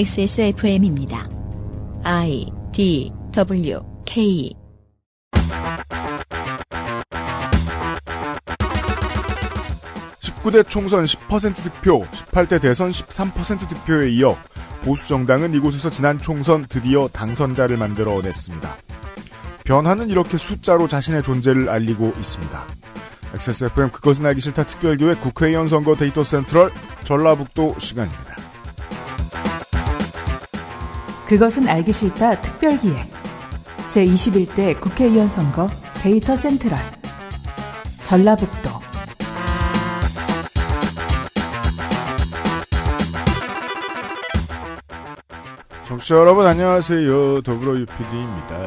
XSFM입니다. I D W K 구9대 총선 10% 득표, 18대 대선 13% 득표에 이어 보수정당은 이곳에서 지난 총선 드디어 당선자를 만들어냈습니다. 변화는 이렇게 숫자로 자신의 존재를 알리고 있습니다. XSFM 그것은 알기 싫다 특별기획 국회의원 선거 데이터 센트럴 전라북도 시간입니다. 그것은 알기 싫다 특별기획 제21대 국회의원 선거 데이터 센트럴 전라북도 청취 여러분 안녕하세요 더불어 유피디입니다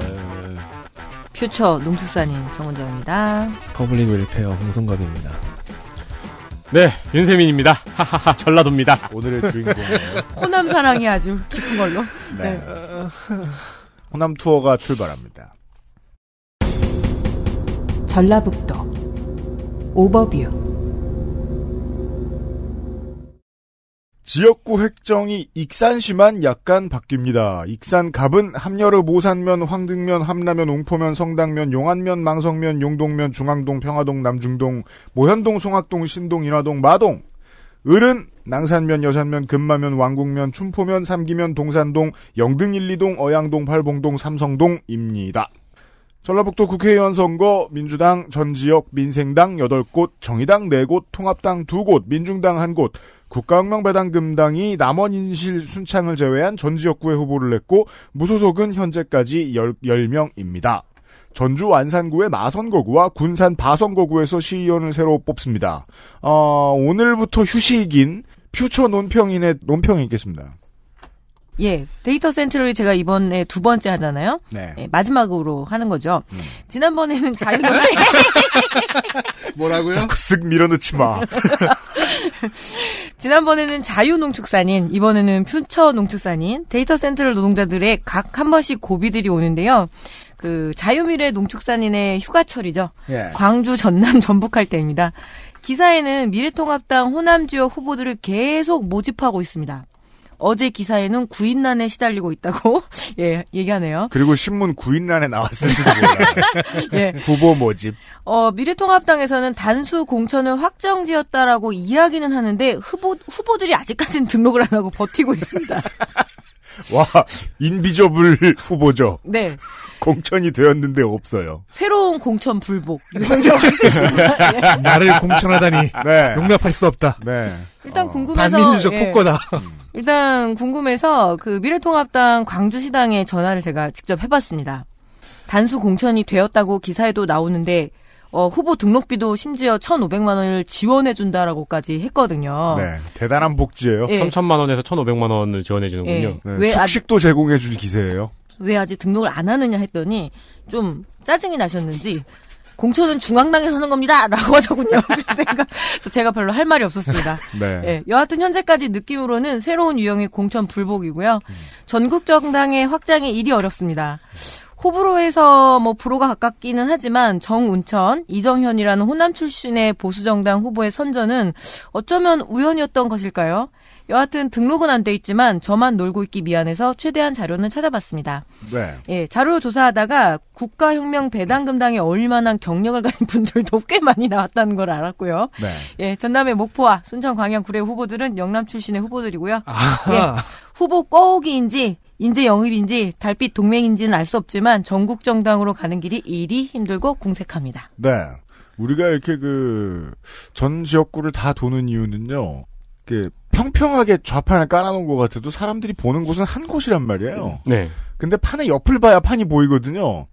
퓨처 농축산인 정원정입니다 퍼블릭 웰페어 홍성갑입니다 네, 윤세민입니다. 하하하, 전라도입니다. 오늘의 주인공. 호남 사랑이 아주 깊은 걸로. 네. 네. 호남 투어가 출발합니다. 전라북도 오버뷰 지역구 획정이 익산시만 약간 바뀝니다. 익산갑은 함여르, 모산면, 황등면, 함라면, 옹포면, 성당면, 용안면, 망성면, 용동면, 중앙동, 평화동, 남중동, 모현동, 송악동, 신동, 인화동, 마동. 을은 낭산면, 여산면, 금마면, 왕국면 춘포면, 삼기면, 동산동, 영등 1, 2동, 어양동, 팔봉동, 삼성동입니다. 전라북도 국회의원 선거 민주당 전 지역 민생당 8곳, 정의당 4곳, 통합당 2곳, 민중당 1곳, 국가혁명배당금당이 남원 인실 순창을 제외한 전 지역구에 후보를 냈고 무소속은 현재까지 10, 명입니다 전주 완산구의 마선거구와 군산 바선거구에서 시의원을 새로 뽑습니다. 어, 오늘부터 휴식인 퓨처 논평인의 논평이 있겠습니다. 예, 데이터 센트럴이 제가 이번에 두 번째 하잖아요. 네. 예, 마지막으로 하는 거죠. 음. 지난번에는 자유노래 뭐라고요? 자꾸 쓱 밀어넣지 마. 지난번에는 자유농축산인, 이번에는 퓨처농축산인, 데이터 센트럴 노동자들의 각 한 번씩 고비들이 오는데요. 그 자유미래 농축산인의 휴가철이죠. 예. 광주, 전남, 전북 할 때입니다. 기사에는 미래통합당 호남 지역 후보들을 계속 모집하고 있습니다. 어제 기사에는 구인난에 시달리고 있다고 예 얘기하네요. 그리고 신문 구인난에 나왔을지도 몰라요. 예. 후보 모집. 어 미래통합당에서는 단수 공천을 확정지었다라고 이야기는 하는데 후보 후보들이 아직까지는 등록을 안 하고 버티고 있습니다. 와, 인비저블 후보죠. 네. 공천이 되었는데 없어요. 새로운 공천 불복. 용 나를 공천하다니. 네. 용납할 수 없다. 네. 일단 어, 궁금해서. 반민주적 예. 폭거다. 음. 일단 궁금해서 그 미래통합당 광주시당에 전화를 제가 직접 해봤습니다. 단수 공천이 되었다고 기사에도 나오는데 어, 후보 등록비도 심지어 1,500만 원을 지원해 준다라고까지 했거든요. 네. 대단한 복지예요. 예. 3천만 원에서 1,500만 원을 지원해 주는군요. 예. 네. 왜식도 아직, 제공해 줄 기세예요. 왜 아직 등록을 안 하느냐 했더니 좀 짜증이 나셨는지 공천은 중앙당에서 하는 겁니다! 라고 하더군요. 그래서 제가 별로 할 말이 없었습니다. 네. 예, 여하튼 현재까지 느낌으로는 새로운 유형의 공천 불복이고요. 음. 전국 정당의 확장이 일이 어렵습니다. 호불호에서 뭐 불호가 가깝기는 하지만 정운천, 이정현이라는 호남 출신의 보수정당 후보의 선전은 어쩌면 우연이었던 것일까요? 여하튼 등록은 안 돼 있지만 저만 놀고 있기 미안해서 최대한 자료는 찾아봤습니다. 네. 예, 자료 조사하다가 국가혁명 배당금당에 어울릴만한 경력을 가진 분들도 꽤 많이 나왔다는 걸 알았고요. 네. 예, 전남의 목포와 순천 광양 구례 후보들은 영남 출신의 후보들이고요. 아 예, 후보 꼬우기인지 인재 영입인지 달빛 동맹인지는 알 수 없지만 전국 정당으로 가는 길이 일이 힘들고 궁색합니다. 네. 우리가 이렇게 그 전 지역구를 다 도는 이유는요. 평평하게 좌판을 깔아놓은 것 같아도 사람들이 보는 곳은 한 곳이란 말이에요. 네. 근데 판의 옆을 봐야 판이 보이거든요.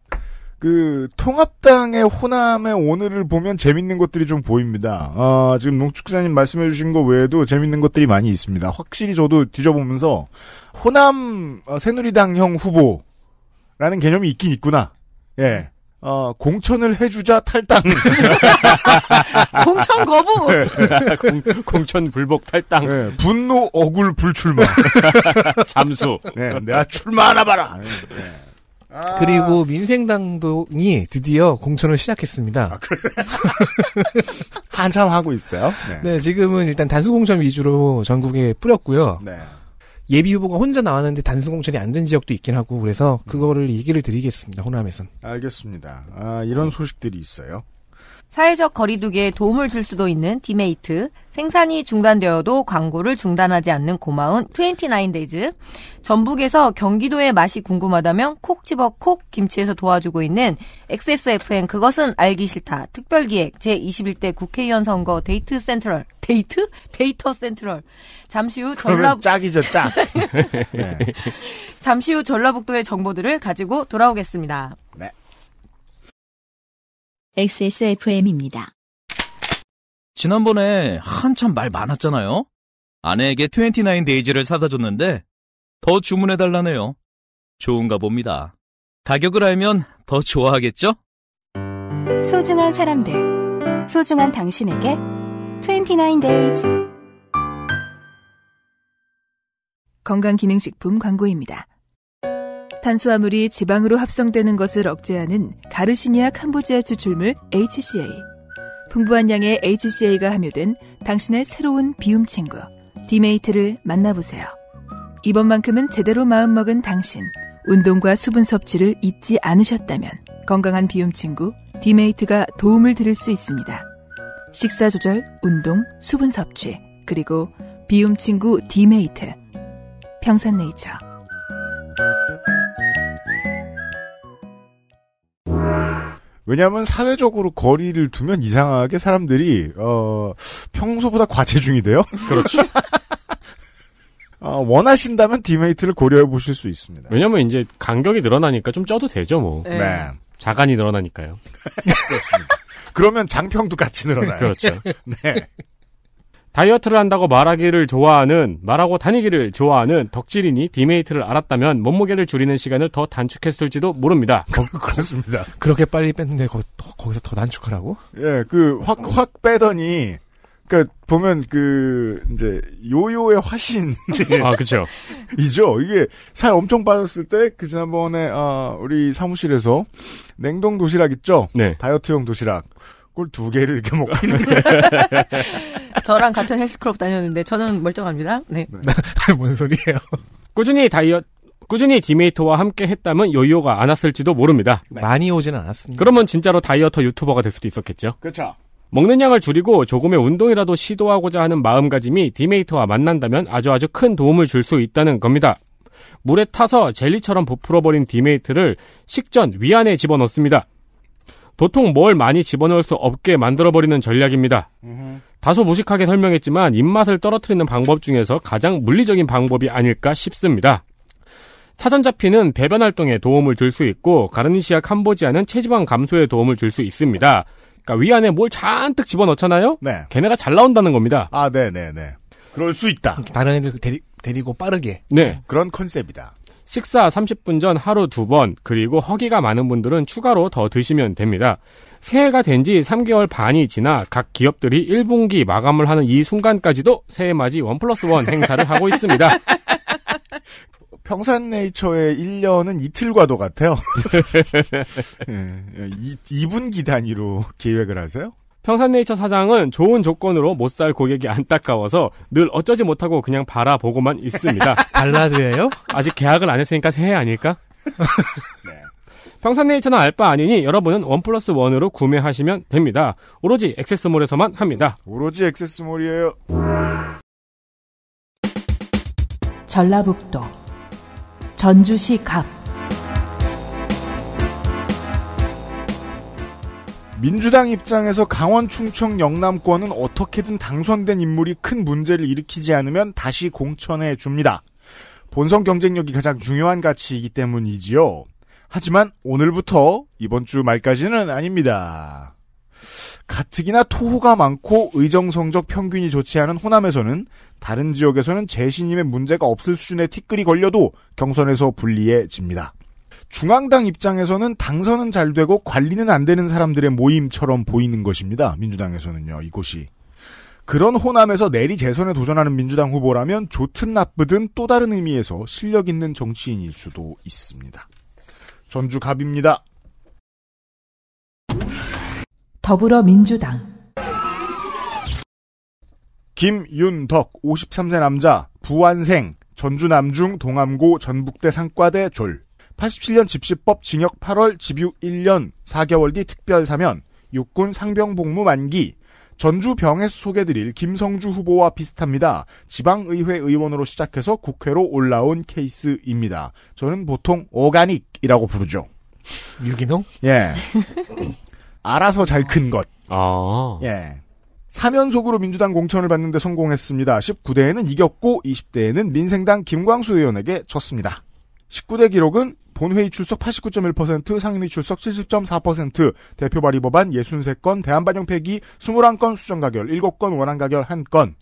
그 통합당의 호남의 오늘을 보면 재밌는 것들이 좀 보입니다. 아, 지금 농축사님 말씀해주신 거 외에도 재밌는 것들이 많이 있습니다. 확실히 저도 뒤져보면서 호남 어, 새누리당형 후보라는 개념이 있긴 있구나. 예. 어, 공천을 해주자 탈당. 공천 거부. 예. 공, 천 불복 탈당. 네, 분노 억울 불출마. 잠수. 네, 내가 출마하나 봐라. 네. 아. 그리고 민생당이 드디어 공천을 시작했습니다. 아, 그래서 한참 하고 있어요. 네. 네 지금은 일단 단수 공천 위주로 전국에 뿌렸고요. 네. 예비 후보가 혼자 나왔는데 단순 공천이 안 된 지역도 있긴 하고 그래서 그거를 얘기를 드리겠습니다. 호남에선. 알겠습니다. 아, 이런 소식들이 있어요. 사회적 거리두기에 도움을 줄 수도 있는 디메이트, 생산이 중단되어도 광고를 중단하지 않는 고마운 29데이즈, 전북에서 경기도의 맛이 궁금하다면 콕 집어 콕 김치에서 도와주고 있는 XSFN 그것은 알기 싫다 특별기획 제21대 국회의원 선거 데이트 센트럴 데이트? 데이터 센트럴 잠시 후 전라 짝이죠 짝 네. 잠시 후 전라북도의 정보들을 가지고 돌아오겠습니다. XSFM입니다. 지난번에 한참 말 많았잖아요. 아내에게 29 데이즈를 사다 줬는데 더 주문해 달라네요. 좋은가 봅니다. 가격을 알면 더 좋아하겠죠? 소중한 사람들, 소중한 당신에게 29 데이즈 건강기능식품 광고입니다. 탄수화물이 지방으로 합성되는 것을 억제하는 가르시니아 캄보지아 추출물 HCA. 풍부한 양의 HCA가 함유된 당신의 새로운 비움 친구, 디메이트를 만나보세요. 이번만큼은 제대로 마음먹은 당신, 운동과 수분 섭취를 잊지 않으셨다면 건강한 비움 친구, 디메이트가 도움을 드릴 수 있습니다. 식사 조절, 운동, 수분 섭취, 그리고 비움 친구 디메이트. 평산네이처. 왜냐하면 사회적으로 거리를 두면 이상하게 사람들이 어, 평소보다 과체중이 돼요. 그렇지. 어, 원하신다면 디메이트를 고려해 보실 수 있습니다. 왜냐면 이제 간격이 늘어나니까 좀 쪄도 되죠, 뭐. 네. 네. 자간이 늘어나니까요. 그렇습니다. 그러면 장평도 같이 늘어나요. 그렇죠. 네. 다이어트를 한다고 말하기를 좋아하는, 말하고 다니기를 좋아하는 덕질인이 디메이트를 알았다면 몸무게를 줄이는 시간을 더 단축했을지도 모릅니다. 그, 그렇습니다. 그렇게 빨리 뺐는데 거, 거기서 더 단축하라고? 예, 그, 확, 확 빼더니, 그 보면 그 이제 요요의 화신 아 그렇죠 이죠 이게 살 엄청 빠졌을 때 그 지난번에 아 우리 사무실에서 냉동 도시락 있죠 네 다이어트용 도시락 꿀두 개를 이렇게 먹고 있는 저랑 같은 헬스클럽 다녔는데 저는 멀쩡합니다. 네. 네. 뭔 소리예요? 꾸준히 다이어 꾸준히 디메이터와 함께 했다면 요요가 안 왔을지도 모릅니다. 네. 많이 오진 않았습니다. 그러면 진짜로 다이어터 유튜버가 될 수도 있었겠죠. 그렇죠. 먹는 양을 줄이고 조금의 운동이라도 시도하고자 하는 마음가짐이 디메이터와 만난다면 아주 아주 큰 도움을 줄 수 있다는 겁니다. 물에 타서 젤리처럼 부풀어버린 디메이트를 식전 위안에 집어넣습니다. 도통 뭘 많이 집어넣을 수 없게 만들어버리는 전략입니다. 으흠. 다소 무식하게 설명했지만 입맛을 떨어뜨리는 방법 중에서 가장 물리적인 방법이 아닐까 싶습니다. 차전자피는 배변 활동에 도움을 줄 수 있고 가르니시아 캄보지아는 체지방 감소에 도움을 줄 수 있습니다. 그러니까 위안에 뭘 잔뜩 집어넣잖아요. 네. 걔네가 잘 나온다는 겁니다. 아, 네, 네, 네. 그럴 수 있다. 다른 애들 데리, 데리고 빠르게. 네. 그런 컨셉이다. 식사 30분 전 하루 두 번, 그리고 허기가 많은 분들은 추가로 더 드시면 됩니다. 새해가 된 지 3개월 반이 지나 각 기업들이 1분기 마감을 하는 이 순간까지도 새해 맞이 원 플러스 원 행사를 하고 있습니다. 평산네이처의 1년은 이틀과도 같아요. 예, 이, 2분기 단위로 기획을 하세요? 평산네이처 사장은 좋은 조건으로 못 살 고객이 안타까워서 늘 어쩌지 못하고 그냥 바라보고만 있습니다. 발라드예요? 아직 계약을 안 했으니까 새해 아닐까? 네. 평산네이처는 알 바 아니니 여러분은 원 플러스 원으로 구매하시면 됩니다. 오로지 액세스몰에서만 합니다. 오로지 액세스몰이에요. 전라북도 전주시 갑 민주당 입장에서 강원 충청 영남권은 어떻게든 당선된 인물이 큰 문제를 일으키지 않으면 다시 공천해 줍니다. 본선 경쟁력이 가장 중요한 가치이기 때문이지요. 하지만 오늘부터 이번 주 말까지는 아닙니다. 가뜩이나 토호가 많고 의정 성적 평균이 좋지 않은 호남에서는 다른 지역에서는 재신임의 문제가 없을 수준의 티끌이 걸려도 경선에서 불리해집니다. 중앙당 입장에서는 당선은 잘 되고 관리는 안 되는 사람들의 모임처럼 보이는 것입니다. 민주당에서는요, 이곳이. 그런 호남에서 내리 재선에 도전하는 민주당 후보라면 좋든 나쁘든 또 다른 의미에서 실력 있는 정치인일 수도 있습니다. 전주 갑입니다. 더불어민주당 김윤덕 53세 남자 부안생 전주 남중 동암고 전북대 상과대 졸 87년 집시법 징역 8월 집유 1년 4개월 뒤 특별 사면 육군 상병 복무 만기 전주 병에서 소개드릴 김성주 후보와 비슷합니다. 지방의회 의원으로 시작해서 국회로 올라온 케이스입니다. 저는 보통 오가닉이라고 부르죠. 유기농? 예. 알아서 잘 큰 것. 아. 예. 사면속으로 민주당 공천을 받는데 성공했습니다. 19대에는 이겼고 20대에는 민생당 김광수 의원에게 졌습니다. 19대 기록은 본회의 출석 89.1%, 상임위 출석 70.4%, 대표 발의 법안 63건, 대안 반영 폐기 21건, 수정 가결 7건, 원안 가결 1건.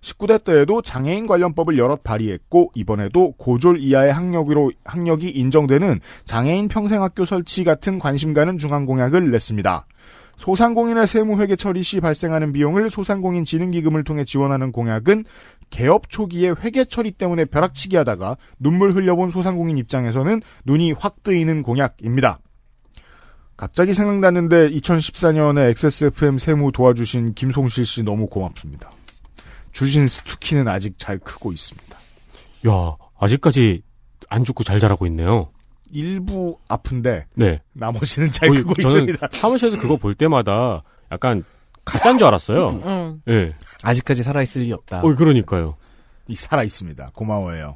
19대 때에도 장애인 관련법을 여럿 발의했고 이번에도 고졸 이하의 학력으로 학력이 인정되는 장애인 평생학교 설치 같은 관심 가는 중앙 공약을 냈습니다. 소상공인의 세무회계 처리 시 발생하는 비용을 소상공인 지능기금을 통해 지원하는 공약은 개업 초기에 회계 처리 때문에 벼락치기 하다가 눈물 흘려본 소상공인 입장에서는 눈이 확 뜨이는 공약입니다. 갑자기 생각났는데 2014년에 XSFM 세무 도와주신 김송실 씨 너무 고맙습니다. 주신 스투키는 아직 잘 크고 있습니다. 야, 아직까지 안 죽고 잘 자라고 있네요. 일부 아픈데 네. 나머지는 잘거 크고 저는 있습니다. 사무실에서 그거 볼 때마다 약간 가짠 줄 알았어요. 응. 음, 네. 음. 예. 아직까지 살아있을 리 없다. 어, 그러니까요. 이 살아있습니다. 고마워요.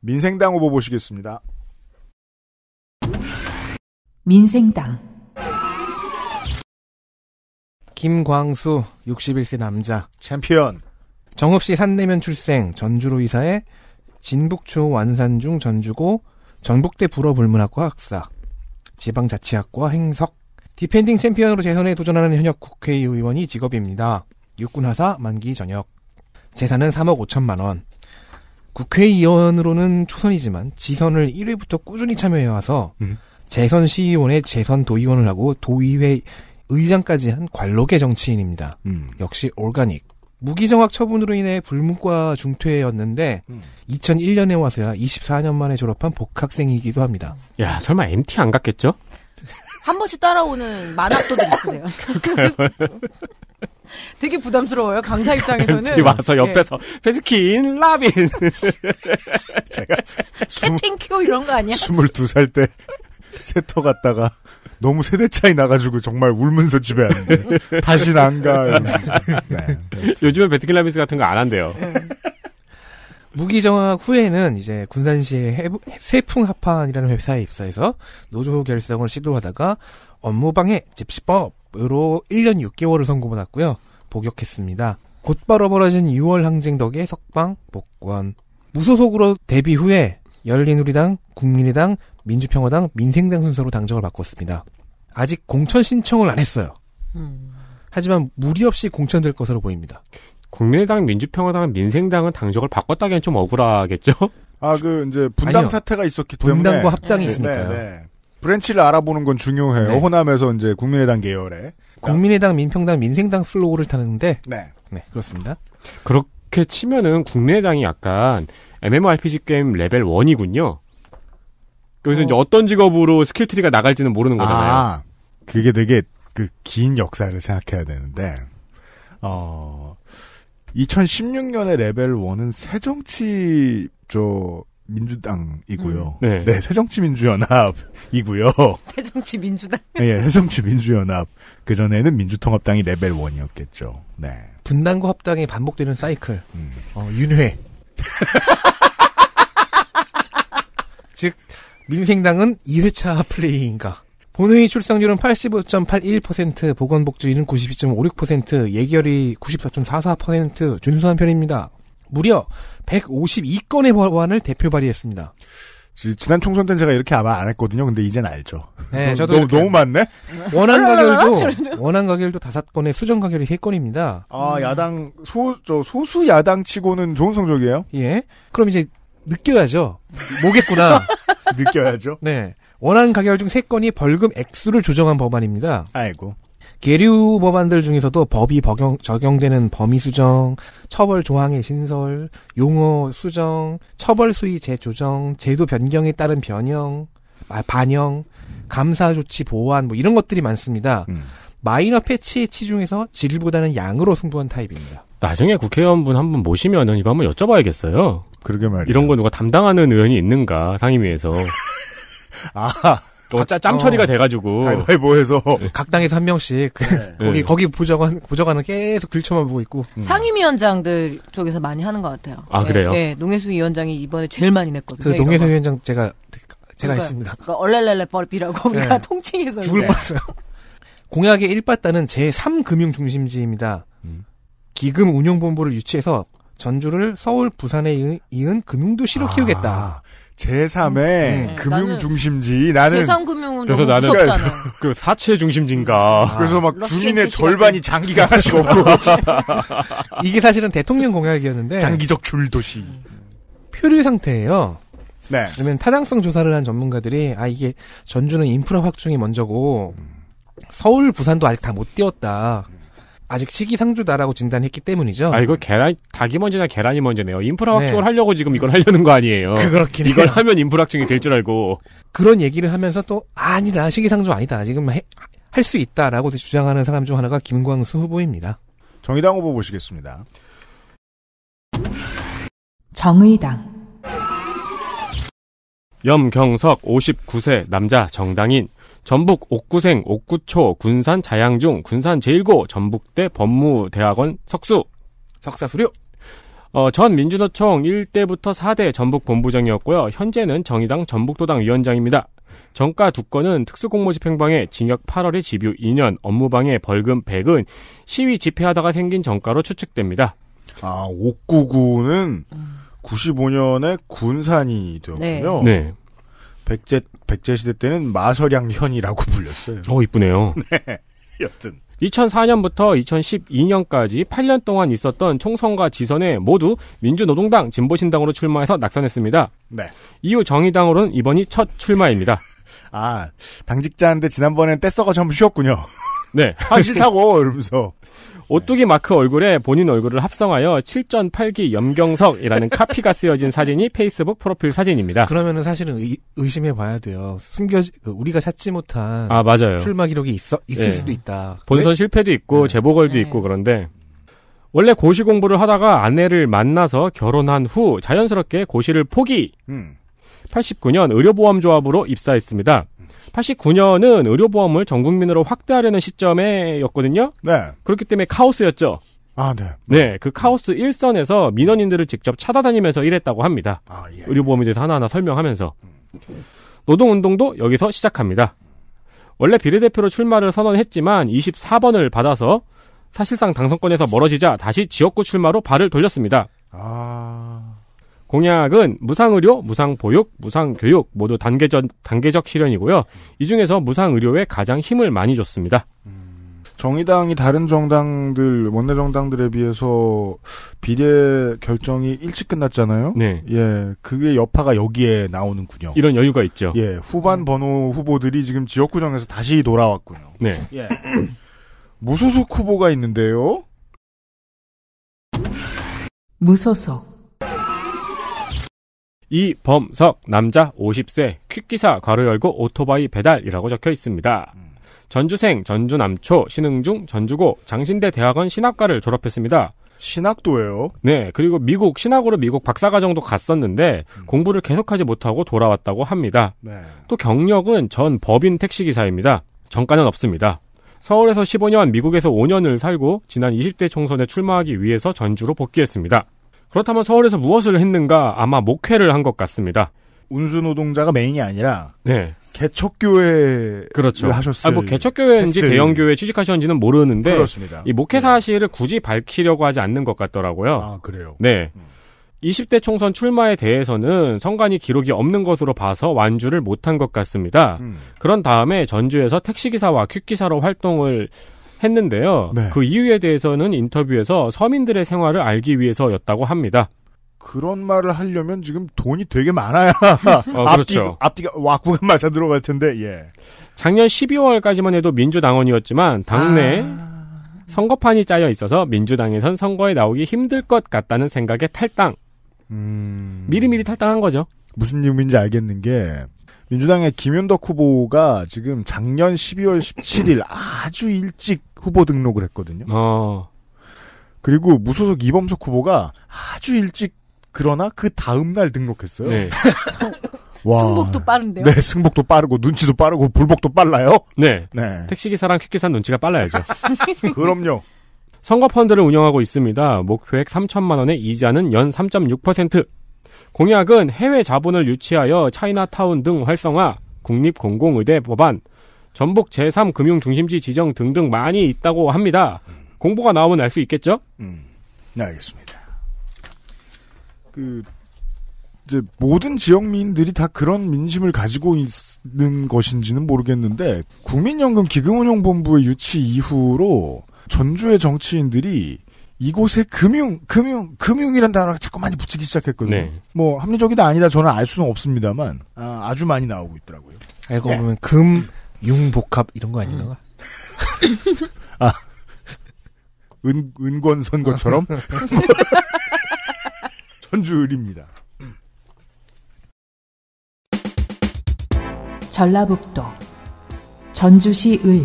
민생당 후보 보시겠습니다. 민생당 김광수 61세 남자 챔피언 정읍시 산내면 출생 전주로 이사해 진북초 완산중 전주고 전북대 불어불문학과 학사, 지방자치학과 행석, 디펜딩 챔피언으로 재선에 도전하는 현역 국회의원이 직업입니다. 육군하사 만기 전역. 재산은 3억 5천만 원. 국회의원으로는 초선이지만 지선을 1회부터 꾸준히 참여해와서 음. 재선 시의원에 재선 도의원을 하고 도의회 의장까지 한 관록의 정치인입니다. 음. 역시 올가닉. 무기정학 처분으로 인해 불문과 중퇴였는데 음. 2001년에 와서야 24년 만에 졸업한 복학생이기도 합니다. 야 설마 MT 안 갔겠죠? 한 번씩 따라오는 만학도들 있으세요. 되게 부담스러워요 강사 입장에서는. 와서 예. 옆에서 네. 페스킨 라빈. 제가 캐팅큐 이런 거 아니야? 22살 때 세터 갔다가 너무 세대 차이 나가지고 정말 울면서 집에 왔는데 다시 안가 네. 그렇죠. 요즘은 배틀킬라미스 같은 거 안 한대요. 네. 무기정화 후에는 이제 군산시의 세풍합판이라는 회사에 입사해서 노조 결성을 시도하다가 업무방해 집시법으로 1년 6개월을 선고받았고요. 복역했습니다. 곧바로 벌어진 6월 항쟁 덕에 석방, 복권. 무소속으로 데뷔 후에 열린우리당, 국민의당, 민주평화당, 민생당 순서로 당적을 바꿨습니다. 아직 공천 신청을 안 했어요. 음. 하지만 무리 없이 공천될 것으로 보입니다. 국민의당, 민주평화당, 민생당은 당적을 바꿨다기엔 좀 억울하겠죠? 아, 그, 이제, 분당 아니요. 사태가 있었기 때문에. 분당과 합당이 네, 있으니까요. 네, 네. 브랜치를 알아보는 건 중요해요. 네. 호남에서 이제 국민의당 계열에. 국민의당, 민평당, 민생당 플로우를 타는데. 네. 네, 그렇습니다. 그렇게 치면은 국민의당이 약간 MMORPG 게임 레벨 1이군요. 여기서 어. 이제 어떤 직업으로 스킬 트리가 나갈지는 모르는 거잖아요. 아, 그게 되게 그 긴 역사를 생각해야 되는데 어 2016년에 레벨 1은 새정치 저 민주당이고요. 음. 네. 네, 새정치민주연합이고요. 새정치민주당. 네, 새정치민주연합. 그 전에는 민주통합당이 레벨 1이었겠죠. 네. 분당과 합당이 반복되는 사이클. 음. 어, 윤회. 민생당은 2회차 플레이인가. 본회의 출석률은 85.81%, 보건복지위는 92.56%, 예결이 94.44% 준수한 편입니다. 무려 152건의 법안을 대표 발의했습니다. 지난 총선 때 제가 이렇게 아마 안 했거든요. 근데 이젠 알죠. 네, 저도 너무, 너무 많네. 원안 가결도 원안 가결도 다섯 건에 수정 가결이 세 건입니다. 아 음. 야당 소저 소수 야당 치고는 좋은 성적이에요. 예. 그럼 이제 느껴야죠. 뭐겠구나. 느껴야죠. 네. 원하는 가결 중세건이 벌금 액수를 조정한 법안입니다. 아이고. 계류 법안들 중에서도 법이 법용, 적용되는 범위 수정, 처벌 조항의 신설, 용어 수정, 처벌 수위 재조정, 제도 변경에 따른 변형, 아, 반영, 감사 조치 보완 뭐 이런 것들이 많습니다. 음. 마이너 패치의 치중에서 질보다는 양으로 승부한 타입입니다. 나중에 국회의원분 한분 모시면은 이거 한번 여쭤봐야겠어요. 그러게 말이에 이런 거 누가 담당하는 의원이 있는가 상임위에서. 아. 또짬 처리가 어, 돼가지고 가위바위보해서 네. 각 당에서 한 명씩 네. 거기 네. 거기 보좌관 보좌관은 계속 들춰만 보고 있고 음. 상임위원장들 쪽에서 많이 하는 것 같아요. 아 네. 그래요? 네, 농해수 위원장이 이번에 제일 많이 냈거든요. 그 농해수 위원장 제가 제가 있습니다. 그러니까 얼렐렐레 뻘비라고 네. 우리가 통칭해서 죽을 뻔했어요. 공약의 1바다는 제3금융 중심지입니다. 기금 운용본부를 유치해서 전주를 서울, 부산에 이은 금융도시로 아, 키우겠다. 제3의 음, 음. 네, 금융중심지. 나는. 제3금융 그래서 나는 그 사채 중심지인가. 아, 그래서 막 주민의 절반이 장기가 가나씩 없고. 이게 사실은 대통령 공약이었는데. 장기적 줄도시. 표류 상태예요. 네. 그러면 타당성 조사를 한 전문가들이 아 이게 전주는 인프라 확충이 먼저고 서울, 부산도 아직 다못 띄웠다. 아직 시기상조다라고 진단했기 때문이죠. 아 이거 계란 닭이 먼저냐 계란이 먼저네요. 인프라 확충을 네. 하려고 지금 이걸 하려는 거 아니에요. 그렇긴 이걸 해요. 하면 인프라 확충이 될 줄 알고 그런 얘기를 하면서 또 아니다 시기상조 아니다 지금 할 수 있다라고 주장하는 사람 중 하나가 김광수 후보입니다. 정의당 후보 보시겠습니다. 정의당 염경석 59세 남자 정당인 전북 옥구생, 옥구초, 군산 자양중, 군산 제일고, 전북대 법무대학원 석수. 석사 수료. 어, 전 민주노총 1대부터 4대 전북 본부장이었고요. 현재는 정의당 전북도당 위원장입니다. 정가 두 건은 특수공모집행방해 징역 8월에 집유 2년, 업무방해 벌금 100은 시위 집회하다가 생긴 정가로 추측됩니다. 아, 옥구구는 95년에 군산이 되었군요. 네. 네. 백제 백제 시대 때는 마설양현이라고 불렸어요. 어 이쁘네요. 네. 여튼 2004년부터 2012년까지 8년 동안 있었던 총선과 지선에 모두 민주노동당, 진보신당으로 출마해서 낙선했습니다. 네. 이후 정의당으로는 이번이 첫 출마입니다. 아, 당직자인데 지난번엔 떼써가 좀 쉬었군요. 네. 아, 싫다고! 이러면서. 오뚜기 마크 얼굴에 본인 얼굴을 합성하여 7전 8기 염경석이라는 카피가 쓰여진 사진이 페이스북 프로필 사진입니다. 그러면은 사실은 의, 심해 봐야 돼요. 숨겨 그 우리가 찾지 못한 아 맞아요 출마 기록이 있어 있을 네. 수도 있다. 본선 그 실패도 있고 네. 재보궐도 네. 있고 그런데 원래 고시 공부를 하다가 아내를 만나서 결혼한 후 자연스럽게 고시를 포기. 음. 89년 의료보험조합으로 입사했습니다. 89년은 의료보험을 전 국민으로 확대하려는 시점에였거든요. 네. 그렇기 때문에 카오스였죠. 아, 네. 네, 그 카오스 일선에서 민원인들을 직접 찾아다니면서 일했다고 합니다. 아, 예. 의료보험에 대해서 하나하나 설명하면서. 노동운동도 여기서 시작합니다. 원래 비례대표로 출마를 선언했지만 24번을 받아서 사실상 당선권에서 멀어지자 다시 지역구 출마로 발을 돌렸습니다. 아... 공약은 무상의료, 무상보육, 무상교육 모두 단계적, 단계적 실현이고요. 이 중에서 무상의료에 가장 힘을 많이 줬습니다. 음, 정의당이 다른 정당들 원내 정당들에 비해서 비례 결정이 일찍 끝났잖아요. 네. 예, 그게 여파가 여기에 나오는군요. 이런 여유가 있죠. 예, 후반 번호 후보들이 지금 지역구정에서 다시 돌아왔군요. 네. 예. 무소속 후보가 있는데요. 무소속 이범석 남자 50세 퀵기사 괄호 열고 오토바이 배달이라고 적혀 있습니다. 전주생 전주남초 신흥중 전주고 장신대 대학원 신학과를 졸업했습니다. 신학도예요. 네, 그리고 미국 신학으로 미국 박사과정도 갔었는데 음. 공부를 계속하지 못하고 돌아왔다고 합니다. 네. 또 경력은 전 법인 택시기사입니다. 정가는 없습니다. 서울에서 15년, 미국에서 5년을 살고 지난 20대 총선에 출마하기 위해서 전주로 복귀했습니다. 그렇다면 서울에서 무엇을 했는가 아마 목회를 한 것 같습니다. 운수 노동자가 메인이 아니라 네. 개척교회 그렇죠. 뭐 하셨을 아, 뭐 개척교회인지 했을... 대형교회 취직하셨는지는 모르는데 그렇습니다. 이 목회 네. 사실을 굳이 밝히려고 하지 않는 것 같더라고요. 아 그래요. 네. 음. 20대 총선 출마에 대해서는 선관위 기록이 없는 것으로 봐서 완주를 못한 것 같습니다. 음. 그런 다음에 전주에서 택시기사와 퀵기사로 활동을 했는데요. 네. 그 이유에 대해서는 인터뷰에서 서민들의 생활을 알기 위해서였다고 합니다. 그런 말을 하려면 지금 돈이 되게 많아야 어, 그렇죠. 앞뒤, 가 와꾸가 맞아 들어갈 텐데 예. 작년 12월까지만 해도 민주당원이었지만 당내 아... 선거판이 짜여 있어서 민주당에선 선거에 나오기 힘들 것 같다는 생각에 탈당. 음... 미리미리 탈당한 거죠. 무슨 의미인지 알겠는 게 민주당의 김윤덕 후보가 지금 작년 12월 17일 아주 일찍 후보 등록을 했거든요. 어. 그리고 무소속 이범석 후보가 아주 일찍 그러나 그 다음 날 등록했어요. 네. 와. 승복도 빠른데요? 네, 승복도 빠르고 눈치도 빠르고 불복도 빨라요. 네. 네. 택시기사랑 퀵기사 눈치가 빨라야죠. 그럼요. 선거 펀드를 운영하고 있습니다. 목표액 3천만 원에 이자는 연 3.6%. 공약은 해외 자본을 유치하여 차이나타운 등 활성화, 국립공공의대 법안, 전북 제3금융중심지 지정 등등 많이 있다고 합니다. 음. 공보가 나오면 알 수 있겠죠? 음, 네, 알겠습니다. 그, 이제 모든 지역민들이 다 그런 민심을 가지고 있는 것인지는 모르겠는데, 국민연금기금운용본부의 유치 이후로 전주의 정치인들이 이곳에 금융, 금융, 금융이란 단어를 자꾸 많이 붙이기 시작했거든요. 네. 뭐 합리적이다 아니다 저는 알 수는 없습니다만 아, 주 많이 나오고 있더라고요. 알고 보면 네. 금 융복합 이런 거 아닌가? 음. 아 은, 은권 선거처럼 천주을입니다. 전라북도 전주시 을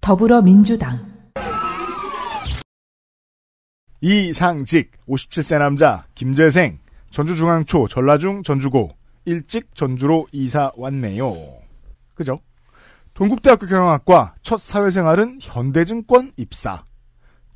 더불어민주당 이상직 57세 남자 김재생 전주중앙초 전라중 전주고 일찍 전주로 이사 왔네요. 그죠? 동국대학교 경영학과 첫 사회생활은 현대증권 입사.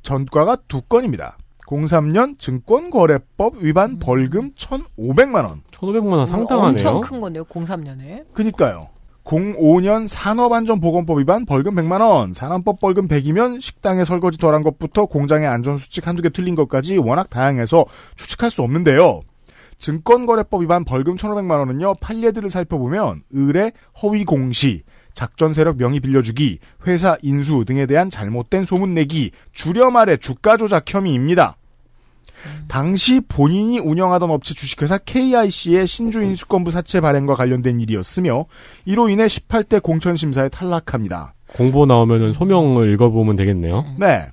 전과가 두 건입니다. 03년 증권거래법 위반 벌금 1,500만 원. 1,500만 원 어, 상당하네요. 엄청 큰 건데요, 03년에. 그니까요. 05년 산업안전보건법 위반 벌금 100만 원, 산안법 벌금 100이면 식당에 설거지 덜한 것부터 공장의 안전수칙 한두 개 틀린 것까지 워낙 다양해서 추측할 수 없는데요. 증권거래법 위반 벌금 1,500만 원은요. 판례들을 살펴보면 의뢰, 허위 공시, 작전 세력 명의 빌려주기, 회사 인수 등에 대한 잘못된 소문 내기, 줄여 말해 주가 조작 혐의입니다. 당시 본인이 운영하던 업체 주식회사 KIC의 신주인 수권부 사채 발행과 관련된 일이었으며 이로 인해 18대 공천심사에 탈락합니다. 공보 나오면 소명을 읽어보면 되겠네요. 네.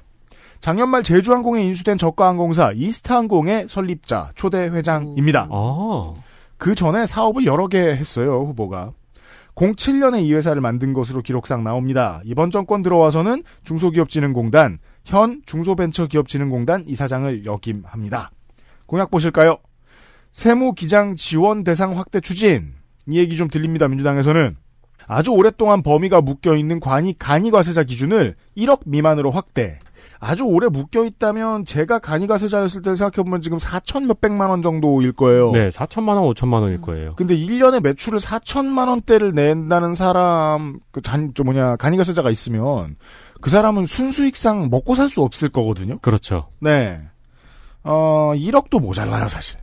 작년 말 제주항공에 인수된 저가항공사 이스타항공의 설립자 초대 회장입니다. 아. 그 전에 사업을 여러 개 했어요 후보가. 07년에 이 회사를 만든 것으로 기록상 나옵니다. 이번 정권 들어와서는 중소기업진흥공단, 현 중소벤처기업진흥공단 이사장을 역임합니다. 공약 보실까요? 세무기장 지원 대상 확대 추진. 이 얘기 좀 들립니다, 민주당에서는. 아주 오랫동안 범위가 묶여있는 관이 간이과세자 기준을 1억 미만으로 확대. 아주 오래 묶여 있다면 제가 간이가세자였을 때 생각해보면 지금 4천 몇백만 원 정도일 거예요. 네, 4천만 원, 5천만 원일 거예요. 근데 1년에 매출을 4천만 원대를 낸다는 사람, 그 잔, 저 뭐냐, 간이가세자가 있으면 그 사람은 순수익상 먹고 살 수 없을 거거든요. 그렇죠. 네. 어, 1억도 모자라요, 사실.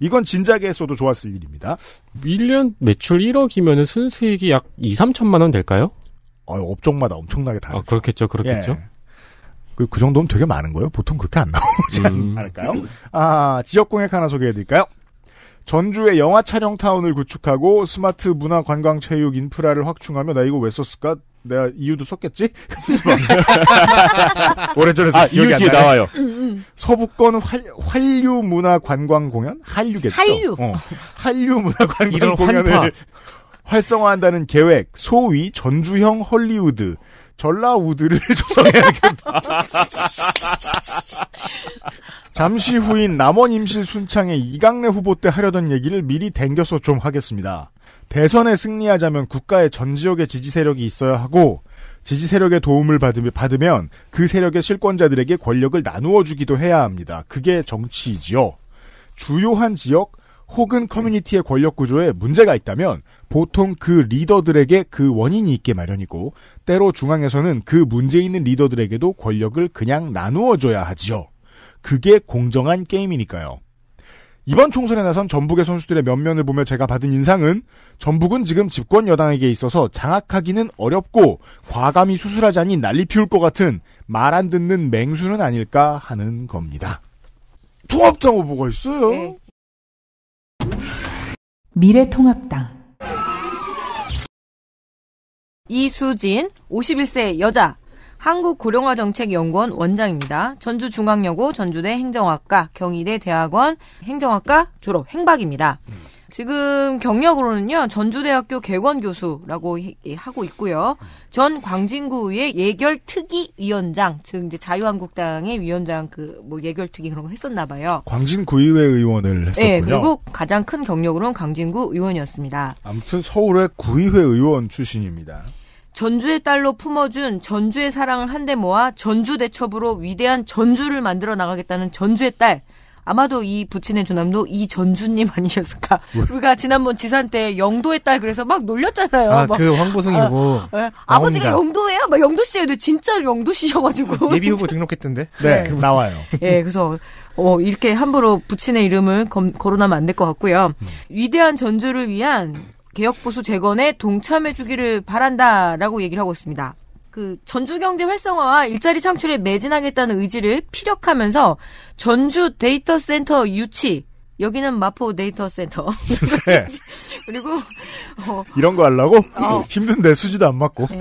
이건 진작에 했어도 좋았을 일입니다. 1년 매출 1억이면 순수익이 약 2, 3천만 원 될까요? 어, 업종마다 엄청나게 다르죠. 아, 그렇겠죠, 그렇겠죠. 예. 그, 그 정도면 되게 많은 거예요. 보통 그렇게 안 나오지 음. 않을까요? 아, 지역 공약 하나 소개해드릴까요? 전주의 영화 촬영 타운을 구축하고 스마트 문화 관광 체육 인프라를 확충하며 나 이거 왜 썼을까? 내가 이유도 썼겠지? 오래전에서 아, 기억이 안 나요. 나와요. 음, 음. 서부권 활, 한류 문화 관광 공연? 한류겠죠. 한류. 어. 한류 문화 관광 공연을 활성화한다는 계획 소위 전주형 헐리우드 전라우드를 조성해야겠다. 잠시 후인 남원 임실 순창의 이강래 후보 때 하려던 얘기를 미리 댕겨서 좀 하겠습니다. 대선에 승리하자면 국가의 전 지역의 지지 세력이 있어야 하고 지지 세력의 도움을 받으면 그 세력의 실권자들에게 권력을 나누어 주기도 해야 합니다. 그게 정치이지요. 주요한 지역 혹은 커뮤니티의 권력 구조에 문제가 있다면 보통 그 리더들에게 그 원인이 있게 마련이고 때로 중앙에서는 그 문제 있는 리더들에게도 권력을 그냥 나누어 줘야 하지요. 그게 공정한 게임이니까요. 이번 총선에 나선 전북의 선수들의 면면을 보며 제가 받은 인상은 전북은 지금 집권 여당에게 있어서 장악하기는 어렵고 과감히 수술하자니 난리 피울 것 같은 말 안 듣는 맹수는 아닐까 하는 겁니다. 통합당 후보가 있어요. 네. 미래통합당 이수진 51세 여자 한국고령화정책연구원 원장입니다. 전주중앙여고 전주대 행정학과 경희대 대학원 행정학과 졸업 행박입니다. 음. 지금 경력으로는요, 전주대학교 개원 교수라고 하고 있고요. 전 광진구의 예결특위위원장, 즉 이제 자유한국당의 위원장 그 뭐 예결특위 그런 거 했었나 봐요. 광진구의회 의원을 했었군요. 네, 그리고 가장 큰 경력으로는 광진구 의원이었습니다. 아무튼 서울의 구의회 의원 출신입니다. 전주의 딸로 품어준 전주의 사랑을 한데 모아 전주 대첩으로 위대한 전주를 만들어 나가겠다는 전주의 딸 아마도 이 부친의 조남도 이전주님 아니셨을까? 우리가 지난번 지산 때 영도의 딸 그래서 막 놀렸잖아요. 아, 그 황보승이고. 아, 예. 아 버지가 영도예요? 막 영도 씨예요. 진짜 영도 씨셔가지고. 예비 후보 등록했던데. 네, 네. 나와요. 예, 네, 그래서 어, 이렇게 함부로 부친의 이름을 검, 거론하면 안 될 것 같고요. 음. 위대한 전주를 위한 개혁보수 재건에 동참해주기를 바란다라고 얘기를 하고 있습니다. 그 전주 경제 활성화와 일자리 창출에 매진하겠다는 의지를 피력하면서 전주 데이터 센터 유치 여기는 마포 데이터 센터. 그 그리고 어, 이런 거 하려고 어. 힘든데 수지도 안 맞고. 네.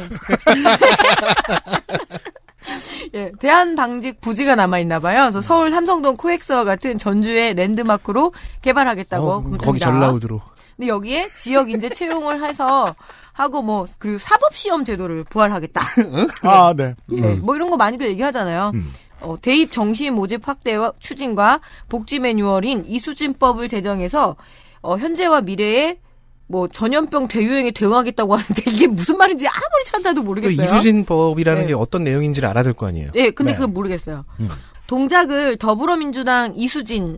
예, 대한 방직 부지가 남아 있나 봐요. 그래서 음. 서울 삼성동 코엑스와 같은 전주의 랜드마크로 개발하겠다고 어, 거기 전라우드로. 근데 여기에 지역 인재 채용을 해서 하고 뭐 그리고 사법 시험 제도를 부활하겠다. 네. 아, 네. 예, 음. 네. 뭐 이런 거 많이들 얘기하잖아요. 음. 어, 대입 정시 모집 확대 추진과 복지 매뉴얼인 이수진법을 제정해서 어, 현재와 미래의 뭐 전염병 대유행에 대응하겠다고 하는데 이게 무슨 말인지 아무리 찾아도 모르겠어요. 그 이수진법이라는 네. 게 어떤 내용인지를 알아들 거 아니에요. 예, 네, 근데 그걸 모르겠어요. 음. 동작을 더불어민주당 이수진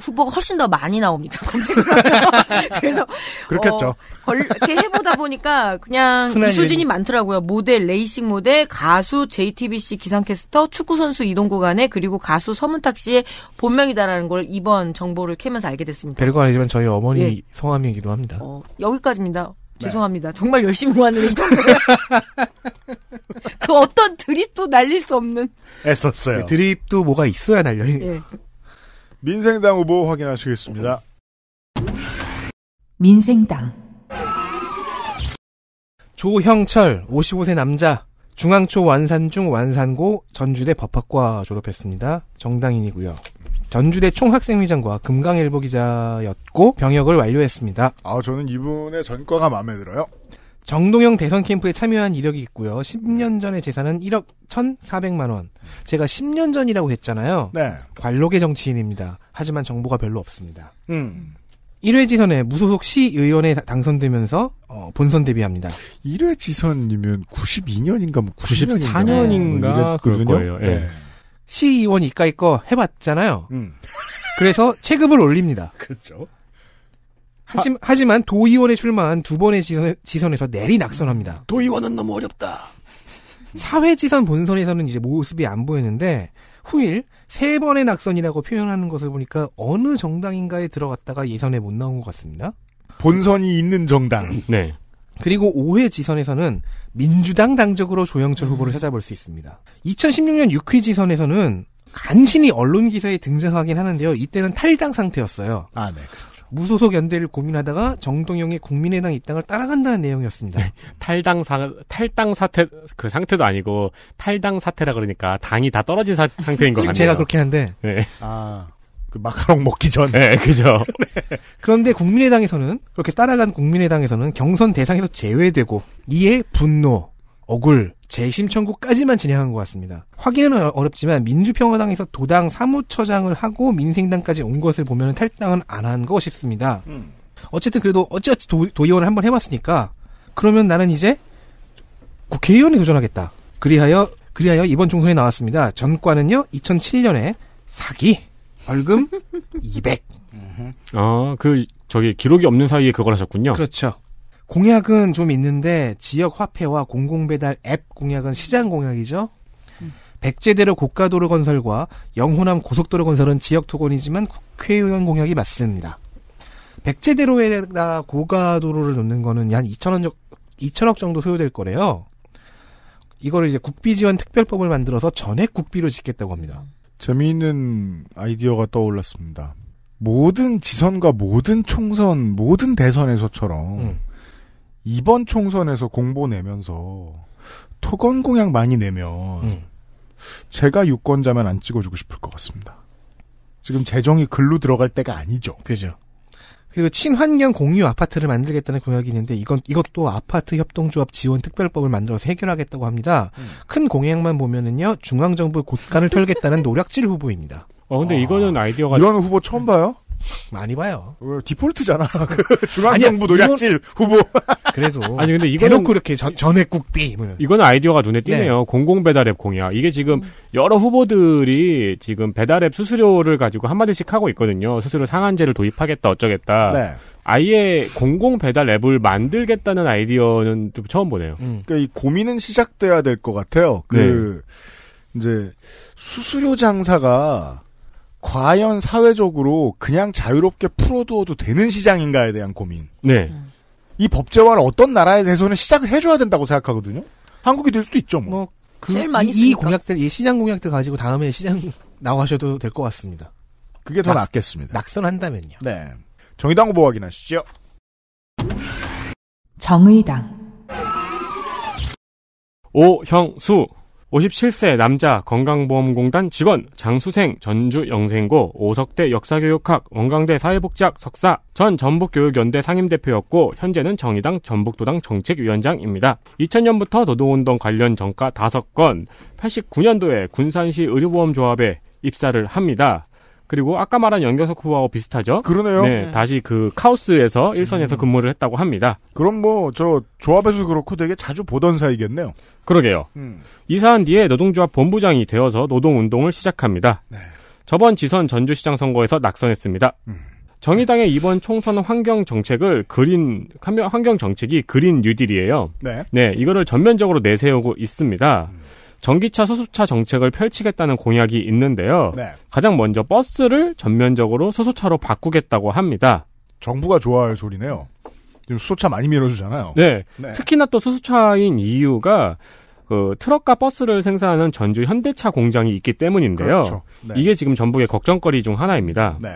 후보가 훨씬 더 많이 나옵니다. 검색을 그래서 그렇겠죠. 어, 걸, 이렇게 해보다 보니까 그냥 이수진이 많더라고요. 모델, 레이싱 모델, 가수, JTBC 기상캐스터, 축구 선수 이동구 간에 그리고 가수 서문탁 씨의 본명이다라는 걸 이번 정보를 캐면서 알게 됐습니다. 별거 아니지만 저희 어머니 예. 성함이기도 합니다. 어, 여기까지입니다. 네. 죄송합니다. 정말 열심히 모았는데 그 어떤 드립도 날릴 수 없는. 애썼어요. 드립도 뭐가 있어야 날려요. 예. 민생당 후보 확인하시겠습니다. 민생당 조형철 55세 남자 중앙초 완산중 완산고 전주대 법학과 졸업했습니다. 정당인이고요. 전주대 총학생회장과 금강일보 기자였고 병역을 완료했습니다. 아 저는 이분의 전과가 마음에 들어요. 정동영 대선 캠프에 참여한 이력이 있고요. 10년 전의 재산은 1억 1,400만 원. 제가 10년 전이라고 했잖아요. 네. 관록의 정치인입니다. 하지만 정보가 별로 없습니다. 음. 1회 지선에 무소속 시의원에 당선되면서 어, 본선 데뷔합니다. 1회 지선이면 92년인가 뭐 94년인가 뭐 그럴 거든요 예. 네. 네. 시의원 이까이 거 해봤잖아요. 음. 그래서 체급을 올립니다. 그렇죠. 하지, 만 도의원에 출마한 두 번의 지선, 에서 내리 낙선합니다. 도의원은 너무 어렵다. 사회지선 본선에서는 이제 모습이 안 보였는데 후일 세 번의 낙선이라고 표현하는 것을 보니까 어느 정당인가에 들어갔다가 예선에 못 나온 것 같습니다. 본선이 있는 정당. 네. 그리고 5회 지선에서는 민주당 당적으로 조영철 후보를 찾아볼 수 있습니다. 2016년 6회 지선에서는 간신히 언론 기사에 등장하긴 하는데요. 이때는 탈당 상태였어요. 아, 네. 무소속 연대를 고민하다가 정동영의 국민의당 입당을 따라간다는 내용이었습니다. 네, 탈당 사 탈당 사태 그 상태도 아니고 탈당 사태라 그러니까 당이 다 떨어진 사, 상태인 것 같네요. 제가 그렇게 한데. 네. 아. 그 마카롱 먹기 전. 네, 그죠. 네. 그런데 국민의당에서는 그렇게 따라간 국민의당에서는 경선 대상에서 제외되고 이에 분노, 억울, 재심청구까지만 진행한 것 같습니다. 확인은 어, 어렵지만 민주평화당에서 도당 사무처장을 하고 민생당까지 온 것을 보면 탈당은 안한거 싶습니다. 음. 어쨌든 그래도 어찌어찌 도, 의원을 한번 해봤으니까 그러면 나는 이제 국회의원에 도전하겠다. 그리하여 그리하여 이번 총선에 나왔습니다. 전과는요 2007년에 사기 벌금 200. 아그 저기 기록이 없는 사이에 그걸 하셨군요. 그렇죠. 공약은 좀 있는데 지역 화폐와 공공배달 앱 공약은 시장 공약이죠. 음. 백제대로 고가도로 건설과 영호남 고속도로 건설은 지역 토건이지만 국회의원 공약이 맞습니다. 백제대로에다 고가도로를 놓는 거는 한 2천억, 2천억 정도 소요될 거래요. 이거를 이제 국비지원 특별법을 만들어서 전액 국비로 짓겠다고 합니다. 재미있는 아이디어가 떠올랐습니다. 모든 지선과 모든 총선, 모든 대선에서처럼 음. 이번 총선에서 공보 내면서 토건 공약 많이 내면 음. 제가 유권자면 안 찍어주고 싶을 것 같습니다. 지금 재정이 글로 들어갈 때가 아니죠. 그죠. 그리고 친환경 공유 아파트를 만들겠다는 공약이 있는데 이건 이것도 아파트 협동조합 지원 특별법을 만들어서 해결하겠다고 합니다. 음. 큰 공약만 보면은요 중앙정부 곳간을 털겠다는 노략질 후보입니다. 어 근데 아, 이거는 아이디어가 이런 후보 처음 봐요? 많이 봐요. 어, 디폴트잖아. 그 중앙정부 노략질 후보. 그래도. 아니 근데 이거 대놓고 이렇게 전, 전액국비. 뭐. 이건 아이디어가 눈에 네. 띄네요. 네. 공공 배달앱 공약. 이게 지금 음. 여러 후보들이 지금 배달앱 수수료를 가지고 한 마디씩 하고 있거든요. 수수료 상한제를 도입하겠다 어쩌겠다. 네. 아예 공공 배달 앱을 만들겠다는 아이디어는 좀 처음 보네요. 음. 그러니까 이 고민은 시작돼야 될 것 같아요. 그 네. 이제 수수료 장사가 과연 사회적으로 그냥 자유롭게 풀어두어도 되는 시장인가에 대한 고민. 네. 이 법제화를 어떤 나라에 대해서는 시작을 해줘야 된다고 생각하거든요. 한국이 될 수도 있죠. 뭐, 뭐 그, 제일 많이 이, 이 공약들, 이 시장 공약들 가지고 다음에 시장 나오셔도될 것 같습니다. 그게 더 낙, 낫겠습니다. 낙선한다면요. 네. 정의당 후보 확인하시죠. 정의당 오형수 57세 남자 건강보험공단 직원 장수생 전주 영생고 오석대 역사교육학 원광대 사회복지학 석사 전 전북교육연대 상임대표였고 현재는 정의당 전북도당 정책위원장입니다. 2000년부터 노동운동 관련 정가 5건 89년도에 군산시 의료보험조합에 입사를 합니다. 그리고 아까 말한 연교석 후보하고 비슷하죠. 그러네요. 네, 네. 다시 그카오스에서 일선에서 음. 근무를 했다고 합니다. 그럼 뭐 저 조합에서 그렇고 되게 자주 보던 사이겠네요. 그러게요. 음. 이사한 뒤에 노동조합 본부장이 되어서 노동운동을 시작합니다. 네. 저번 지선 전주시장 선거에서 낙선했습니다. 음. 정의당의 이번 총선 환경 정책을 그린 환경 정책이 그린 뉴딜이에요. 네. 네, 이거를 전면적으로 내세우고 있습니다. 음. 전기차 수소차 정책을 펼치겠다는 공약이 있는데요. 네. 가장 먼저 버스를 전면적으로 수소차로 바꾸겠다고 합니다. 정부가 좋아할 소리네요. 수소차 많이 밀어주잖아요. 네. 네. 특히나 또 수소차인 이유가 그 트럭과 버스를 생산하는 전주 현대차 공장이 있기 때문인데요. 그렇죠. 네. 이게 지금 전북의 걱정거리 중 하나입니다. 네.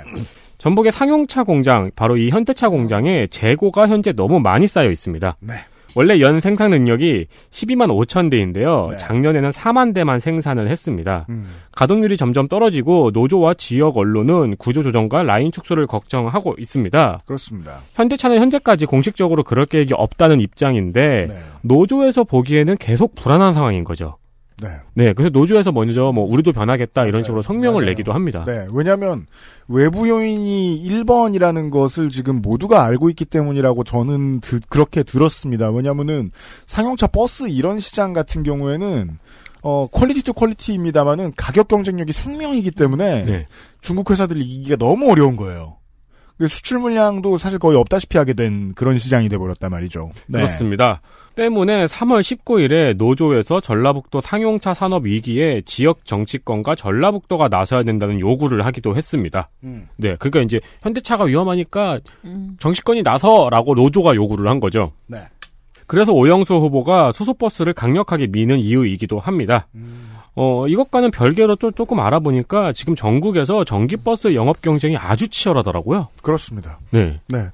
전북의 상용차 공장, 바로 이 현대차 공장에 재고가 현재 너무 많이 쌓여 있습니다. 네. 원래 연 생산 능력이 12만 5천 대인데요. 네. 작년에는 4만 대만 생산을 했습니다. 음. 가동률이 점점 떨어지고 노조와 지역 언론은 구조 조정과 라인 축소를 걱정하고 있습니다. 그렇습니다. 현대차는 현재까지 공식적으로 그럴 계획이 없다는 입장인데 네. 노조에서 보기에는 계속 불안한 상황인 거죠. 네. 네. 그래서 노조에서 먼저 뭐 우리도 변하겠다 이런 맞아요. 식으로 성명을 맞아요. 내기도 합니다. 네. 왜냐하면 외부 요인이 1번이라는 것을 지금 모두가 알고 있기 때문이라고 저는 드, 그렇게 들었습니다. 왜냐하면은 상용차 버스 이런 시장 같은 경우에는 어, 퀄리티 투 퀄리티입니다만은 가격 경쟁력이 생명이기 때문에 네. 중국 회사들이 이기기가 너무 어려운 거예요. 그 수출 물량도 사실 거의 없다시피 하게 된 그런 시장이 돼버렸단 말이죠. 네. 그렇습니다. 때문에 3월 19일에 노조에서 전라북도 상용차 산업 위기에 지역 정치권과 전라북도가 나서야 된다는 요구를 하기도 했습니다. 음. 네, 그러니까 이제 현대차가 위험하니까 음. 정치권이 나서라고 노조가 요구를 한 거죠. 네. 그래서 오영수 후보가 수소버스를 강력하게 미는 이유이기도 합니다. 음. 어, 이것과는 별개로 또 조금 알아보니까 지금 전국에서 전기버스 영업 경쟁이 아주 치열하더라고요. 그렇습니다. 네. 네.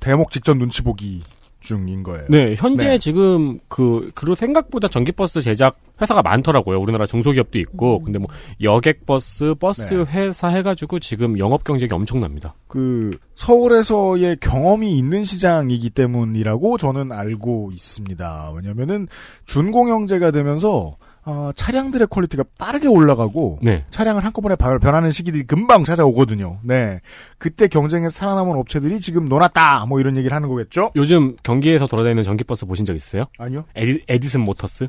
대목 직전 눈치 보기. 중인 거예요. 네, 현재 네. 지금 그, 그로 생각보다 전기버스 제작 회사가 많더라고요. 우리나라 중소기업도 있고. 음. 근데 뭐, 여객버스, 버스 네. 회사 해가지고 지금 영업 경쟁이 엄청납니다. 그, 서울에서의 경험이 있는 시장이기 때문이라고 저는 알고 있습니다. 왜냐면은, 준공영제가 되면서 어, 차량들의 퀄리티가 빠르게 올라가고 네. 차량을 한꺼번에 변하는 시기들이 금방 찾아오거든요. 네, 그때 경쟁에서 살아남은 업체들이 지금 놀았다 뭐 이런 얘기를 하는 거겠죠? 요즘 경기에서 돌아다니는 전기버스 보신 적 있어요? 아니요. 에디, 에디슨 모터스?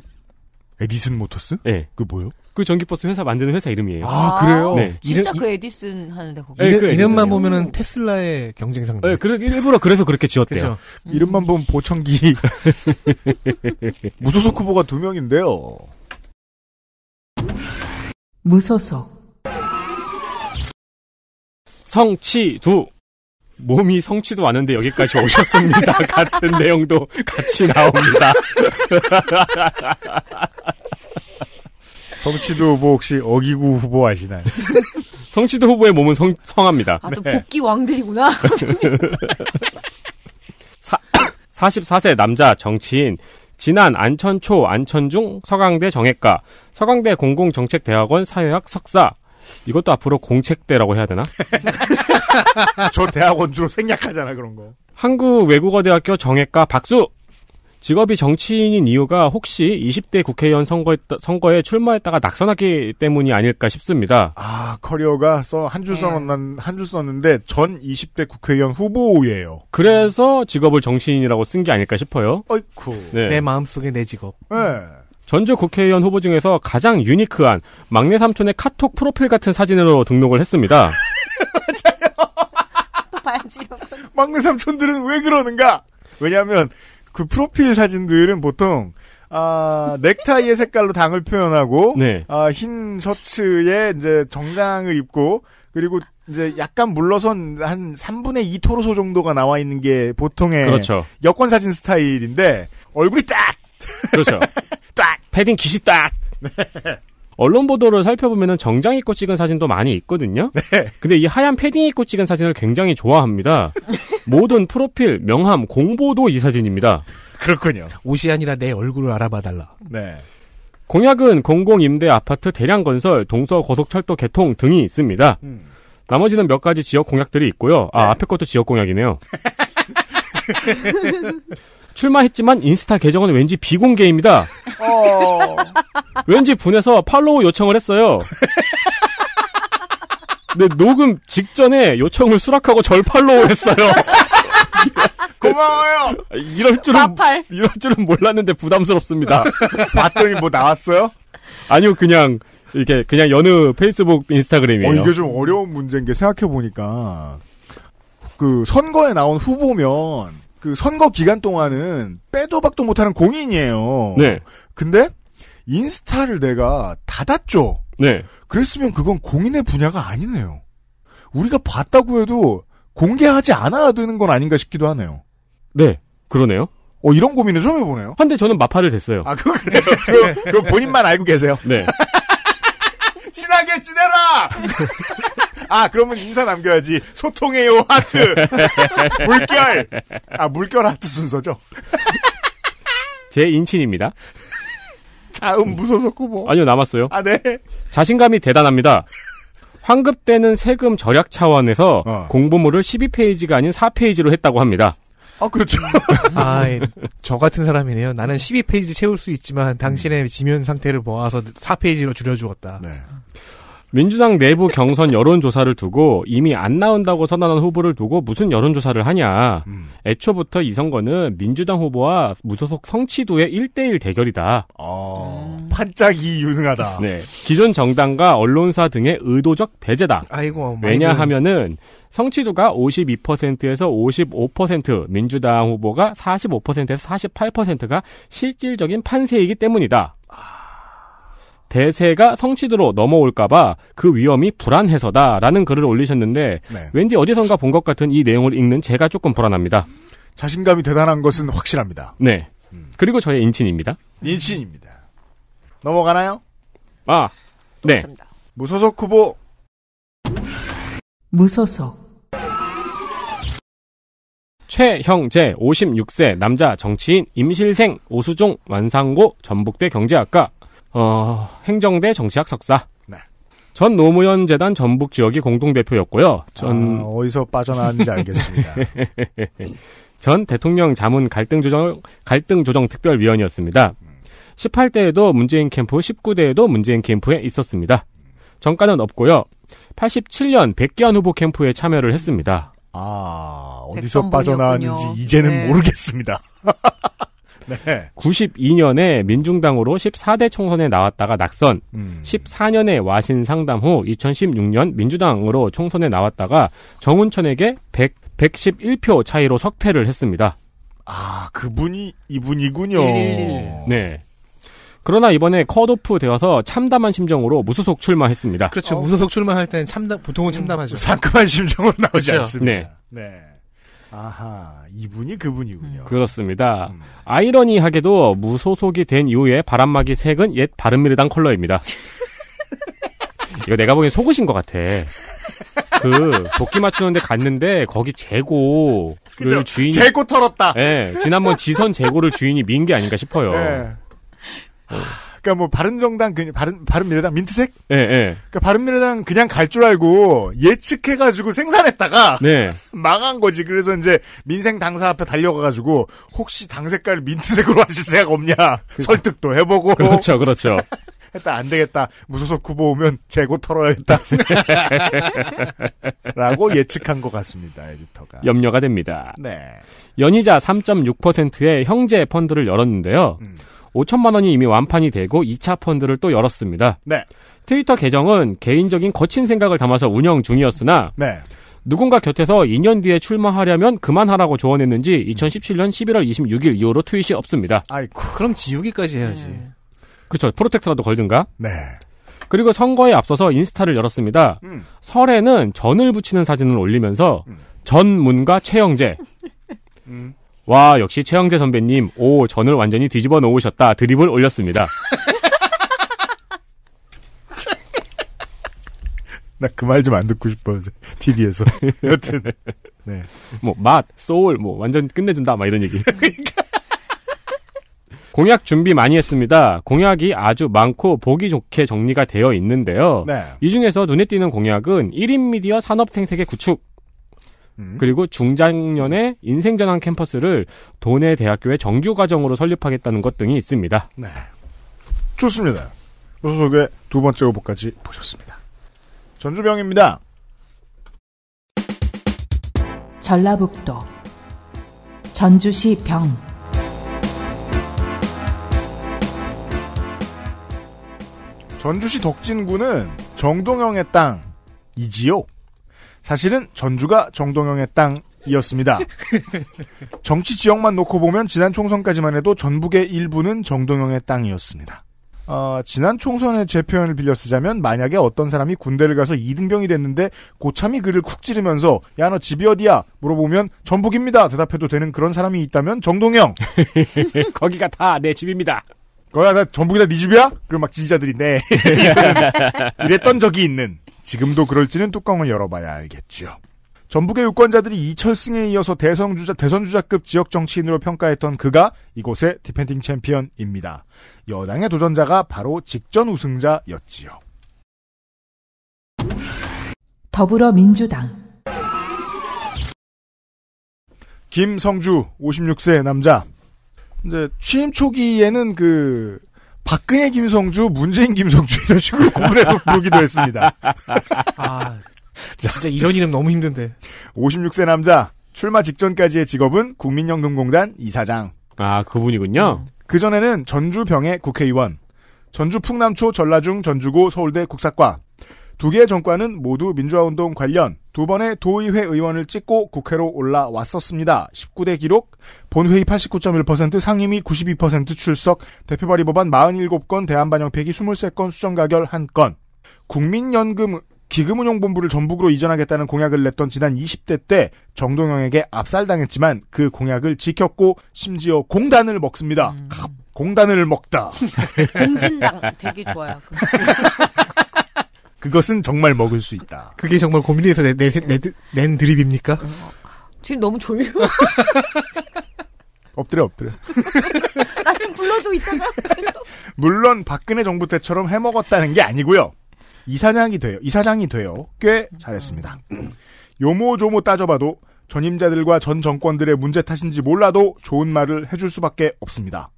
에디슨 모터스? 네. 그 뭐요? 그 전기버스 회사 만드는 회사 이름이에요. 아, 그래요? 네. 진짜 그 에디슨 하는데 거기. 네, 그 이름, 만 보면은 테슬라의 경쟁 상대. 네, 그래, 일부러 그래서 그렇게 지었대요. 음. 이름만 보면 보청기. 무소속 후보가 두 명인데요. 무소속 성취두 몸이 성취도 않은데 여기까지 오셨습니다. 같은 내용도 같이 나옵니다. 성취도 후보 혹시 어기구 후보 아시나요? 성취도 후보의 몸은 성, 성합니다. 아, 또 네. 복귀 왕들이구나. 사, 44세 남자 정치인 진안, 안천초, 안천중, 서강대 정액과, 서강대 공공정책대학원 사회학 석사. 이것도 앞으로 공책대라고 해야 되나? 저 대학원 주로 생략하잖아 그런 거. 한국외국어대학교 정액과 박수. 직업이 정치인인 이유가 혹시 20대 국회의원 선거 선거에 출마했다가 낙선하기 때문이 아닐까 싶습니다. 아 커리어가 한줄 네. 썼는데 전 20대 국회의원 후보예요. 그래서 직업을 정치인이라고 쓴 게 아닐까 싶어요. 어이쿠. 네. 내 마음속에 내 직업. 네. 전주 국회의원 후보 중에서 가장 유니크한 막내 삼촌의 카톡 프로필 같은 사진으로 등록을 했습니다. 맞아요. 또 봐야지. 막내 삼촌들은 왜 그러는가? 왜냐하면 그 프로필 사진들은 보통 아, 넥타이의 색깔로 당을 표현하고 네. 아, 흰 셔츠에 이제 정장을 입고 그리고 이제 약간 물러선 한 3분의 2 토로소 정도가 나와 있는 게 보통의 그렇죠. 여권 사진 스타일인데 얼굴이 딱 그렇죠. 딱 패딩 기시 딱 네. 언론 보도를 살펴보면 정장 입고 찍은 사진도 많이 있거든요. 네. 근데 이 하얀 패딩 입고 찍은 사진을 굉장히 좋아합니다. 모든 프로필, 명함, 공보도 이 사진입니다. 그렇군요. 옷이 아니라 내 얼굴을 알아봐달라. 네. 공약은 공공임대 아파트 대량 건설, 동서 고속철도 개통 등이 있습니다. 음. 나머지는 몇 가지 지역 공약들이 있고요. 아, 네. 앞에 것도 지역 공약이네요. 출마했지만 인스타 계정은 왠지 비공개입니다. 어... 왠지 분해서 팔로우 요청을 했어요. 근데 녹음 직전에 요청을 수락하고 절 팔로우했어요. 고마워요. 이럴 줄은 나팔. 이럴 줄은 몰랐는데 부담스럽습니다. 봤더니 뭐 나왔어요? 아니요, 그냥 이렇게 그냥 여느 페이스북 인스타그램이에요. 어, 이게 좀 어려운 문제인 게 생각해 보니까 그 선거에 나온 후보면 그 선거 기간 동안은 빼도 박도 못하는 공인이에요. 네. 근데 인스타를 내가 닫았죠. 네. 그랬으면 그건 공인의 분야가 아니네요. 우리가 봤다고 해도 공개하지 않아야 되는 건 아닌가 싶기도 하네요. 네, 그러네요. 어, 이런 고민을 좀 해보네요. 한데 저는 마파를 됐어요. 아, 그거 그래요? 그럼, 그럼 본인만 알고 계세요? 네. 친하게 지내라! 아, 그러면 인사 남겨야지. 소통해요, 하트. 물결. 아, 물결 하트 순서죠. 제 인친입니다. 다음 무소속 후보. 아니요, 남았어요. 아, 네. 자신감이 대단합니다. 환급되는 세금 절약 차원에서 어. 공부물을 12페이지가 아닌 4페이지로 했다고 합니다. 아, 그렇죠. 아, 예. 저 같은 사람이네요. 나는 12페이지 채울 수 있지만 당신의 지면 상태를 모아서 4페이지로 줄여주었다. 네. 민주당 내부 경선 여론조사를 두고 이미 안 나온다고 선언한 후보를 두고 무슨 여론조사를 하냐. 음. 애초부터 이 선거는 민주당 후보와 무소속 성취두의 1대1 대결이다. 어, 음. 판짝이 유능하다. 네. 기존 정당과 언론사 등의 의도적 배제다. 아이고, 왜냐하면은 성취도가 52%에서 55%, 민주당 후보가 45%에서 48%가 실질적인 판세이기 때문이다. 대세가 성취도로 넘어올까봐 그 위험이 불안해서다라는 글을 올리셨는데 네. 왠지 어디선가 본 것 같은 이 내용을 읽는 제가 조금 불안합니다. 자신감이 대단한 것은 확실합니다. 네. 음. 그리고 저의 인친입니다. 인친입니다. 넘어가나요? 아, 네. 무소속 후보. 무소속. 최형재 56세 남자 정치인 임실생 오수종 완상고 전북대 경제학과 어, 행정대 정치학 석사. 네. 전 노무현 재단 전북 지역이 공동 대표였고요. 전 아, 어디서 빠져나왔는지 알겠습니다. 전 대통령 자문 갈등 조정 갈등 조정 특별위원이었습니다. 18대에도 문재인 캠프, 19대에도 문재인 캠프에 있었습니다. 정가는 없고요. 87년 백기환 후보 캠프에 참여를 했습니다. 아 어디서 빠져나왔는지 이제는 네. 모르겠습니다. 네. 92년에 민중당으로 14대 총선에 나왔다가 낙선, 음. 14년에 와신 상담 후 2016년 민주당으로 총선에 나왔다가 정운천에게 100, 111표 차이로 석패를 했습니다. 아, 그분이 이분이군요. 네. 그러나 이번에 컷오프 되어서 참담한 심정으로 무소속 출마했습니다. 그렇죠. 어. 무소속 출마할 때는 참담, 보통은 참담하죠. 음, 상큼한 심정으로 나오지 그렇죠. 않습니다. 네. 네. 아하, 이분이 그분이군요. 음. 그렇습니다. 음. 아이러니하게도 무소속이 된 이후에 바람막이 색은 옛 바른미래당 컬러입니다. 이거 내가 보기엔 속으신 것 같아. 그 도끼 맞추는데 갔는데 거기 재고를 그 주인이 재고 털었다. 예, 지난번 지선 재고를 주인이 민 게 아닌가 싶어요. 네. 어. 그러니까 뭐 바른정당 그냥 바른 바른미래당 민트색? 예, 예. 그러니까 바른미래당 그냥 갈 줄 알고 예측해 가지고 생산했다가 네. 망한 거지. 그래서 이제 민생 당사 앞에 달려가 가지고 혹시 당 색깔 민트색으로 하실 생각 없냐? 그, 설득도 해 보고. 그렇죠. 그렇죠. 했다 안 되겠다. 무소속 후보 오면 재고 털어야겠다. 라고 예측한 것 같습니다. 에디터가. 염려가 됩니다. 네. 연이자 3.6%의 형제 펀드를 열었는데요. 음. 5천만 원이 이미 완판이 되고 2차 펀드를 또 열었습니다. 네. 트위터 계정은 개인적인 거친 생각을 담아서 운영 중이었으나 네. 누군가 곁에서 2년 뒤에 출마하려면 그만하라고 조언했는지 2017년 11월 26일 이후로 트윗이 없습니다. 아이쿠. 그, 그럼 지우기까지 해야지. 네. 그렇죠. 프로텍트라도 걸든가. 네. 그리고 선거에 앞서서 인스타를 열었습니다. 음. 설에는 전을 붙이는 사진을 올리면서 음. 전문가 최영재, 음. 와 역시 최영재 선배님 오 전을 완전히 뒤집어 놓으셨다 드립을 올렸습니다. 나 그 말 좀 안 듣고 싶어 요 TV에서 여튼 네뭐맛 소울 뭐 완전 끝내준다 막 이런 얘기. 공약 준비 많이 했습니다. 공약이 아주 많고 보기 좋게 정리가 되어 있는데요. 네. 이 중에서 눈에 띄는 공약은 1인 미디어 산업 생태계 구축 음. 그리고 중장년의 인생전환 캠퍼스를 도내 대학교의 정규과정으로 설립하겠다는 것 등이 있습니다. 네. 좋습니다. 소속의두 번째 후보까지 보셨습니다. 전주병입니다. 전라북도 전주시 병 전주시 덕진구는 정동영의 땅이지요. 사실은 전주가 정동영의 땅이었습니다. 정치 지역만 놓고 보면 지난 총선까지만 해도 전북의 일부는 정동영의 땅이었습니다. 어, 지난 총선의 제 표현을 빌려 쓰자면 만약에 어떤 사람이 군대를 가서 2등병이 됐는데 고참이 그를 쿡 찌르면서 야 너 집이 어디야 물어보면 전북입니다 대답해도 되는 그런 사람이 있다면 정동영 거기가 다 내 집입니다 거야 나 전북이다 네 집이야? 그럼 막 지지자들이 네 이랬던 적이 있는 지금도 그럴지는 뚜껑을 열어봐야 알겠죠. 전북의 유권자들이 이철승에 이어서 대선주자, 대선주자급 지역 정치인으로 평가했던 그가 이곳의 디펜딩 챔피언입니다. 여당의 도전자가 바로 직전 우승자였지요. 더불어민주당 김성주 56세 남자 이제 취임 초기에는 그 박근혜 김성주, 문재인 김성주 이런 식으로 구분해서 부르기도 했습니다. 아, 진짜 이런 이름 너무 힘든데. 56세 남자 출마 직전까지의 직업은 국민연금공단 이사장. 아 그분이군요. 음. 그 전에는 전주병의 국회의원, 전주 풍남초 전라중 전주고 서울대 국사과, 두 개의 정과는 모두 민주화운동 관련, 두 번의 도의회 의원을 찍고 국회로 올라왔었습니다. 19대 기록, 본회의 89.1%, 상임위 92% 출석, 대표발의 법안 47건, 대한반영폐기 23건, 수정가결 1건. 국민연금 기금운용본부를 전북으로 이전하겠다는 공약을 냈던 지난 20대 때 정동영에게 압살당했지만 그 공약을 지켰고 심지어 공단을 먹습니다. 음. 아, 공단을 먹다. 공진당 되게 좋아요. 그것은 정말 먹을 수 있다. 그게 정말 고민해서 내, 내, 내, 낸 드립입니까? 어. 지금 너무 졸려. 엎드려 엎드려. 나 좀 불러줘 이따가. 물론 박근혜 정부 때처럼 해먹었다는 게 아니고요. 이사장이 돼요. 이사장이 돼요. 꽤 잘했습니다. 요모조모 따져봐도 전임자들과 전 정권들의 문제 탓인지 몰라도 좋은 말을 해줄 수밖에 없습니다.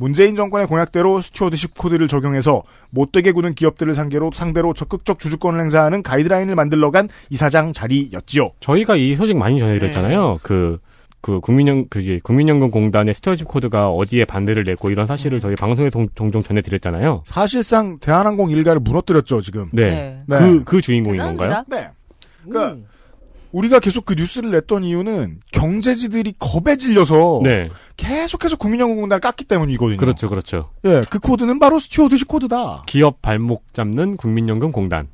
문재인 정권의 공약대로 스튜어드십 코드를 적용해서 못되게 구는 기업들을 상대로, 상대로 적극적 주주권을 행사하는 가이드라인을 만들러 간 이사장 자리였지요. 저희가 이 소식 많이 전해드렸잖아요. 네. 그, 그 국민연 그게 국민연금공단의 스튜어십 코드가 어디에 반대를 냈고 이런 사실을 음. 저희 방송에 종종 전해드렸잖아요. 사실상 대한항공 일가를 무너뜨렸죠 지금. 네. 그그 네. 네. 그 주인공인 건가요? 네. 그 음. 우리가 계속 그 뉴스를 냈던 이유는 경제지들이 겁에 질려서 네. 계속해서 국민연금공단을 깎기 때문이거든요. 그렇죠, 그렇죠. 예, 그 코드는 바로 스튜어드십 코드다. 기업 발목 잡는 국민연금공단.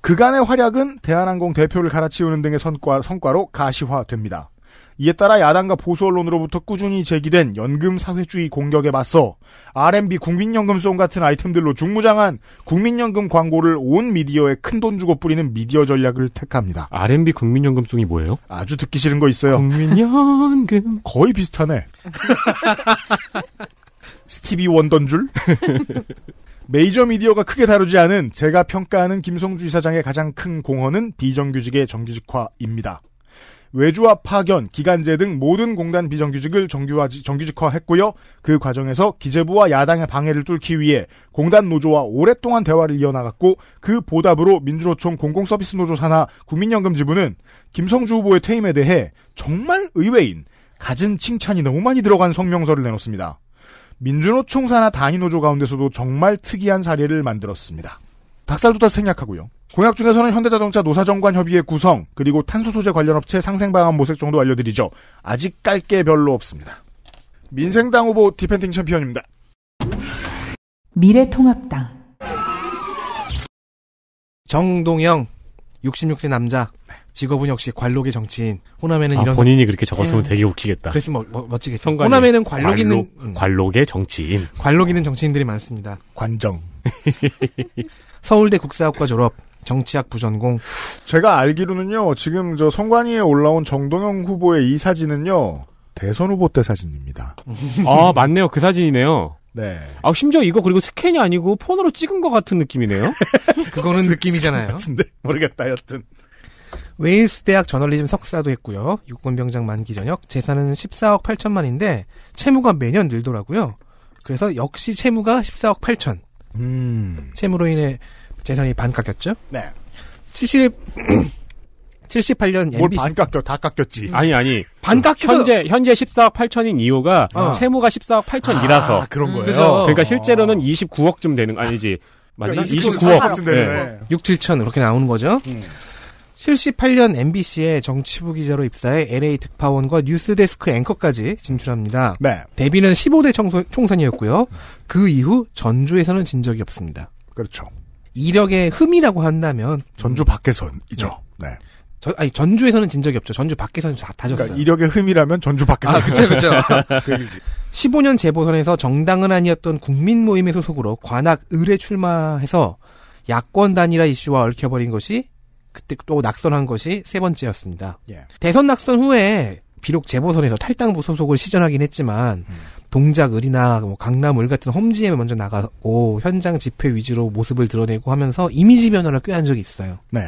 그간의 활약은 대한항공 대표를 갈아치우는 등의 성과, 성과로 가시화됩니다. 이에 따라 야당과 보수 언론으로부터 꾸준히 제기된 연금 사회주의 공격에 맞서 R&B 국민연금송 같은 아이템들로 중무장한 국민연금 광고를 온 미디어에 큰 돈 주고 뿌리는 미디어 전략을 택합니다. R&B 국민연금송이 뭐예요? 아주 듣기 싫은 거 있어요. 국민연금 거의 비슷하네. 스티비 원던 줄? 메이저 미디어가 크게 다루지 않은 제가 평가하는 김성주 이사장의 가장 큰 공헌은 비정규직의 정규직화입니다. 외주와 파견, 기간제 등 모든 공단 비정규직을 정규화, 정규직화했고요. 그 과정에서 기재부와 야당의 방해를 뚫기 위해 공단 노조와 오랫동안 대화를 이어나갔고 그 보답으로 민주노총 공공서비스 노조 산하 국민연금 지부는 김성주 후보의 퇴임에 대해 정말 의외인 가진 칭찬이 너무 많이 들어간 성명서를 내놓습니다. 민주노총 산하 단위 노조 가운데서도 정말 특이한 사례를 만들었습니다. 닭살도 다 생략하고요. 공약 중에서는 현대자동차 노사정관협의회 구성 그리고 탄소소재 관련 업체 상생방안 모색 정도 알려드리죠. 아직 깔게 별로 없습니다. 민생당 후보 디펜딩 챔피언입니다. 미래통합당 정동영 66세 남자 직업은 역시 관록의 정치인 호남에는 아, 이런 본인이 사... 그렇게 적었으면 네. 되게 웃기겠다. 그랬으면 멋, 뭐, 뭐, 멋지겠죠. 성관이. 호남에는 관록, 관록 있 음. 관록의 정치인 관록 있는 정치인들이 많습니다. 관정 서울대 국사학과 졸업 정치학 부전공. 제가 알기로는요, 지금 저 선관위에 올라온 정동영 후보의 이 사진은요, 대선 후보 때 사진입니다. 아, 맞네요. 그 사진이네요. 네. 아, 심지어 이거 그리고 스캔이 아니고 폰으로 찍은 것 같은 느낌이네요? 그거는 그 느낌이잖아요. 같은데? 모르겠다, 여튼. 웨일스 대학 저널리즘 석사도 했고요. 육군병장 만기 전역 재산은 14억 8천만인데 채무가 매년 늘더라고요. 그래서 역시 채무가 14억 8천. 음. 채무로 인해 재산이 반 깎였죠? 네. 70, 78년 MBC. 뭘 반 깎여? 다 깎였지. 아니, 아니. 반깎여 현재, 현재 14억 8천인 이유가 어. 채무가 14억 8천이라서. 아, 그런 음. 거예요. 그래서. 그러니까 실제로는 어. 29억쯤 되는, 아니지. 맞아, 29억. 그러니까 네. 네. 6, 7천 이렇게 나오는 거죠. 음. 78년 m b c 에 정치부 기자로 입사해 LA 특파원과 뉴스데스크 앵커까지 진출합니다. 네. 데뷔는 15대 청소, 총선이었고요. 그 이후 전주에서는 진 적이 없습니다. 그렇죠. 이력의 흠이라고 한다면 전주 밖에선이죠. 네. 네. 저, 아니 전주에서는 진 적이 없죠. 전주 밖에서는 다 다졌어요. 그러니까 이력의 흠이라면 전주 밖에서. 아, 그렇죠, 그렇죠. 15년 재보선에서 정당은 아니었던 국민 모임의 소속으로 관악 을에 출마해서 야권 단일화 이슈와 얽혀버린 것이 그때 또 낙선한 것이 세 번째였습니다. 예. 대선 낙선 후에 비록 재보선에서 탈당부 소속을 시전하긴 했지만 음. 동작을이나 뭐 강남을 같은 험지에 먼저 나가고 현장 집회 위주로 모습을 드러내고 하면서 이미지 변화를 꾀한 적이 있어요. 네.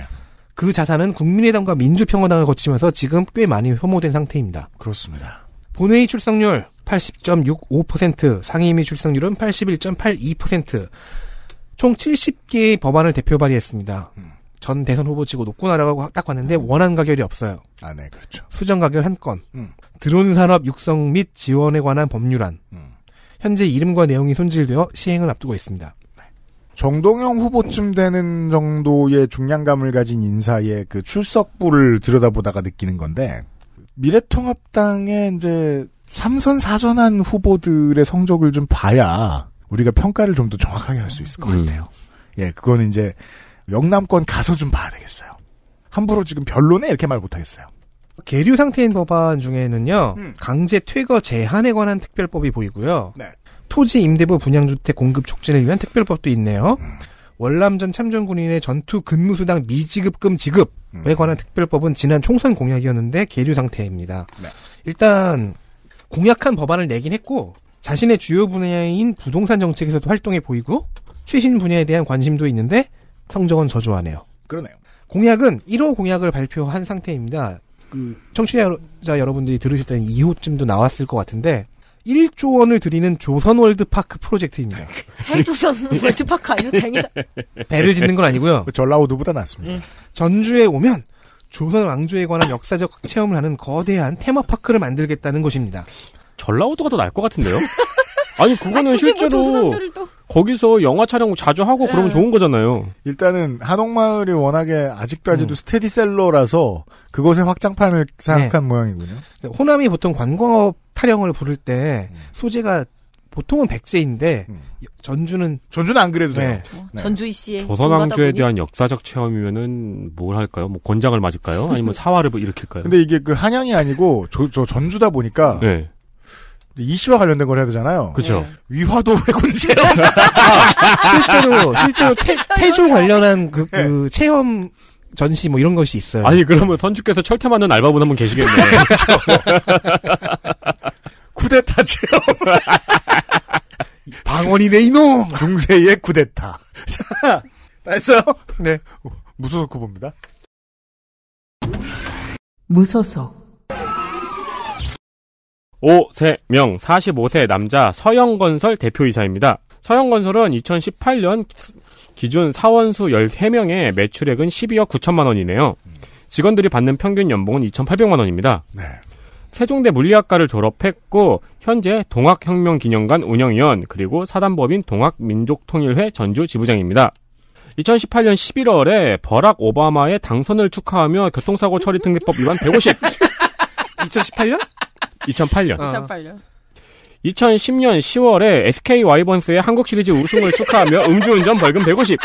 그 자산은 국민의당과 민주평화당을 거치면서 지금 꽤 많이 소모된 상태입니다. 그렇습니다. 본회의 출석률 80.65%, 상임위 출석률은 81.82%, 총 70개의 법안을 대표 발의했습니다. 음. 전 대선 후보 치고 높구나라고 딱 봤는데 음. 원안 가결이 없어요. 아, 네, 그렇죠. 수정 가결 한 건. 음. 드론 산업 육성 및 지원에 관한 법률안. 음. 현재 이름과 내용이 손질되어 시행을 앞두고 있습니다. 정동영 후보쯤 되는 정도의 중량감을 가진 인사의 그 출석부를 들여다보다가 느끼는 건데 미래통합당의 이제 삼선 사전한 후보들의 성적을 좀 봐야 우리가 평가를 좀 더 정확하게 할 수 있을 것 음. 같아요. 음. 예, 그거는 이제 영남권 가서 좀 봐야 되겠어요. 함부로 지금 변론에 이렇게 말 못하겠어요. 계류 상태인 법안 중에는요, 음. 강제 퇴거 제한에 관한 특별법이 보이고요. 네. 토지 임대부 분양주택 공급 촉진을 위한 특별법도 있네요. 음. 월남전 참전군인의 전투 근무수당 미지급금 지급에 음. 관한 특별법은 지난 총선 공약이었는데 계류 상태입니다. 네. 일단 공약한 법안을 내긴 했고 자신의 주요 분야인 부동산 정책에서도 활동해 보이고 최신 분야에 대한 관심도 있는데 성적은 저조하네요. 그러네요. 공약은 1호 공약을 발표한 상태입니다. 그 청취자 여러분들이 들으실 때는 2호쯤도 나왔을 것 같은데 1조 원을 드리는 조선 월드파크 프로젝트입니다. 해조선 월드파크 아니요 다행이다. 배를 짓는 건 아니고요. 그 전라우드보다 낫습니다. 응. 음. 전주에 오면 조선 왕조에 관한 역사적 체험을 하는 거대한 테마파크를 만들겠다는 것입니다. 전라우드가 더 나을 것 같은데요? 아니 그거는 아, 뭐 실제로 거기서 영화 촬영 자주 하고 네. 그러면 좋은 거잖아요. 일단은 한옥마을이 워낙에 아직까지도 음. 스테디셀러라서 그것의 확장판을 생각한 네. 모양이군요. 호남이 보통 관광업 타령을 부를 때 음. 소재가 보통은 백제인데 음. 전주는 전주는 안 그래도 네. 돼요. 어, 네. 전주이 씨의 조선왕조에 대한 역사적 체험이면은 뭘 할까요? 뭐 권장을 맞을까요? 아니면 사화를 뭐 일으킬까요? 근데 이게 그 한양이 아니고 저, 저 전주다 보니까 네. 이 씨와 관련된 걸 해야 되잖아요. 그렇죠. 위화도 왜군제요 실제로 실제로 아, 태, 태조 관련한 그, 네. 그 체험 전시 뭐 이런 것이 있어요. 아니 그러면 선주께서 철퇴 맞는 알바분 한 분 계시겠네요. 쿠데타 체험. 방언이네 이놈. 중세의 쿠데타. 자, 다 했어요? 네. 무소속 후보입니다. 무소속. 5, 세명 45세 남자 서영건설 대표이사입니다. 서영건설은 2018년 기준 사원수 13명의 매출액은 12억 9천만 원이네요. 직원들이 받는 평균 연봉은 2,800만 원입니다. 네. 세종대 물리학과를 졸업했고 현재 동학혁명기념관 운영위원 그리고 사단법인 동학민족통일회 전주 지부장입니다. 2018년 11월에 버락 오바마의 당선을 축하하며 교통사고 처리 등기법 위반 150. 2018년? 2008년. 어. 2008년. 2010년 10월에 SK 와이번스의 한국 시리즈 우승을 축하하며 음주운전 벌금 150.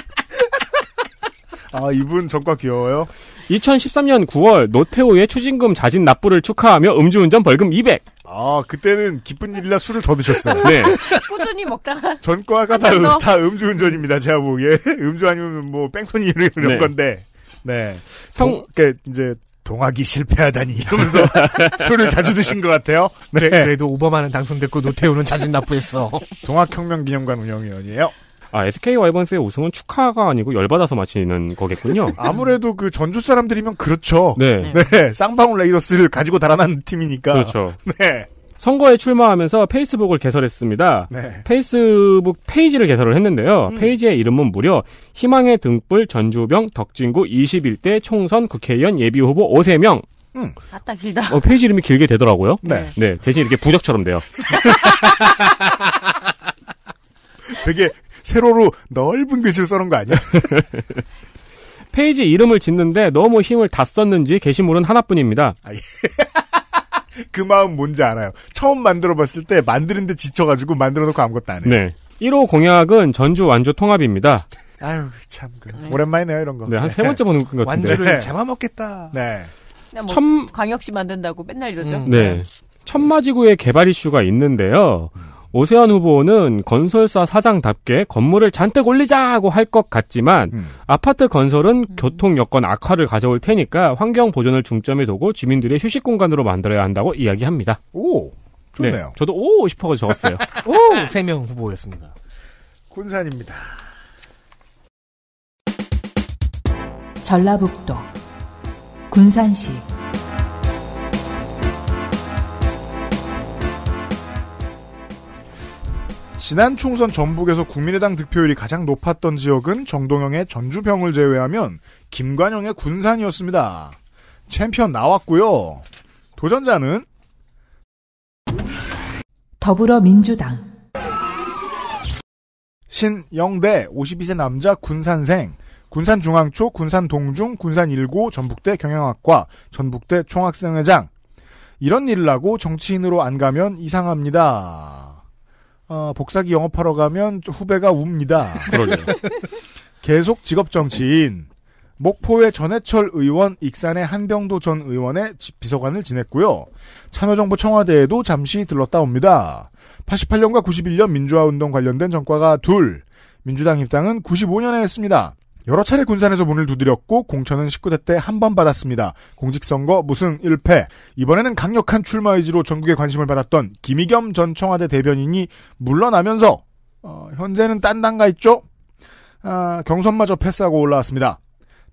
아, 이분 정과 귀여워요. 2013년 9월 노태우의 추징금 자진 납부를 축하하며 음주운전 벌금 200. 아, 그때는 기쁜 일이라 술을 더 드셨어요. 네. 꾸준히 먹다가. 전과가 다, 음, 다 음주운전입니다, 제가 보기에. 음주 아니면 뭐 뺑소니 를 이런 네. 건데. 네. 성, 그, 그러니까 이제 동학이 실패하다니 이러면서 술을 자주 드신 것 같아요. 네. 네. 그래도 오바마는 당선됐고 노태우는 자진 납부했어. 동학혁명기념관 운영위원이에요. 아, SK 와이번스의 우승은 축하가 아니고 열받아서 마시는 거겠군요. 아무래도 그 전주 사람들이면 그렇죠. 네. 네. 쌍방울 레이더스를 가지고 달아난 팀이니까. 그렇죠. 네. 선거에 출마하면서 페이스북을 개설했습니다. 네. 페이스북 페이지를 개설을 했는데요. 음. 페이지의 이름은 무려 희망의 등불 전주병 덕진구 21대 총선 국회의원 예비후보 5세명 음. 아따 길다. 어, 페이지 이름이 길게 되더라고요. 네. 네. 대신 이렇게 부적처럼 돼요. 되게 세로로 넓은 글씨를 써놓은 거 아니야? 페이지 이름을 짓는데 너무 힘을 다 썼는지 게시물은 하나뿐입니다. 아, 예. 그 마음 뭔지 알아요. 처음 만들어봤을 때 만드는데 지쳐가지고 만들어놓고 아무것도 안 해요. 네. 1호 공약은 전주 완주 통합입니다. 아유 참 그, 오랜만이네요 이런 거. 네, 한세 네. 번째 보는 것 같은데. 완주를 잡아 네. 먹겠다. 네. 뭐 천... 광역시 만든다고 맨날 이러죠. 음, 네. 천마지구의 개발 이슈가 있는데요. 음. 오세환 후보는 건설사 사장답게 건물을 잔뜩 올리자고 할 것 같지만 음. 아파트 건설은 음. 교통 여건 악화를 가져올 테니까 환경 보존을 중점에 두고 주민들의 휴식 공간으로 만들어야 한다고 이야기합니다. 오 좋네요. 네, 저도 오 싶어서 적었어요. 오세 명 후보였습니다. 군산입니다. 전라북도 군산시 지난 총선 전북에서 국민의당 득표율이 가장 높았던 지역은 정동영의 전주병을 제외하면 김관영의 군산이었습니다. 챔피언 나왔고요. 도전자는 더불어민주당 신영대 52세 남자 군산생 군산중앙초 군산동중 군산일고 전북대 경영학과 전북대 총학생회장 이런 일을 하고 정치인으로 안 가면 이상합니다. 어, 복사기 영업하러 가면 후배가 웁니다. 그러네요. 계속 직업 정치인. 목포의 전해철 의원, 익산의 한병도 전 의원의 비서관을 지냈고요. 참여정부 청와대에도 잠시 들렀다 옵니다. 88년과 91년 민주화운동 관련된 전과가 둘, 민주당 입당은 95년에 했습니다. 여러 차례 군산에서 문을 두드렸고 공천은 19대 때 한 번 받았습니다. 공직선거 무승 1패. 이번에는 강력한 출마 의지로 전국의 관심을 받았던 김희겸 전 청와대 대변인이 물러나면서 어, 현재는 딴당가 있죠. 아, 경선마저 패스하고 올라왔습니다.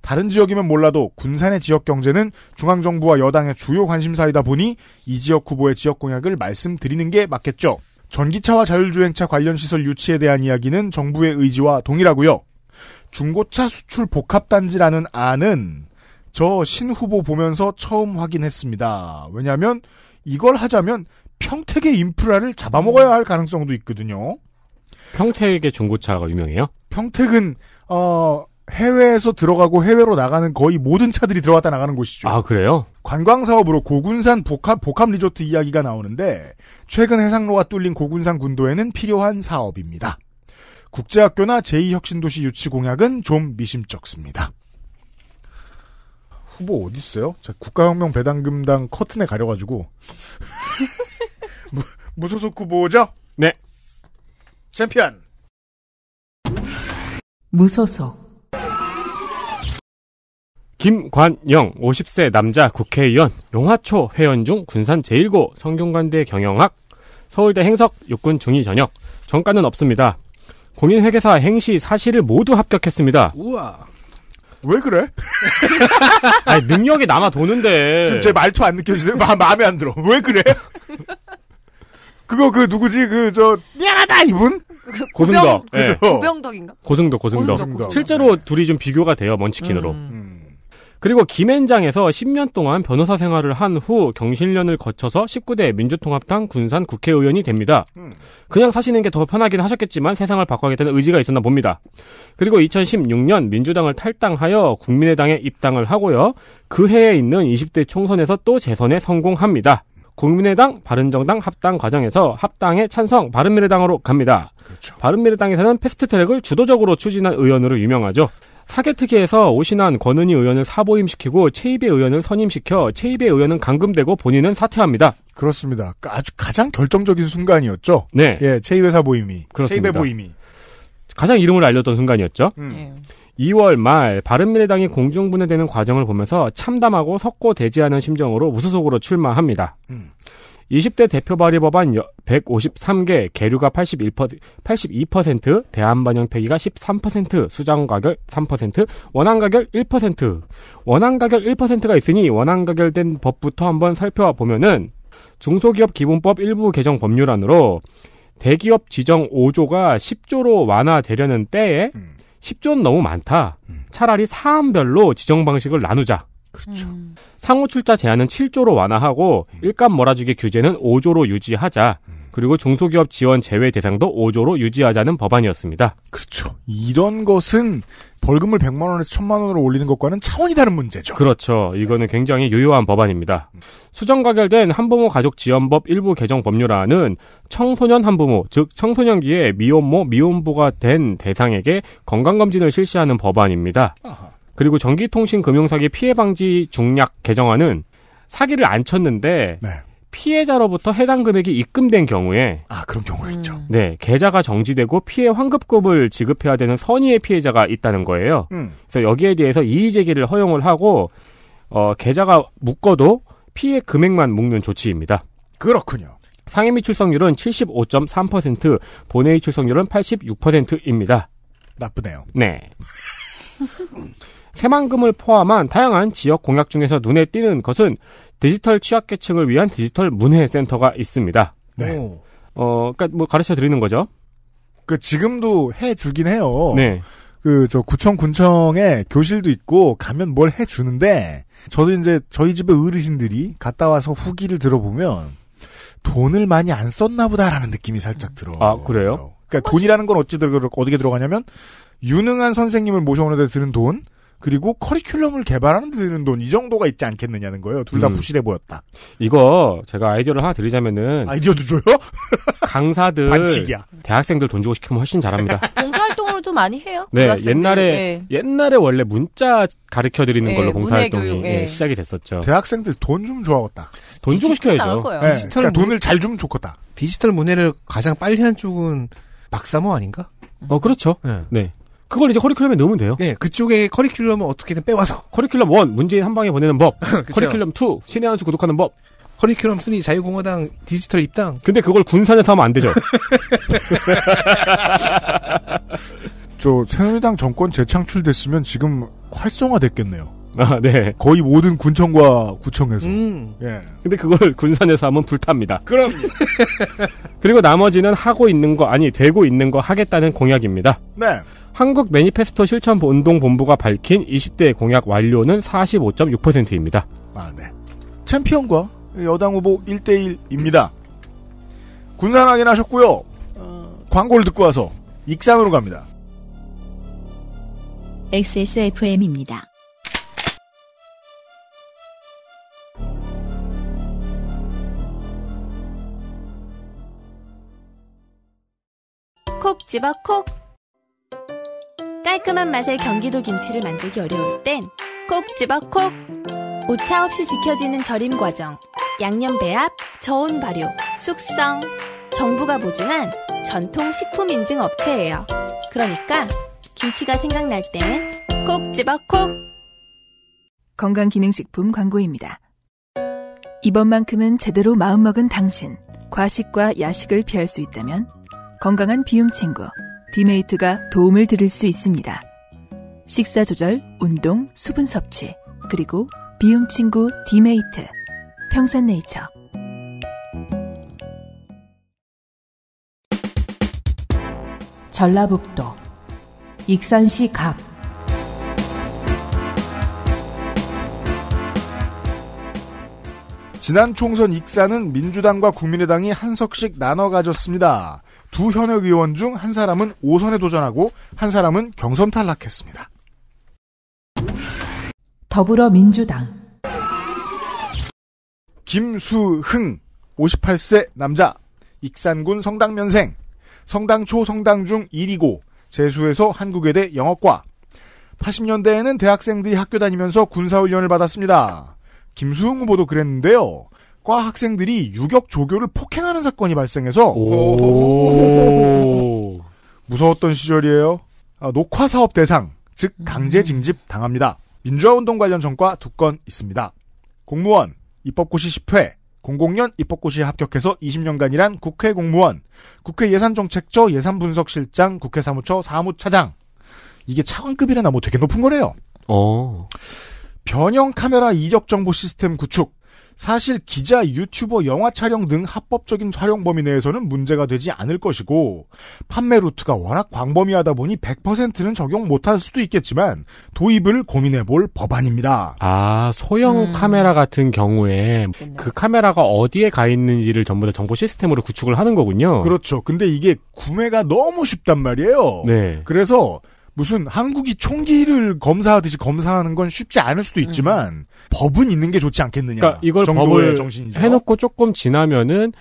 다른 지역이면 몰라도 군산의 지역 경제는 중앙정부와 여당의 주요 관심사이다 보니 이 지역 후보의 지역 공약을 말씀드리는 게 맞겠죠. 전기차와 자율주행차 관련 시설 유치에 대한 이야기는 정부의 의지와 동일하고요. 중고차 수출 복합단지라는 안은 저 신후보 보면서 처음 확인했습니다. 왜냐하면 이걸 하자면 평택의 인프라를 잡아먹어야 할 가능성도 있거든요. 평택의 중고차가 유명해요? 평택은 어, 해외에서 들어가고 해외로 나가는 거의 모든 차들이 들어왔다 나가는 곳이죠. 아 그래요? 관광 사업으로 고군산 복합 복합 리조트 이야기가 나오는데 최근 해상로가 뚫린 고군산 군도에는 필요한 사업입니다. 국제학교나 제2혁신도시 유치 공약은 좀 미심쩍습니다. 후보 어디 어요 자, 국가혁명 배당금당 커튼에 가려가지고 무, 무소속 후보죠? 네. 챔피언. 무소속. 김관영 50세 남자 국회의원 용화초 회원 중 군산 제1고 성균관대 경영학 서울대 행석 육군 중위 전역 정가는 없습니다. 공인회계사 행시 사실을 모두 합격했습니다. 우와. 왜 그래? 아니, 능력이 남아 도는데. 지금 제 말투 안 느껴지세요? 마, 마음에 안 들어. 왜 그래? 그거 그 누구지 그 저 미안하다 이분 고승덕 고병, 예. 덕인가 고승덕 고승덕, 실제로 둘이 좀 비교가 돼요 먼치킨으로 음. 음. 그리고 김앤장에서 10년 동안 변호사 생활을 한 후 경실련을 거쳐서 19대 민주통합당 군산 국회의원이 됩니다. 음. 그냥 사시는 게 더 편하긴 하셨겠지만 세상을 바꿔야겠다는 의지가 있었나 봅니다. 그리고 2016년 민주당을 탈당하여 국민의당에 입당을 하고요. 그 해에 있는 20대 총선에서 또 재선에 성공합니다. 국민의당, 바른정당 합당 과정에서 합당에 찬성 바른미래당으로 갑니다. 그렇죠. 바른미래당에서는 패스트트랙을 주도적으로 추진한 의원으로 유명하죠. 사개특위에서 오신한 권은희 의원을 사보임시키고 최입의 의원을 선임시켜 최입의 의원은 감금되고 본인은 사퇴합니다. 그렇습니다. 아주 가장 결정적인 순간이었죠. 네. 예, 최입의 사보임이. 그렇습니다. 최입의 보임이. 가장 이름을 알렸던 순간이었죠. 음. 2월 예. 말 바른미래당이 공중분해되는 과정을 보면서 참담하고 석고 대지하는 심정으로 무소속으로 출마합니다. 음. 20대 대표 발의 법안 153개, 계류가 81%, 82%, 대한반영 폐기가 13%, 수장 가결 3%, 원안 가결 1%. 원안 가결 1%가 있으니 원안 가결된 법부터 한번 살펴보면은 중소기업 기본법 일부 개정 법률안으로 대기업 지정 5조가 10조로 완화되려는 때에 음. 10조는 너무 많다. 음. 차라리 사안별로 지정 방식을 나누자. 그렇죠. 음. 상호 출자 제한은 7조로 완화하고 음. 일감 몰아주기 규제는 5조로 유지하자. 음. 그리고 중소기업 지원 제외 대상도 5조로 유지하자는 법안이었습니다. 그렇죠. 이런 것은 벌금을 100만 원에서 1000만 원으로 올리는 것과는 차원이 다른 문제죠. 그렇죠. 이거는 굉장히 유효한 법안입니다. 음. 수정 가결된 한부모 가족 지원법 일부 개정 법률안은 청소년 한부모, 즉 청소년기에 미혼모, 미혼부가 된 대상에게 건강검진을 실시하는 법안입니다. 아하. 그리고 전기통신금융사기 피해방지 중략 개정안은 사기를 안 쳤는데 네. 피해자로부터 해당 금액이 입금된 경우에 아 그런 경우가 음. 있죠. 네 계좌가 정지되고 피해 환급금을 지급해야 되는 선의의 피해자가 있다는 거예요. 음. 그래서 여기에 대해서 이의 제기를 허용을 하고 어, 계좌가 묶어도 피해 금액만 묶는 조치입니다. 그렇군요. 상임위 출석률은 75.3%, 본회의 출석률은 86%입니다. 나쁘네요. 네. 새만금을 포함한 다양한 지역 공약 중에서 눈에 띄는 것은 디지털 취약계층을 위한 디지털 문해센터가 있습니다. 네. 어, 그러니까 뭐 가르쳐 드리는 거죠. 그 지금도 해 주긴 해요. 네. 그 저 구청 군청에 교실도 있고 가면 뭘 해 주는데 저도 이제 저희 집에 어르신들이 갔다 와서 후기를 들어보면 돈을 많이 안 썼나 보다라는 느낌이 살짝 들어. 아, 그래요? 그러니까 돈이라는 건 어찌 들어 어떻게 들어가냐면 유능한 선생님을 모셔오는 데 드는 돈, 그리고 커리큘럼을 개발하는 데 드는 돈, 이 정도가 있지 않겠느냐는 거예요. 둘다 음. 부실해 보였다. 이거 제가 아이디어를 하나 드리자면은. 아, 아이디어도 줘요? 강사들. 반칙이야. 대학생들 돈 주고 시키면 훨씬 잘합니다. 봉사활동으로도 많이 해요. 네, 옛날에, 네. 옛날에 원래 문자 가르쳐 드리는 네, 걸로 봉사활동이 예, 네. 시작이 됐었죠. 대학생들 돈 주면 좋아하겠다. 돈 주고 시켜야죠. 예, 디지털 그러니까 문... 돈을 잘 주면 좋겠다. 디지털 문해를 가장 빨리 한 쪽은 박사모 아닌가? 어, 그렇죠. 예. 네. 그걸 이제 커리큘럼에 넣으면 돼요. 네, 그쪽에 커리큘럼을 어떻게든 빼와서. 커리큘럼 1, 문제 한 방에 보내는 법. 커리큘럼 2, 신의 한수 구독하는 법. 커리큘럼 3, 자유공화당 디지털 입당. 근데 그걸 군산에서 하면 안 되죠. 저 새누리당 정권 재창출됐으면 지금 활성화됐겠네요. 아, 네. 거의 모든 군청과 구청에서. 음. 예. 근데 그걸 군산에서 하면 불탑니다. 그럼. 그리고 나머지는 하고 있는 거, 아니, 되고 있는 거 하겠다는 공약입니다. 네. 한국 매니페스토 실천 운동 본부가 밝힌 20대 공약 완료는 45.6%입니다. 아, 네. 챔피언과 여당 후보 1대1입니다. 군산 확인하셨고요. 어... 광고를 듣고 와서 익산으로 갑니다. XSFM입니다. 콕 집어 콕 깔끔한 맛의 경기도 김치를 만들기 어려울 땐 콕 집어 콕 오차 없이 지켜지는 절임 과정 양념 배합, 저온 발효, 숙성 정부가 보증한 전통 식품 인증 업체예요 그러니까 김치가 생각날 땐콕 집어 콕 건강기능식품 광고입니다 이번만큼은 제대로 마음먹은 당신 과식과 야식을 피할 수 있다면 건강한 비움 친구 디메이트가 도움을 드릴 수 있습니다. 식사 조절, 운동, 수분 섭취, 그리고 비움 친구 디메이트 평산네이처 전라북도 익산시 갑 지난 총선 익산은 민주당과 국민의당이 한 석씩 나눠 가졌습니다. 두 현역 의원 중 한 사람은 5선에 도전하고 한 사람은 경선 탈락했습니다. 더불어민주당 김수흥 58세 남자 익산군 성당면생 성당 초 성당 중1위고재수에서 한국외대 영어과 80년대에는 대학생들이 학교 다니면서 군사훈련을 받았습니다. 김수흥 후보도 그랬는데요. 과 학생들이 유격 조교를 폭행하는 사건이 발생해서 무서웠던 시절이에요. 아, 녹화 사업 대상 즉 강제 징집 당합니다. 민주화 운동 관련 전과 두 건 있습니다. 공무원 입법고시 10회 00년 입법고시에 합격해서 20년간 이란 국회 공무원 국회 예산정책처 예산분석실장 국회 사무처 사무차장 이게 차관급이라나 뭐 되게 높은 거래요. 어. 변형 카메라 이력 정보 시스템 구축 사실 기자, 유튜버, 영화 촬영 등 합법적인 촬영 범위 내에서는 문제가 되지 않을 것이고 판매 루트가 워낙 광범위하다 보니 100%는 적용 못할 수도 있겠지만 도입을 고민해 볼 법안입니다. 아, 소형 음. 카메라 같은 경우에 그 카메라가 어디에 가 있는지를 전부 다 정보 시스템으로 구축을 하는 거군요. 그렇죠. 근데 이게 구매가 너무 쉽단 말이에요. 네. 그래서 무슨 한국이 총기를 검사하듯이 검사하는 건 쉽지 않을 수도 있지만 음. 법은 있는 게 좋지 않겠느냐. 그러니까 이걸 법을 정신이죠. 해놓고 조금 지나면은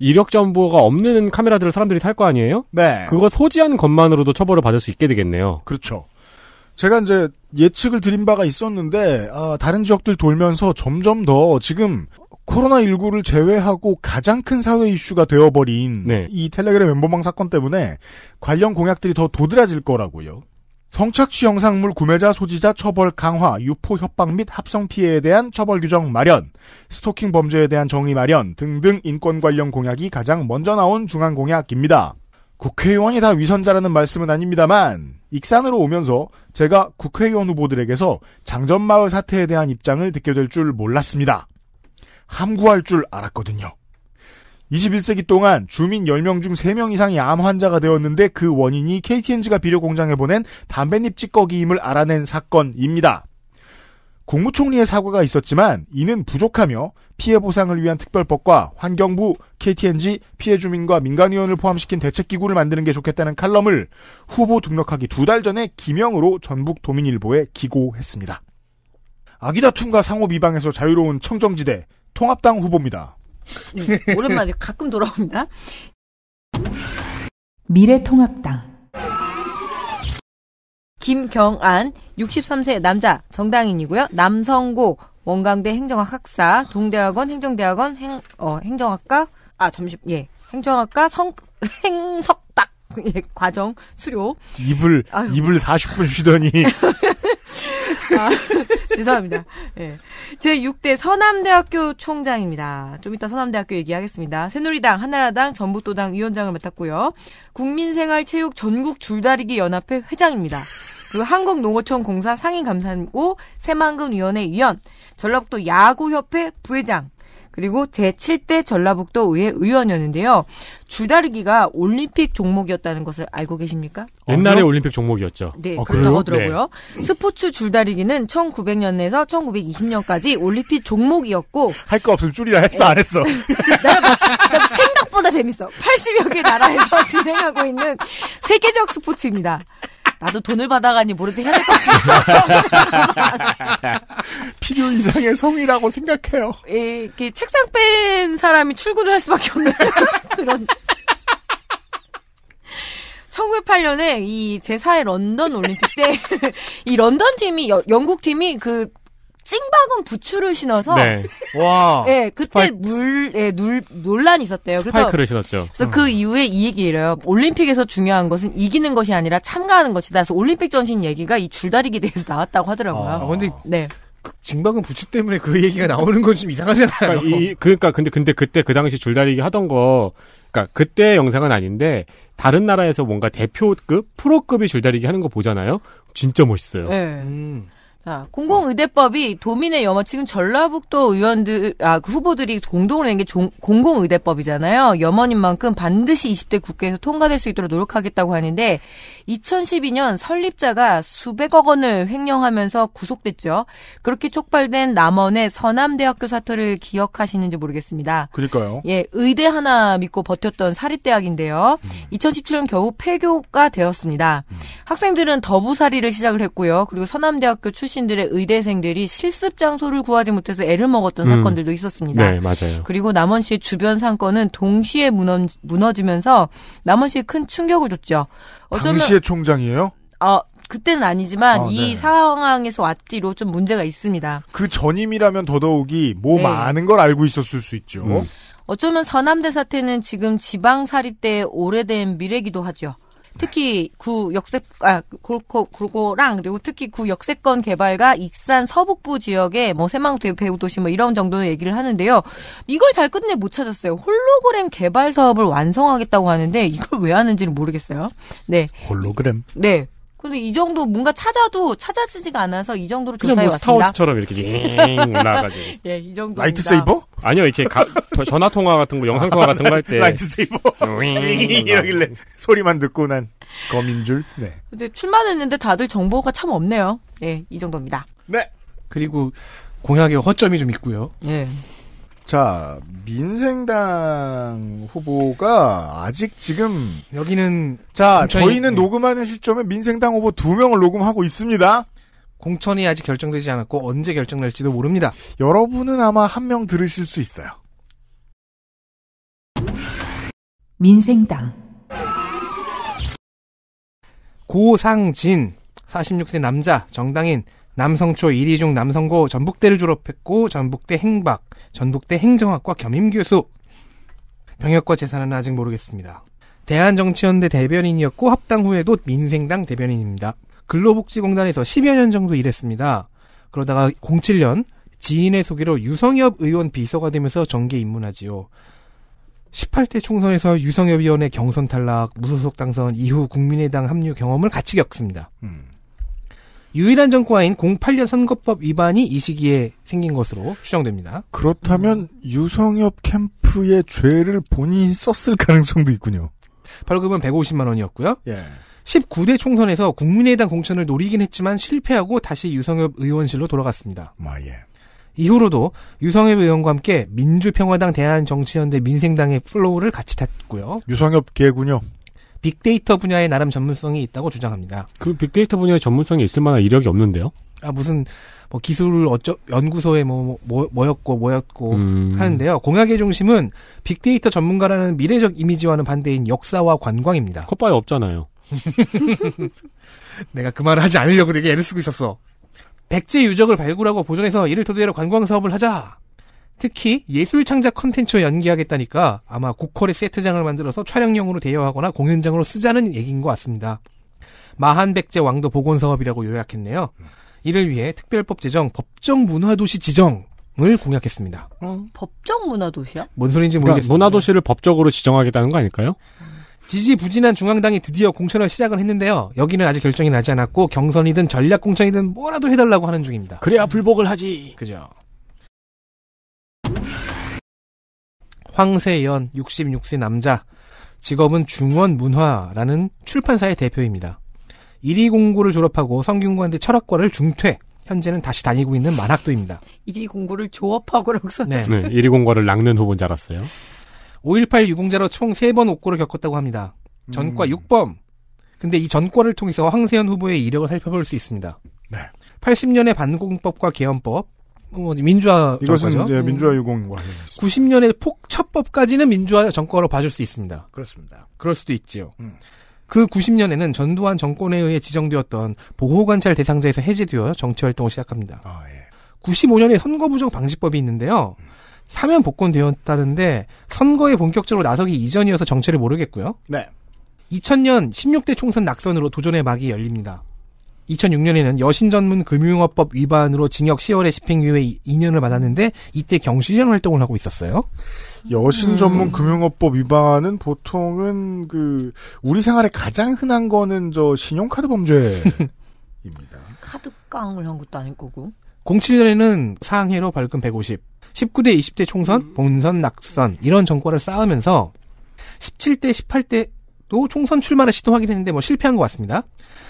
이력 정보가 없는 카메라들을 사람들이 살 거 아니에요? 네. 그거 소지한 것만으로도 처벌을 받을 수 있게 되겠네요. 그렇죠. 제가 이제 예측을 드린 바가 있었는데 아, 다른 지역들 돌면서 점점 더 지금 코로나19를 제외하고 가장 큰 사회 이슈가 되어버린 네. 이 텔레그램 멤버망 사건 때문에 관련 공약들이 더 도드라질 거라고요. 성착취 영상물 구매자 소지자 처벌 강화, 유포 협박 및 합성 피해에 대한 처벌 규정 마련, 스토킹 범죄에 대한 정의 마련 등등 인권 관련 공약이 가장 먼저 나온 중앙 공약입니다. 국회의원이 다 위선자라는 말씀은 아닙니다만 익산으로 오면서 제가 국회의원 후보들에게서 장전마을 사태에 대한 입장을 듣게 될 줄 몰랐습니다. 함구할 줄 알았거든요. 21세기 동안 주민 10명 중 3명 이상이 암 환자가 되었는데 그 원인이 KTNG가 비료 공장에 보낸 담뱃잎 찌꺼기임을 알아낸 사건입니다. 국무총리의 사과가 있었지만 이는 부족하며 피해 보상을 위한 특별법과 환경부, KTNG, 피해 주민과 민간위원을 포함시킨 대책기구를 만드는 게 좋겠다는 칼럼을 후보 등록하기 두 달 전에 기명으로 전북 도민일보에 기고했습니다. 아기다툼과 상호 비방에서 자유로운 청정지대 통합당 후보입니다. 네, 오랜만에 가끔 돌아옵니다. 미래통합당 김경안 63세 남자 정당인이고요. 남성고 원광대 행정학 학사 동대학원 행정대학원 행, 어, 행정학과 아 잠시 예 행정학과 성 행석박 예, 과정 수료 입을 아유. 입을 40분 쉬더니 아, 죄송합니다. 네. 예. 제6대 서남대학교 총장입니다. 좀 이따 서남대학교 얘기하겠습니다. 새누리당, 한나라당, 전북도당 위원장을 맡았고요. 국민생활체육 전국 줄다리기 연합회 회장입니다. 그 한국농어촌 공사 상임감사고 새만금위원회 위원, 전라북도 야구협회 부회장, 그리고 제7대 전라북도 의회 의원이었는데요. 줄다리기가 올림픽 종목이었다는 것을 알고 계십니까? 옛날에 어, 올림픽 종목이었죠. 네, 아, 그렇다고 하더라고요. 네. 스포츠 줄다리기는 1900년에서 1920년까지 올림픽 종목이었고 할 거 없으면 줄이라 했어 안 했어. 생각보다 재밌어. 80여 개 나라에서 진행하고 있는 세계적 스포츠입니다. 나도 돈을 받아가니 모르도 해야 될 것 같아서 필요 이상의 성이라고 생각해요. 예, 이렇게 책상 뺀 사람이 출근을 할 수밖에 없는 그런. 1908년에 이 제4회 런던 올림픽 때 이 런던 팀이 영국 팀이 그 찡박은 부츠를 신어서 네. 와. 예, 네, 그때 스파이... 물, 예, 눌, 논란이 있었대요. 스파이크를 그래서, 신었죠. 그래서 그 음. 그 이후에 이 얘기예요. 올림픽에서 중요한 것은 이기는 것이 아니라 참가하는 것이다. 그래서 올림픽 전신 얘기가 이 줄다리기 대해서 나왔다고 하더라고요. 아, 근데 네. 그 징박은 부츠 때문에 그 얘기가 나오는 건 좀 이상하잖아요. 그러니까, 이, 그러니까 근데 근데 그때 그 당시 줄다리기 하던 거 그러니까 그때 영상은 아닌데 다른 나라에서 뭔가 대표급 프로급이 줄다리기 하는 거 보잖아요. 진짜 멋있어요. 네. 음. 자, 아, 공공의대법이 도민의 염원 지금 전라북도 의원들 아 그 후보들이 공동으로 낸게 공공의대법이잖아요. 염원인 만큼 반드시 20대 국회에서 통과될 수 있도록 노력하겠다고 하는데 2012년 설립자가 수백억 원을 횡령하면서 구속됐죠. 그렇게 촉발된 남원의 서남대학교 사태를 기억하시는지 모르겠습니다. 그니까요. 예, 의대 하나 믿고 버텼던 사립대학인데요. 음. 2017년 겨우 폐교가 되었습니다. 음. 학생들은 더부살이를 시작을 했고요. 그리고 서남대학교 출신들의 의대생들이 실습 장소를 구하지 못해서 애를 먹었던 음. 사건들도 있었습니다. 네, 맞아요. 그리고 남원 씨의 주변 상권은 동시에 무너, 지면서 남원 씨에 큰 충격을 줬죠. 어쩌면 당시의 총장이에요? 어, 그때는 아니지만 아, 이 네. 상황에서 왔뒤로좀 문제가 있습니다. 그 전임이라면 더더욱이 뭐 네. 많은 걸 알고 있었을 수 있죠. 음. 어쩌면 서남대 사태는 지금 지방 사립대의 오래된 미래기도 하죠. 특히 구 역세 아 골코 골고랑 그리고 특히 구 역세권 개발과 익산 서북부 지역의 뭐 새망 배우 도시 뭐 이런 정도는 얘기를 하는데요. 이걸 잘 끝내 못 찾았어요. 홀로그램 개발 사업을 완성하겠다고 하는데 이걸 왜 하는지는 모르겠어요. 네. 홀로그램. 네. 근데 이 정도 뭔가 찾아도 찾아지지가 않아서 이 정도로 그냥 조사해 뭐 왔습니다. 스타워즈처럼 이렇게 올가지 예, 이 정도. 라이트 세이버? 아니요, 이렇게 가, 전화 통화 같은 거, 영상 통화 같은 거 할 때. 라이트 세이버. 이러길래 소리만 듣고 난 검인 줄. 네. 근데 출마했는데 다들 정보가 참 없네요. 예, 이 정도입니다. 네. 그리고 공약의 허점이 좀 있고요. 예. 자, 민생당 후보가 아직 지금 여기는 자, 저희는 네. 녹음하는 시점에 민생당 후보 두 명을 녹음하고 있습니다. 공천이 아직 결정되지 않았고 언제 결정될지도 모릅니다. 여러분은 아마 한 명 들으실 수 있어요. 민생당 고상진 46세 남자 정당인 남성초, 1리중 남성고, 전북대를 졸업했고 전북대 행박, 전북대 행정학과 겸임교수. 병역과 재산은 아직 모르겠습니다. 대한정치연대 대변인이었고 합당 후에도 민생당 대변인입니다. 근로복지공단에서 10여 년 정도 일했습니다. 그러다가 07년 지인의 소개로 유성엽 의원 비서가 되면서 정계 입문하지요. 18대 총선에서 유성엽 의원의 경선 탈락, 무소속 당선 이후 국민의당 합류 경험을 같이 겪습니다. 음. 유일한 정과인 08년 선거법 위반이 이 시기에 생긴 것으로 추정됩니다. 그렇다면 음. 유성엽 캠프의 죄를 본인이 썼을 가능성도 있군요. 벌금은 150만 원이었고요. 예. 19대 총선에서 국민의당 공천을 노리긴 했지만 실패하고 다시 유성엽 의원실로 돌아갔습니다. 마, 예. 이후로도 유성엽 의원과 함께 민주평화당 대한정치연대 민생당의 플로우를 같이 탔고요. 유성엽 개군요. 빅데이터 분야에 나름 전문성이 있다고 주장합니다. 그 빅데이터 분야에 전문성이 있을 만한 이력이 없는데요? 아 무슨 뭐 기술 을 어쩌 연구소에 뭐, 뭐 뭐였고 뭐였고 음... 하는데요. 공약의 중심은 빅데이터 전문가라는 미래적 이미지와는 반대인 역사와 관광입니다. 컵바에 없잖아요. 내가 그 말을 하지 않으려고 되게 애를 쓰고 있었어. 백제 유적을 발굴하고 보존해서 이를 토대로 관광 사업을 하자. 특히 예술 창작 컨텐츠와 연계하겠다니까 아마 고퀄의 세트장을 만들어서 촬영용으로 대여하거나 공연장으로 쓰자는 얘기인 것 같습니다. 마한백제 왕도 복원 사업이라고 요약했네요. 이를 위해 특별법 제정, 법정 문화도시 지정 을 공약했습니다. 어, 법정 문화도시야? 뭔소린지 모르겠어요. 그러니까 문화도시를 법적으로 지정하겠다는 거 아닐까요? 지지부진한 중앙당이 드디어 공천을 시작을 했는데요. 여기는 아직 결정이 나지 않았고 경선이든 전략 공천이든 뭐라도 해달라고 하는 중입니다. 그래야 불복을 하지. 그죠. 황세연 66세 남자 직업은 중원문화라는 출판사의 대표입니다. 1위공고를 졸업하고 성균관대 철학과를 중퇴 현재는 다시 다니고 있는 만학도입니다. 1위공고를 졸업하고라고 썼네. 네, 1위공고를 낚는 후보인 줄 알았어요. 5.18 유공자로 총 3번 옥고를 겪었다고 합니다. 전과 음. 6범. 근데 이 전과를 통해서 황세현 후보의 이력을 살펴볼 수 있습니다. 네. 80년의 반공법과 개헌법, 뭐 민주화 이것은 정과죠? 이제 민주화 음. 유공과 90년의 폭처법까지는 민주화 정권으로 봐줄 수 있습니다. 그렇습니다. 그럴 수도 있지요. 음. 그 90년에는 전두환 정권에 의해 지정되었던 보호관찰 대상자에서 해제되어 정치활동을 시작합니다. 아, 예. 95년에 선거부정 방지법이 있는데요. 음. 사면 복권되었다는데 선거에 본격적으로 나서기 이전이어서 정체를 모르겠고요. 네. 2000년 16대 총선 낙선으로 도전의 막이 열립니다. 2006년에는 여신 전문 금융업법 위반으로 징역 10월에 집행유예 2년을 받았는데 이때 경실련 활동을 하고 있었어요. 여신 음. 전문 금융업법 위반은 보통은 그 우리 생활에 가장 흔한 거는 저 신용카드 범죄입니다. 카드 깡을 한 것도 아닐 거고. 07년에는 상해로 벌금 150, 19대 20대 총선, 음. 본선 낙선 이런 정권을 쌓으면서 17대 18대 또 총선 출마를 시도하긴 했는데 뭐 실패한 것 같습니다.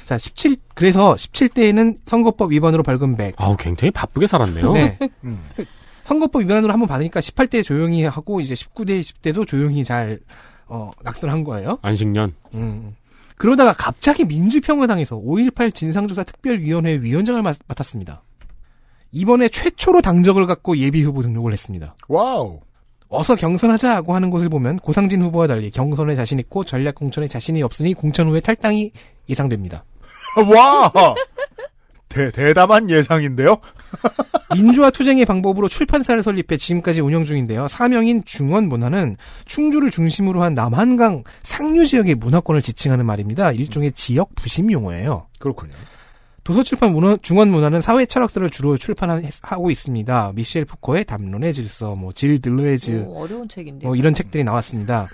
자, 17 그래서 17대에는 선거법 위반으로 벌금 100. 아우 굉장히 바쁘게 살았네요. 네. 음. 선거법 위반으로 한번 받으니까 18대 조용히 하고 이제 19대, 20대도 조용히 잘 어, 낙선을 한 거예요. 안식년. 음. 그러다가 갑자기 민주평화당에서 5.18 진상조사 특별위원회 위원장을 맡았습니다. 이번에 최초로 당적을 갖고 예비 후보 등록을 했습니다. 와우. 어서 경선하자고 하는 것을 보면 고상진 후보와 달리 경선에 자신 있고 전략 공천에 자신이 없으니 공천 후에 탈당이 예상됩니다. 아, 와! 대, 대담한 예상인데요? 민주화 투쟁의 방법으로 출판사를 설립해 지금까지 운영 중인데요. 사명인 중원문화는 충주를 중심으로 한 남한강 상류 지역의 문화권을 지칭하는 말입니다. 일종의 지역 부심 용어예요. 그렇군요. 도서출판 문헌, 중원문화는 사회 철학서를 주로 출판하고 있습니다. 미셸 푸코의 담론의 질서, 뭐, 질 들레즈. 어려운 책인데. 뭐, 이런 책들이 나왔습니다.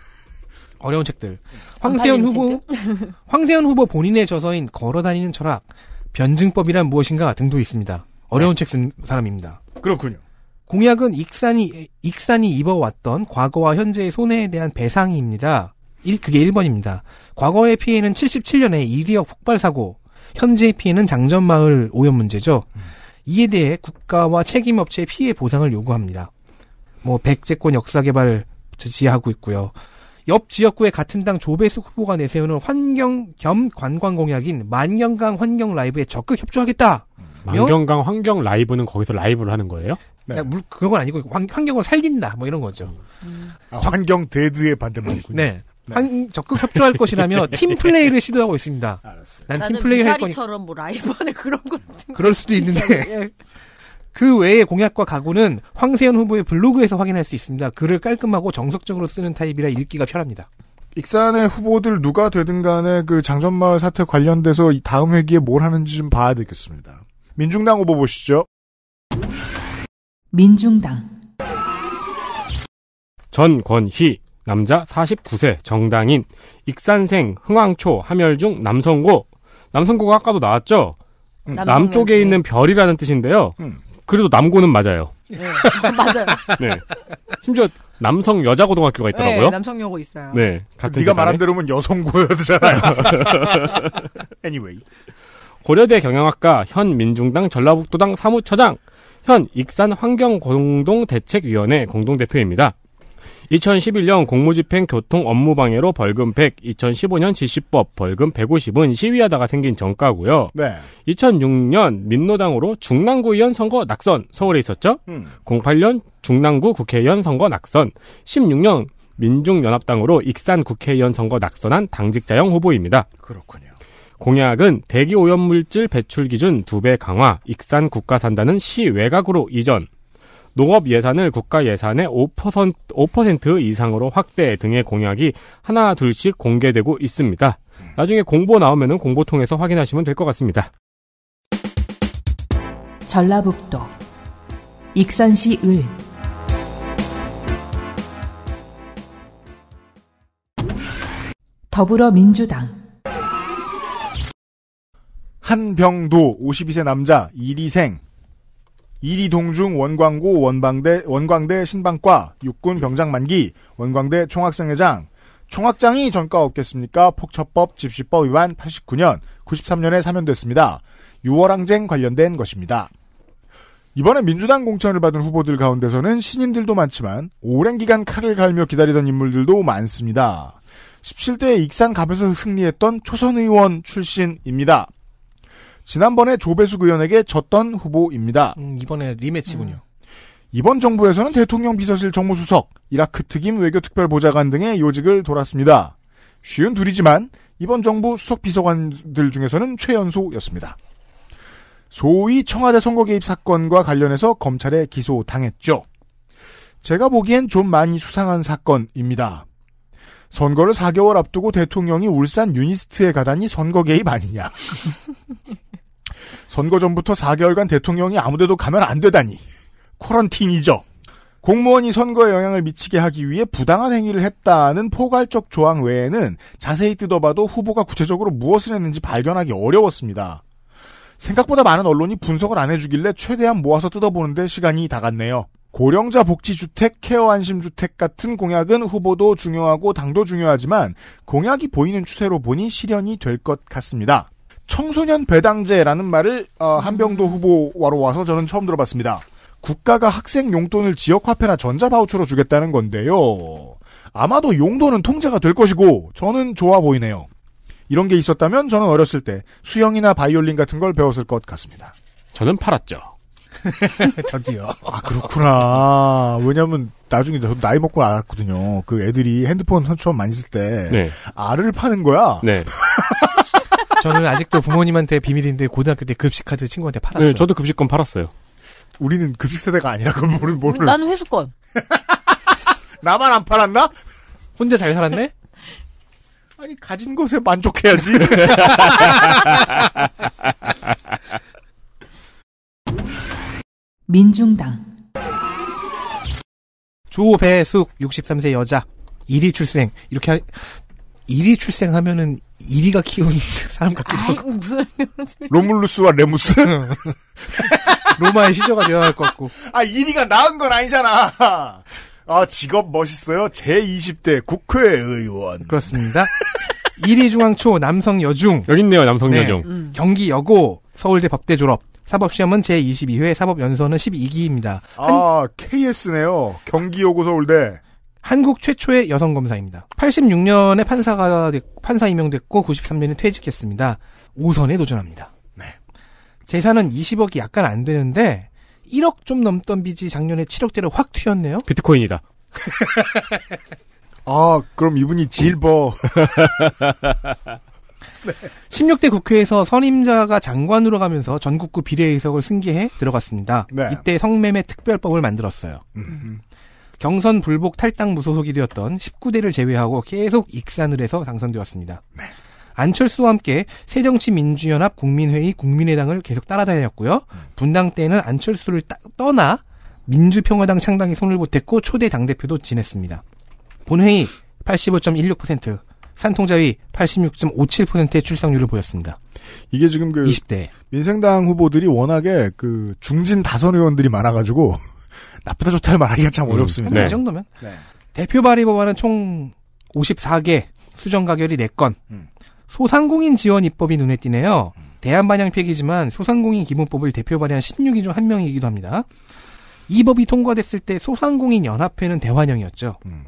어려운 책들. 음. 황세현 후보, 황세현 후보 본인의 저서인 걸어다니는 철학, 변증법이란 무엇인가 등도 있습니다. 어려운 네. 책쓴 사람입니다. 그렇군요. 공약은 익산이, 익산이 입어왔던 과거와 현재의 손해에 대한 배상입니다. 일, 그게 1번입니다. 과거의 피해는 77년에 이리역 폭발사고, 현재 피해는 장전마을 오염 문제죠. 음. 이에 대해 국가와 책임업체의 피해 보상을 요구합니다. 뭐 백제권 역사개발 지지하고 있고요. 옆 지역구의 같은 당조배숙 후보가 내세우는 환경 겸 관광 공약인 만경강 환경 라이브에 적극 협조하겠다. 음. 만경강 환경 라이브는 거기서 라이브를 하는 거예요? 네. 그러니까 물 그건 아니고 환, 경을 살린다 뭐 이런 거죠. 음. 아, 환경 데드의 반대말이군요. 네. 한, 적극 협조할 것이라며 팀 플레이를 시도하고 있습니다. 알았어요. 난팀 플레이 할 거니. 처럼뭐 라이벌의 그런 걸. 그럴 수도 있는데. 뭐, 예. 그외에 공약과 가구는 황세현 후보의 블로그에서 확인할 수 있습니다. 글을 깔끔하고 정석적으로 쓰는 타입이라 읽기가 편합니다. 익산의 후보들 누가 되든 간에 그 장전마을 사태 관련돼서 다음 회기에 뭘 하는지 좀 봐야 되겠습니다. 민중당 후보 보시죠. 민중당 전권희 남자 49세 정당인 익산생 흥왕초 함열중 남성고 남성고가 아까도 나왔죠. 음. 남쪽에 네. 있는 별이라는 뜻인데요. 음. 그래도 남고는 맞아요. 네. 맞아요. 네. 심지어 남성 여자 고등학교가 있더라고요. 네, 남성 여고 있어요. 네. 같은 네가 말한 대로면 여성고였잖아요. anyway. 고려대 경영학과 현 민중당 전라북도당 사무처장 현 익산 환경공동대책위원회 공동대표입니다. 2011년 공무집행 교통 업무 방해로 벌금 100, 2015년 지시법 벌금 150은 시위하다가 생긴 정가고요. 네. 2006년 민노당으로 중랑구 의원 선거 낙선 서울에 있었죠. 음. 08년 중랑구 국회의원 선거 낙선. 16년 민중연합당으로 익산 국회의원 선거 낙선한 당직자형 후보입니다. 그렇군요. 공약은 대기 오염물질 배출 기준 2배 강화, 익산 국가산단은시 외곽으로 이전, 농업 예산을 국가 예산의 5%, 5% 이상으로 확대 등의 공약이 하나 둘씩 공개되고 있습니다. 나중에 공보 나오면 공보 통해서 확인하시면 될 것 같습니다. 전라북도 익산시 을 더불어민주당 한병도 52세 남자 이리생 이리동중 원광고 원방대 원광대 신방과 육군 병장 만기 원광대 총학생회장 총학장이 전과 없겠습니까? 폭처법 집시법 위반 89년 93년에 사면됐습니다. 6월 항쟁 관련된 것입니다. 이번에 민주당 공천을 받은 후보들 가운데서는 신인들도 많지만 오랜 기간 칼을 갈며 기다리던 인물들도 많습니다. 17대 익산 갑에서 승리했던 초선 의원 출신입니다. 지난번에 조배숙 의원에게 졌던 후보입니다. 음, 이번에 리매치군요. 음. 이번 정부에서는 대통령 비서실 정무수석, 이라크 특임 외교특별보좌관 등의 요직을 돌았습니다. 쉬운 둘이지만 이번 정부 수석 비서관들 중에서는 최연소였습니다. 소위 청와대 선거 개입 사건과 관련해서 검찰에 기소당했죠. 제가 보기엔 좀 많이 수상한 사건입니다. 선거를 4개월 앞두고 대통령이 울산 유니스트에 가다니 선거 개입 아니냐. 선거 전부터 4개월간 대통령이 아무데도 가면 안 되다니. 코런틴이죠 공무원이 선거에 영향을 미치게 하기 위해 부당한 행위를 했다는 포괄적 조항 외에는 자세히 뜯어봐도 후보가 구체적으로 무엇을 했는지 발견하기 어려웠습니다. 생각보다 많은 언론이 분석을 안 해주길래 최대한 모아서 뜯어보는데 시간이 다 갔네요. 고령자 복지주택, 케어 안심주택 같은 공약은 후보도 중요하고 당도 중요하지만 공약이 보이는 추세로 보니 실현이 될 것 같습니다. 청소년 배당제라는 말을 어, 한병도 후보와로 와서 저는 처음 들어봤습니다. 국가가 학생 용돈을 지역화폐나 전자바우처로 주겠다는 건데요. 아마도 용돈은 통제가 될 것이고 저는 좋아 보이네요. 이런 게 있었다면 저는 어렸을 때 수영이나 바이올린 같은 걸 배웠을 것 같습니다. 저는 팔았죠. 저도요. 아 그렇구나. 왜냐면 나중에 저 나이 먹고 알았거든요. 그 애들이 핸드폰 처음 많이 쓸때 네. 알을 파는 거야. 네. 저는 아직도 부모님한테 비밀인데 고등학교 때 급식 카드 친구한테 팔았어요. 네, 저도 급식권 팔았어요. 우리는 급식 세대가 아니라 그걸 모르는 모르는. 나는 회수권. 나만 안 팔았나? 혼자 잘 살았네? 아니 가진 것에 만족해야지. 민중당 조배숙 63세 여자 1위 출생 이렇게 하, 1위 출생하면은 1위가 키운 사람 같기도 하고. 무슨. 로물루스와 레무스? 로마의 시조가 되어야 할 것 같고. 아, 1위가 나은 건 아니잖아. 아, 직업 멋있어요. 제20대 국회의원. 그렇습니다. 1위 중앙초 남성 여중. 여기 있네요, 남성 네. 여중. 음. 경기 여고, 서울대 법대 졸업. 사법시험은 제22회, 사법연수원은 12기입니다. 한... 아, KS네요. 경기 여고 서울대. 한국 최초의 여성 검사입니다. 86년에 판사가 됐, 판사 임명됐고 93년에 퇴직했습니다. 5선에 도전합니다. 네. 재산은 20억이 약간 안 되는데 1억 좀 넘던 빚이 작년에 7억대로 확 튀었네요. 비트코인이다. 아, 그럼 이분이 질버. 네. 16대 국회에서 선임자가 장관으로 가면서 전국구 비례의석을 승계해 들어갔습니다. 네. 이때 성매매 특별법을 만들었어요. 음흠. 경선 불복 탈당 무소속이 되었던 19대를 제외하고 계속 익산을 해서 당선되었습니다. 네. 안철수와 함께 새정치민주연합 국민회의 국민의당을 계속 따라다녔고요. 음. 분당 때는 안철수를 따, 떠나 민주평화당 창당에 손을 보탰고 초대 당대표도 지냈습니다. 본회의 85.16%, 산통자위 86.57%의 출석률을 보였습니다. 이게 지금 그 20대 민생당 후보들이 워낙에 그 중진 다선 의원들이 많아가지고 나쁘다 좋다를 말하기가 참 음, 어렵습니다. 네. 이 그 정도면 네. 대표 발의 법안은 총 54개, 수정 가결이 4건. 음. 소상공인 지원 입법이 눈에 띄네요. 음. 대한반영 폐기지만 소상공인 기본법을 대표 발의한 1 6위중한 명이기도 합니다. 이 법이 통과됐을 때 소상공인 연합회는 대환영이었죠. 음.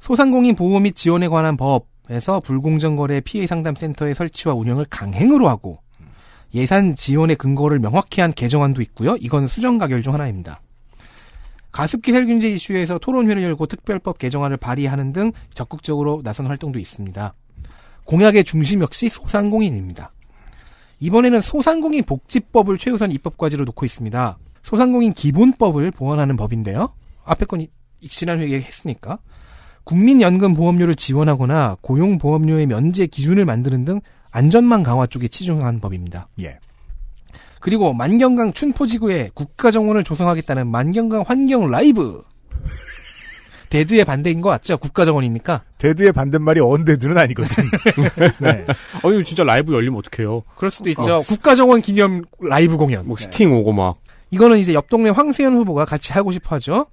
소상공인 보호 및 지원에 관한 법에서 불공정 거래 피해 상담 센터의 설치와 운영을 강행으로 하고 예산 지원의 근거를 명확히 한 개정안도 있고요. 이건 수정 가결 중 하나입니다. 가습기 살균제 이슈에서 토론회를 열고 특별법 개정안을 발의하는 등 적극적으로 나선 활동도 있습니다. 공약의 중심 역시 소상공인입니다. 이번에는 소상공인 복지법을 최우선 입법과제로 놓고 있습니다. 소상공인 기본법을 보완하는 법인데요. 앞에 건 지난 회기에 했으니까. 국민연금보험료를 지원하거나 고용보험료의 면제 기준을 만드는 등 안전망 강화 쪽에 치중한 법입니다. 예. 그리고 만경강 춘포지구에 국가정원을 조성하겠다는 만경강 환경 라이브. 데드의 반대인 것같죠 국가정원이니까. 데드의 반대말이 언데드는 아니거든. 네. 어, 이거 진짜 라이브 열리면 어떡해요? 그럴 수도 있죠. 어. 국가정원 기념 라이브 공연. 뭐, 스팅 오고 막. 이거는 이제 옆 동네 황세현 후보가 같이 하고 싶어 하죠.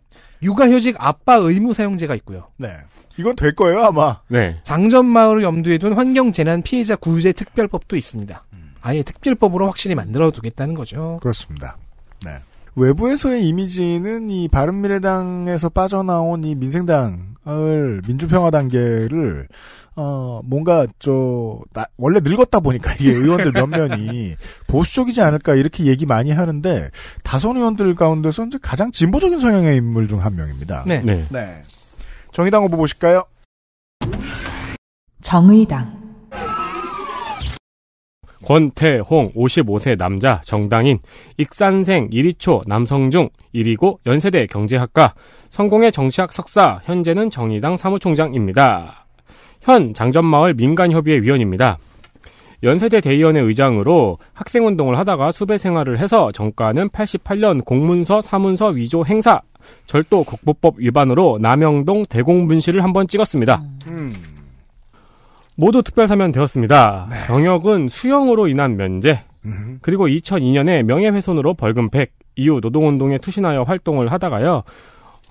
육아휴직 아빠 의무 사용제가 있고요. 네. 이건 될 거예요, 아마. 네. 장전마을을 염두에 둔 환경재난 피해자 구제 특별법도 있습니다. 음. 아예 특별법으로 확실히 만들어 두겠다는 거죠. 그렇습니다. 네. 외부에서의 이미지는 이 바른미래당에서 빠져나온 이 민생당을 민주평화 단계를 어 뭔가 저 나, 원래 늙었다 보니까 이 의원들 몇 면이 보수적이지 않을까 이렇게 얘기 많이 하는데 다선 의원들 가운데서 이제 가장 진보적인 성향의 인물 중 한 명입니다. 네. 네. 네. 정의당 후보 보실까요? 정의당 권태홍 55세 남자 정당인 익산생 1위초 남성중 1위고 연세대 경제학과 성공의 정치학 석사 현재는 정의당 사무총장입니다. 현 장전마을 민간협의회 위원입니다. 연세대 대의원의 의장으로 학생운동을 하다가 수배 생활을 해서 정가는 88년 공문서 사문서 위조 행사 절도 국보법 위반으로 남영동 대공분실을 한번 찍었습니다. 음. 음. 모두 특별사면 되었습니다. 네. 병역은 수형으로 인한 면제, 음. 그리고 2002년에 명예훼손으로 벌금 100 이후 노동운동에 투신하여 활동을 하다가요.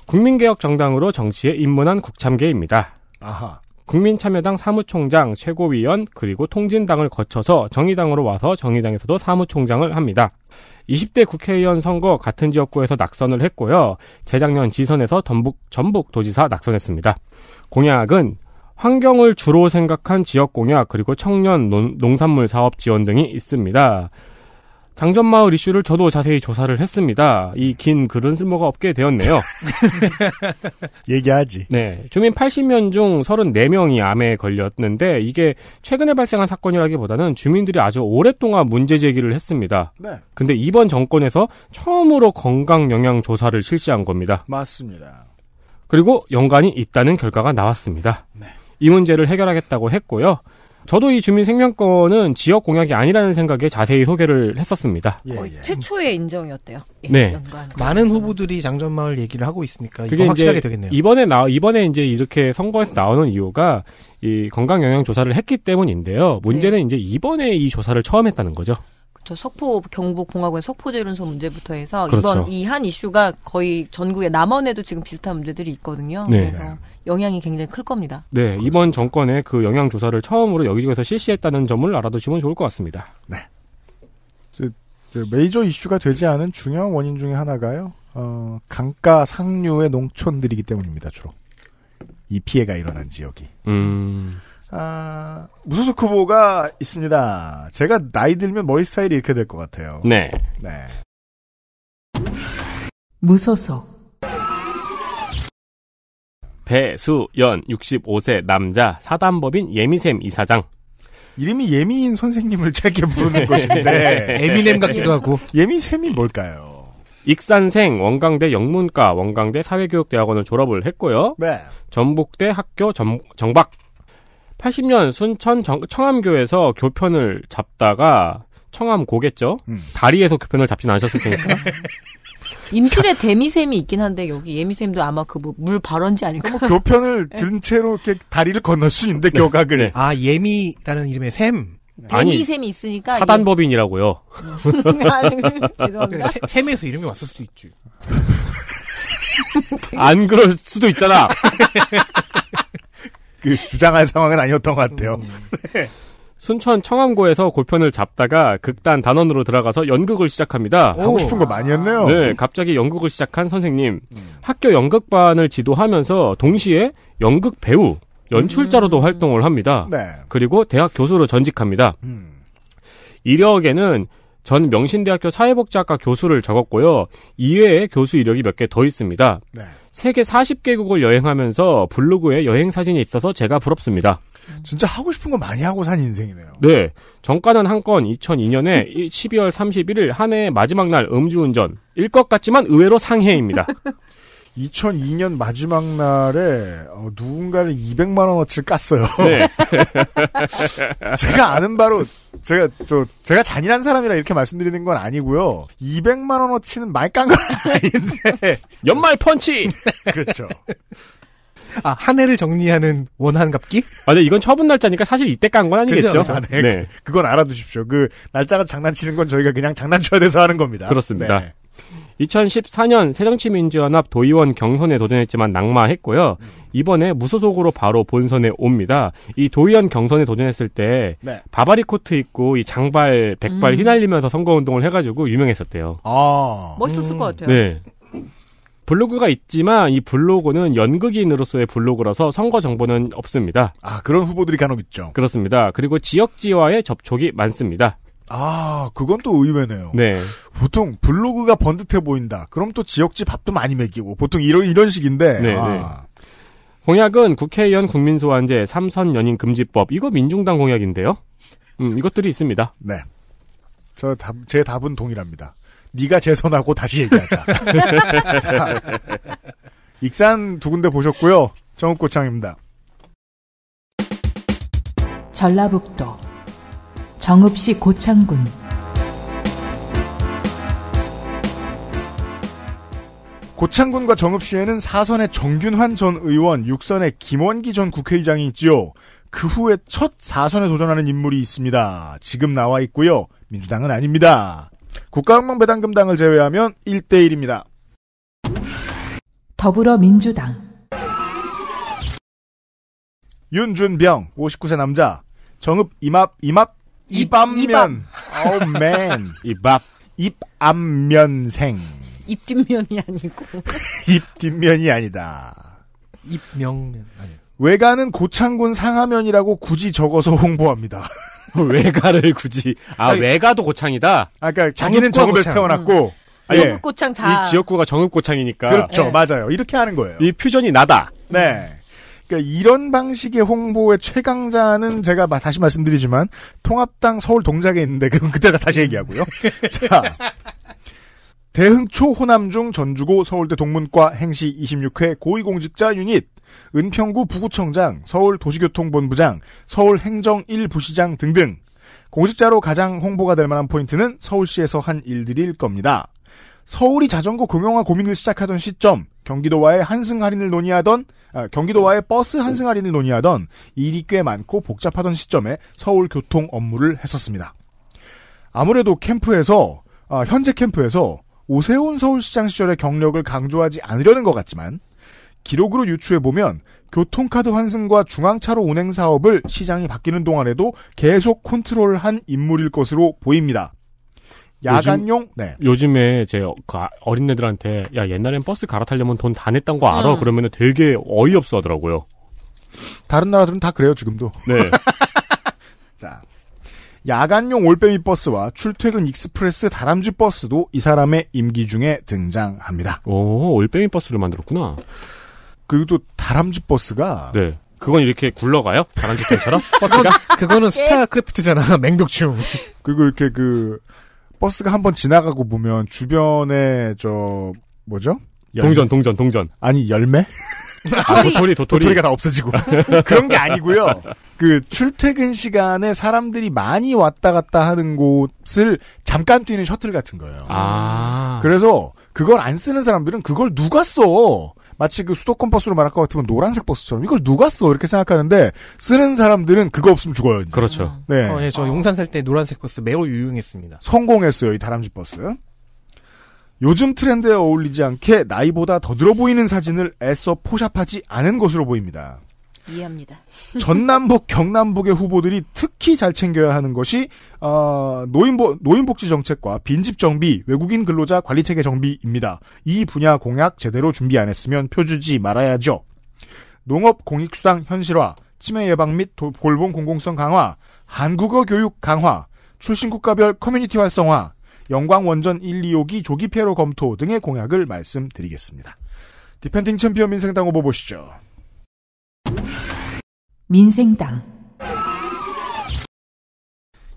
국민개혁정당으로 정치에 입문한 국참계입니다. 아하. 국민참여당 사무총장, 최고위원, 그리고 통진당을 거쳐서 정의당으로 와서 정의당에서도 사무총장을 합니다. 20대 국회의원 선거 같은 지역구에서 낙선을 했고요. 재작년 지선에서 전북, 전북 도지사 낙선했습니다. 공약은 환경을 주로 생각한 지역 공약 그리고 청년 논, 농산물 사업 지원 등이 있습니다. 장전마을 이슈를 저도 자세히 조사를 했습니다. 이 긴 글은 쓸모가 없게 되었네요. 얘기하지. 네. 주민 80명 중 34명이 암에 걸렸는데 이게 최근에 발생한 사건이라기보다는 주민들이 아주 오랫동안 문제 제기를 했습니다. 네. 근데 이번 정권에서 처음으로 건강 영향 조사를 실시한 겁니다. 맞습니다. 그리고 연관이 있다는 결과가 나왔습니다. 네. 이 문제를 해결하겠다고 했고요. 저도 이 주민 생명권은 지역 공약이 아니라는 생각에 자세히 소개를 했었습니다. 예, 예. 최초의 인정이었대요. 예, 네. 많은 후보들이 장전마을 얘기를 하고 있으니까 그게 확실하게 되겠네요. 이번에 나 이번에 이제 이렇게 선거에서 나오는 이유가 이 건강 영향 조사를 했기 때문인데요. 문제는 네. 이제 이번에 이 조사를 처음 했다는 거죠. 저 그렇죠. 석포 경북 공화국의 석포 재련소 문제부터 해서 그렇죠. 이번 이 한 이슈가 거의 전국의 남원에도 지금 비슷한 문제들이 있거든요. 네. 그래서 네. 영향이 굉장히 클 겁니다. 네, 그렇습니다. 이번 정권의 그 영향 조사를 처음으로 여기저기서 실시했다는 점을 알아두시면 좋을 것 같습니다. 네. 저, 저 메이저 이슈가 되지 않은 중요한 원인 중에 하나가요. 어, 강가 상류의 농촌들이기 때문입니다, 주로. 이 피해가 일어난 지역이. 음. 아, 무소속 후보가 있습니다. 제가 나이 들면 머리 스타일이 이렇게 될 것 같아요. 네. 네. 무소속 배수연 65세 남자 사단법인 예미샘 이사장. 이름이 예미인 선생님을 짧게 부르는 것인데 예미넴 같기도 하고 예미샘이 뭘까요? 익산생 원광대 영문과 원광대 사회교육대학원을 졸업을 했고요. 네. 전북대 학교 정, 정박 80년 순천 정, 청암교에서 교편을 잡다가 청암 고겠죠. 음. 다리에서 교편을 잡진 않으셨을 테니까. 임실에 데미샘이 있긴 한데 여기 예미샘도 아마 그물 뭐 발원지 아닐까? 뭐 교편을 든 채로 이렇게 다리를 건널 수 있는데 네. 교각을. 네. 아 예미라는 이름의 샘. 데미샘이 있으니까 사단법인이라고요. 죄송합니다. 샘에서 이름이 왔을 수도 있지. 안 그럴 수도 있잖아. 그 주장할 상황은 아니었던 것 같아요. 음. 순천 청암고에서 골편을 잡다가 극단 단원으로 들어가서 연극을 시작합니다. 하고 싶은 거 많이 했네요. 네, 갑자기 연극을 시작한 선생님. 음. 학교 연극반을 지도하면서 동시에 연극 배우, 연출자로도 음. 활동을 합니다. 네. 그리고 대학 교수로 전직합니다. 음. 이력에는 전 명신대학교 사회복지학과 교수를 적었고요. 이외에 교수 이력이 몇 개 더 있습니다. 네. 세계 40개국을 여행하면서 블로그에 여행 사진이 있어서 제가 부럽습니다. 진짜 하고 싶은 거 많이 하고 산 인생이네요. 네. 정가는 한 건 2002년에 12월 31일 한해 마지막 날 음주운전. 일 것 같지만 의외로 상해입니다. 2002년 마지막 날에 어, 누군가를 200만 원어치를 깠어요. 네. 제가 아는 바로 제가 저 제가 잔인한 사람이라 이렇게 말씀드리는 건 아니고요. 200만 원어치는 말 깐 건 아닌데 연말 펀치. 그렇죠. 아, 한 해를 정리하는 원한 갚기? 아, 근 이건 처분 날짜니까 사실 이때 깐 건 아니겠죠? 죠 아, 네. 네. 그건 알아두십시오. 그, 날짜가 장난치는 건 저희가 그냥 장난쳐야 돼서 하는 겁니다. 그렇습니다. 네. 2014년 새정치민주연합 도의원 경선에 도전했지만 낙마했고요. 이번에 무소속으로 바로 본선에 옵니다. 이 도의원 경선에 도전했을 때 네. 바바리 코트 입고 이 장발 백발 음. 휘날리면서 선거운동을 해가지고 유명했었대요. 아 멋있었을 음. 것 같아요. 네. 블로그가 있지만 이 블로그는 연극인으로서의 블로그라서 선거 정보는 없습니다. 아, 그런 후보들이 간혹 있죠. 그렇습니다. 그리고 지역지와의 접촉이 많습니다. 아, 그건 또 의외네요. 네. 보통 블로그가 번듯해 보인다. 그럼 또 지역지 밥도 많이 먹이고 보통 이런 이런 식인데. 네. 아. 네. 공약은 국회의원 국민소환제, 삼선 연임 금지법. 이거 민중당 공약인데요. 음, 이것들이 있습니다. 네. 저 답, 제 답은 동일합니다. 네가 재선하고 다시 얘기하자. 자, 익산 두 군데 보셨고요. 정읍고창입니다. 전라북도 정읍시 고창군 고창군과 정읍시에는 사선의 정균환 전 의원, 육선의 김원기 전 국회의장이 있지요. 그 후에 첫 사선에 도전하는 인물이 있습니다. 지금 나와 있고요. 민주당은 아닙니다. 국가항공배당금당을 제외하면 1대1입니다. 더불어민주당 윤준병 59세 남자 정읍 이맙 이맙 입암면 어맨 입앞 입암면생 입뒷면이 아니고 입뒷면이 아니다 입명면 아니 외관은 고창군 상하면이라고 굳이 적어서 홍보합니다 외가를 굳이 아 아니, 외가도 고창이다. 아 그러니까 자기는 정읍에서 태어났고 음. 아, 예. 고창 다. 이 지역구가 정읍고창이니까. 그렇죠, 네. 맞아요. 이렇게 하는 거예요. 이 퓨전이 나다. 네. 그러니까 이런 방식의 홍보의 최강자는 제가 다시 말씀드리지만 통합당 서울 동작에 있는데 그건 그때가 다시 얘기하고요. 자. 대흥초 호남중 전주고 서울대 동문과 행시 26회 고위공직자 유닛 은평구 부구청장, 서울도시교통본부장, 서울행정 1부시장 등등 공직자로 가장 홍보가 될 만한 포인트는 서울시에서 한 일들일 겁니다. 서울이 자전거 공용화 고민을 시작하던 시점, 경기도와의 한승 할인을 논의하던, 아, 경기도와의 버스 한승 할인을 논의하던 일이 꽤 많고 복잡하던 시점에 서울 교통 업무를 했었습니다. 아무래도 캠프에서, 아, 현재 캠프에서 오세훈 서울시장 시절의 경력을 강조하지 않으려는 것 같지만, 기록으로 유추해보면 교통카드 환승과 중앙차로 운행 사업을 시장이 바뀌는 동안에도 계속 컨트롤한 인물일 것으로 보입니다. 야간용 네. 요즘에 제 그 아, 어린 애들한테 야 옛날엔 버스 갈아타려면 돈 다 냈던 거 알아 음. 그러면 되게 어이없어 하더라고요. 다른 나라들은 다 그래요 지금도. 네. 자 야간용 올빼미 버스와 출퇴근 익스프레스 다람쥐 버스도 이 사람의 임기 중에 등장합니다. 오 올빼미 버스를 만들었구나. 그리고 또 다람쥐 버스가 네. 그건 이렇게 굴러가요? 다람쥐 버스처럼 버스가? 그거는 예. 스타크래프트잖아. 맹독충. 그리고 이렇게 그 버스가 한번 지나가고 보면 주변에 저 뭐죠? 열매? 동전 동전 동전. 아니 열매? 아, 도토리, 도토리. 도토리가 다 없어지고. 그런 게 아니고요. 그 출퇴근 시간에 사람들이 많이 왔다 갔다 하는 곳을 잠깐 뛰는 셔틀 같은 거예요. 아. 그래서 그걸 안 쓰는 사람들은 그걸 누가 써? 마치 그 수도권 버스로 말할 것 같으면 노란색 버스처럼 이걸 누가 써 이렇게 생각하는데 쓰는 사람들은 그거 없으면 죽어요. 이제. 그렇죠. 음. 네. 어, 예, 저 용산 살 때 노란색 버스 매우 유용했습니다. 성공했어요 이 다람쥐 버스. 요즘 트렌드에 어울리지 않게 나이보다 더 들어 보이는 사진을 애써 포샵하지 않은 것으로 보입니다. 이해합니다. 전남북, 경남북의 후보들이 특히 잘 챙겨야 하는 것이 어, 노인보, 노인복지 정책과 빈집 정비, 외국인 근로자 관리 체계 정비입니다. 이 분야 공약 제대로 준비 안 했으면 표주지 말아야죠. 농업 공익수당 현실화, 치매 예방 및 도, 골본 공공성 강화, 한국어 교육 강화, 출신국가별 커뮤니티 활성화, 영광원전 1, 2호기 조기 폐로 검토 등의 공약을 말씀드리겠습니다. 디펜딩 챔피언 민생당 후보 보시죠. 민생당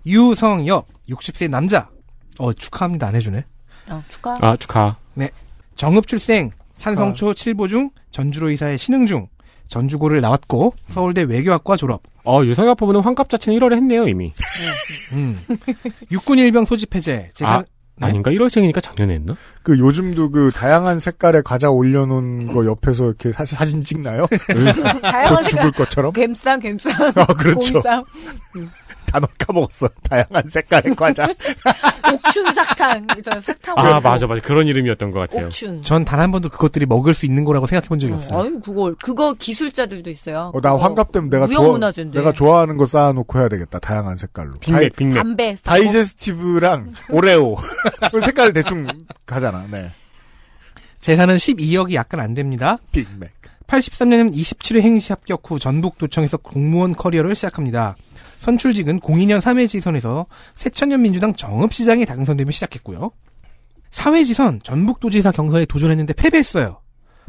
유성엽 60세 남자 어 축하합니다 안 해주네 어, 축하 아 축하 네 정읍 출생 산성초 어. 7보 중 전주로 이사해 신흥 중 전주고를 나왔고 서울대 외교학과 졸업 어 유성엽 부부는 환갑 자체는 1월에 했네요 이미 음. 육군 일병 소집 해제 아. 재산 아, 네? 아닌가? 1월생이니까 작년에 했나? 그 요즘도 그 다양한 색깔의 과자 올려놓은 거 옆에서 이렇게 사, 사진 찍나요? 다양한 죽을 색깔. 것처럼? 갬쌈, 갬쌈. 아, 그렇죠. 곰쌈. 단어 까먹었어. 다양한 색깔의 과자. 옥춘 사탕. 사탕. 아 맞아 맞아 그런 이름이었던 것 같아요. 옥춘. 전 단 한 번도 그것들이 먹을 수 있는 거라고 생각해 본 적이 어, 없어요. 아유 그걸 그거 기술자들도 있어요. 어, 나 환갑 되면 내가 좋아, 내가 좋아하는 거 쌓아놓고 해야 되겠다. 다양한 색깔로. 빅맥 빅맥. 담배. 다이제스티브랑 오레오. 색깔 대충 가잖아. 네. 재산은 12억이 약간 안 됩니다. 빅맥. 83년 27회 행시 합격 후 전북도청에서 공무원 커리어를 시작합니다. 선출직은 02년 3회 지선에서 새천년 민주당 정읍 시장이 당선되며 시작했고요. 4회 지선 전북도지사 경선에 도전했는데 패배했어요.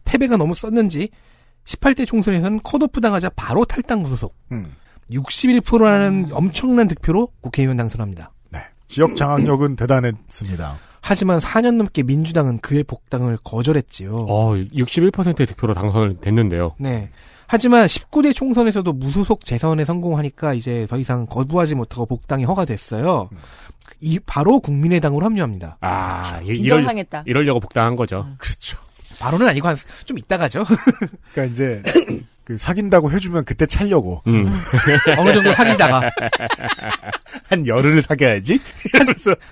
패배가 너무 썼는지 18대 총선에서는 컷오프 당하자 바로 탈당 무소속. 음. 61%라는 엄청난 득표로 국회의원 당선합니다. 네. 지역 장악력은 대단했습니다. 하지만 4년 넘게 민주당은 그의 복당을 거절했지요. 어, 61%의 득표로 당선됐는데요. 네. 하지만 19대 총선에서도 무소속 재선에 성공하니까 이제 더 이상 거부하지 못하고 복당이 허가됐어요. 이 바로 국민의당으로 합류합니다. 아, 그렇죠. 아, 긴 이럴, 이러려고 복당한 거죠. 음. 그렇죠. 바로는 아니고 한좀 이따가죠. 그러니까 이제 그 사귄다고 해주면 그때 찰려고. 음. 음. 어느 정도 사귀다가 한 열흘을 사귀어야지.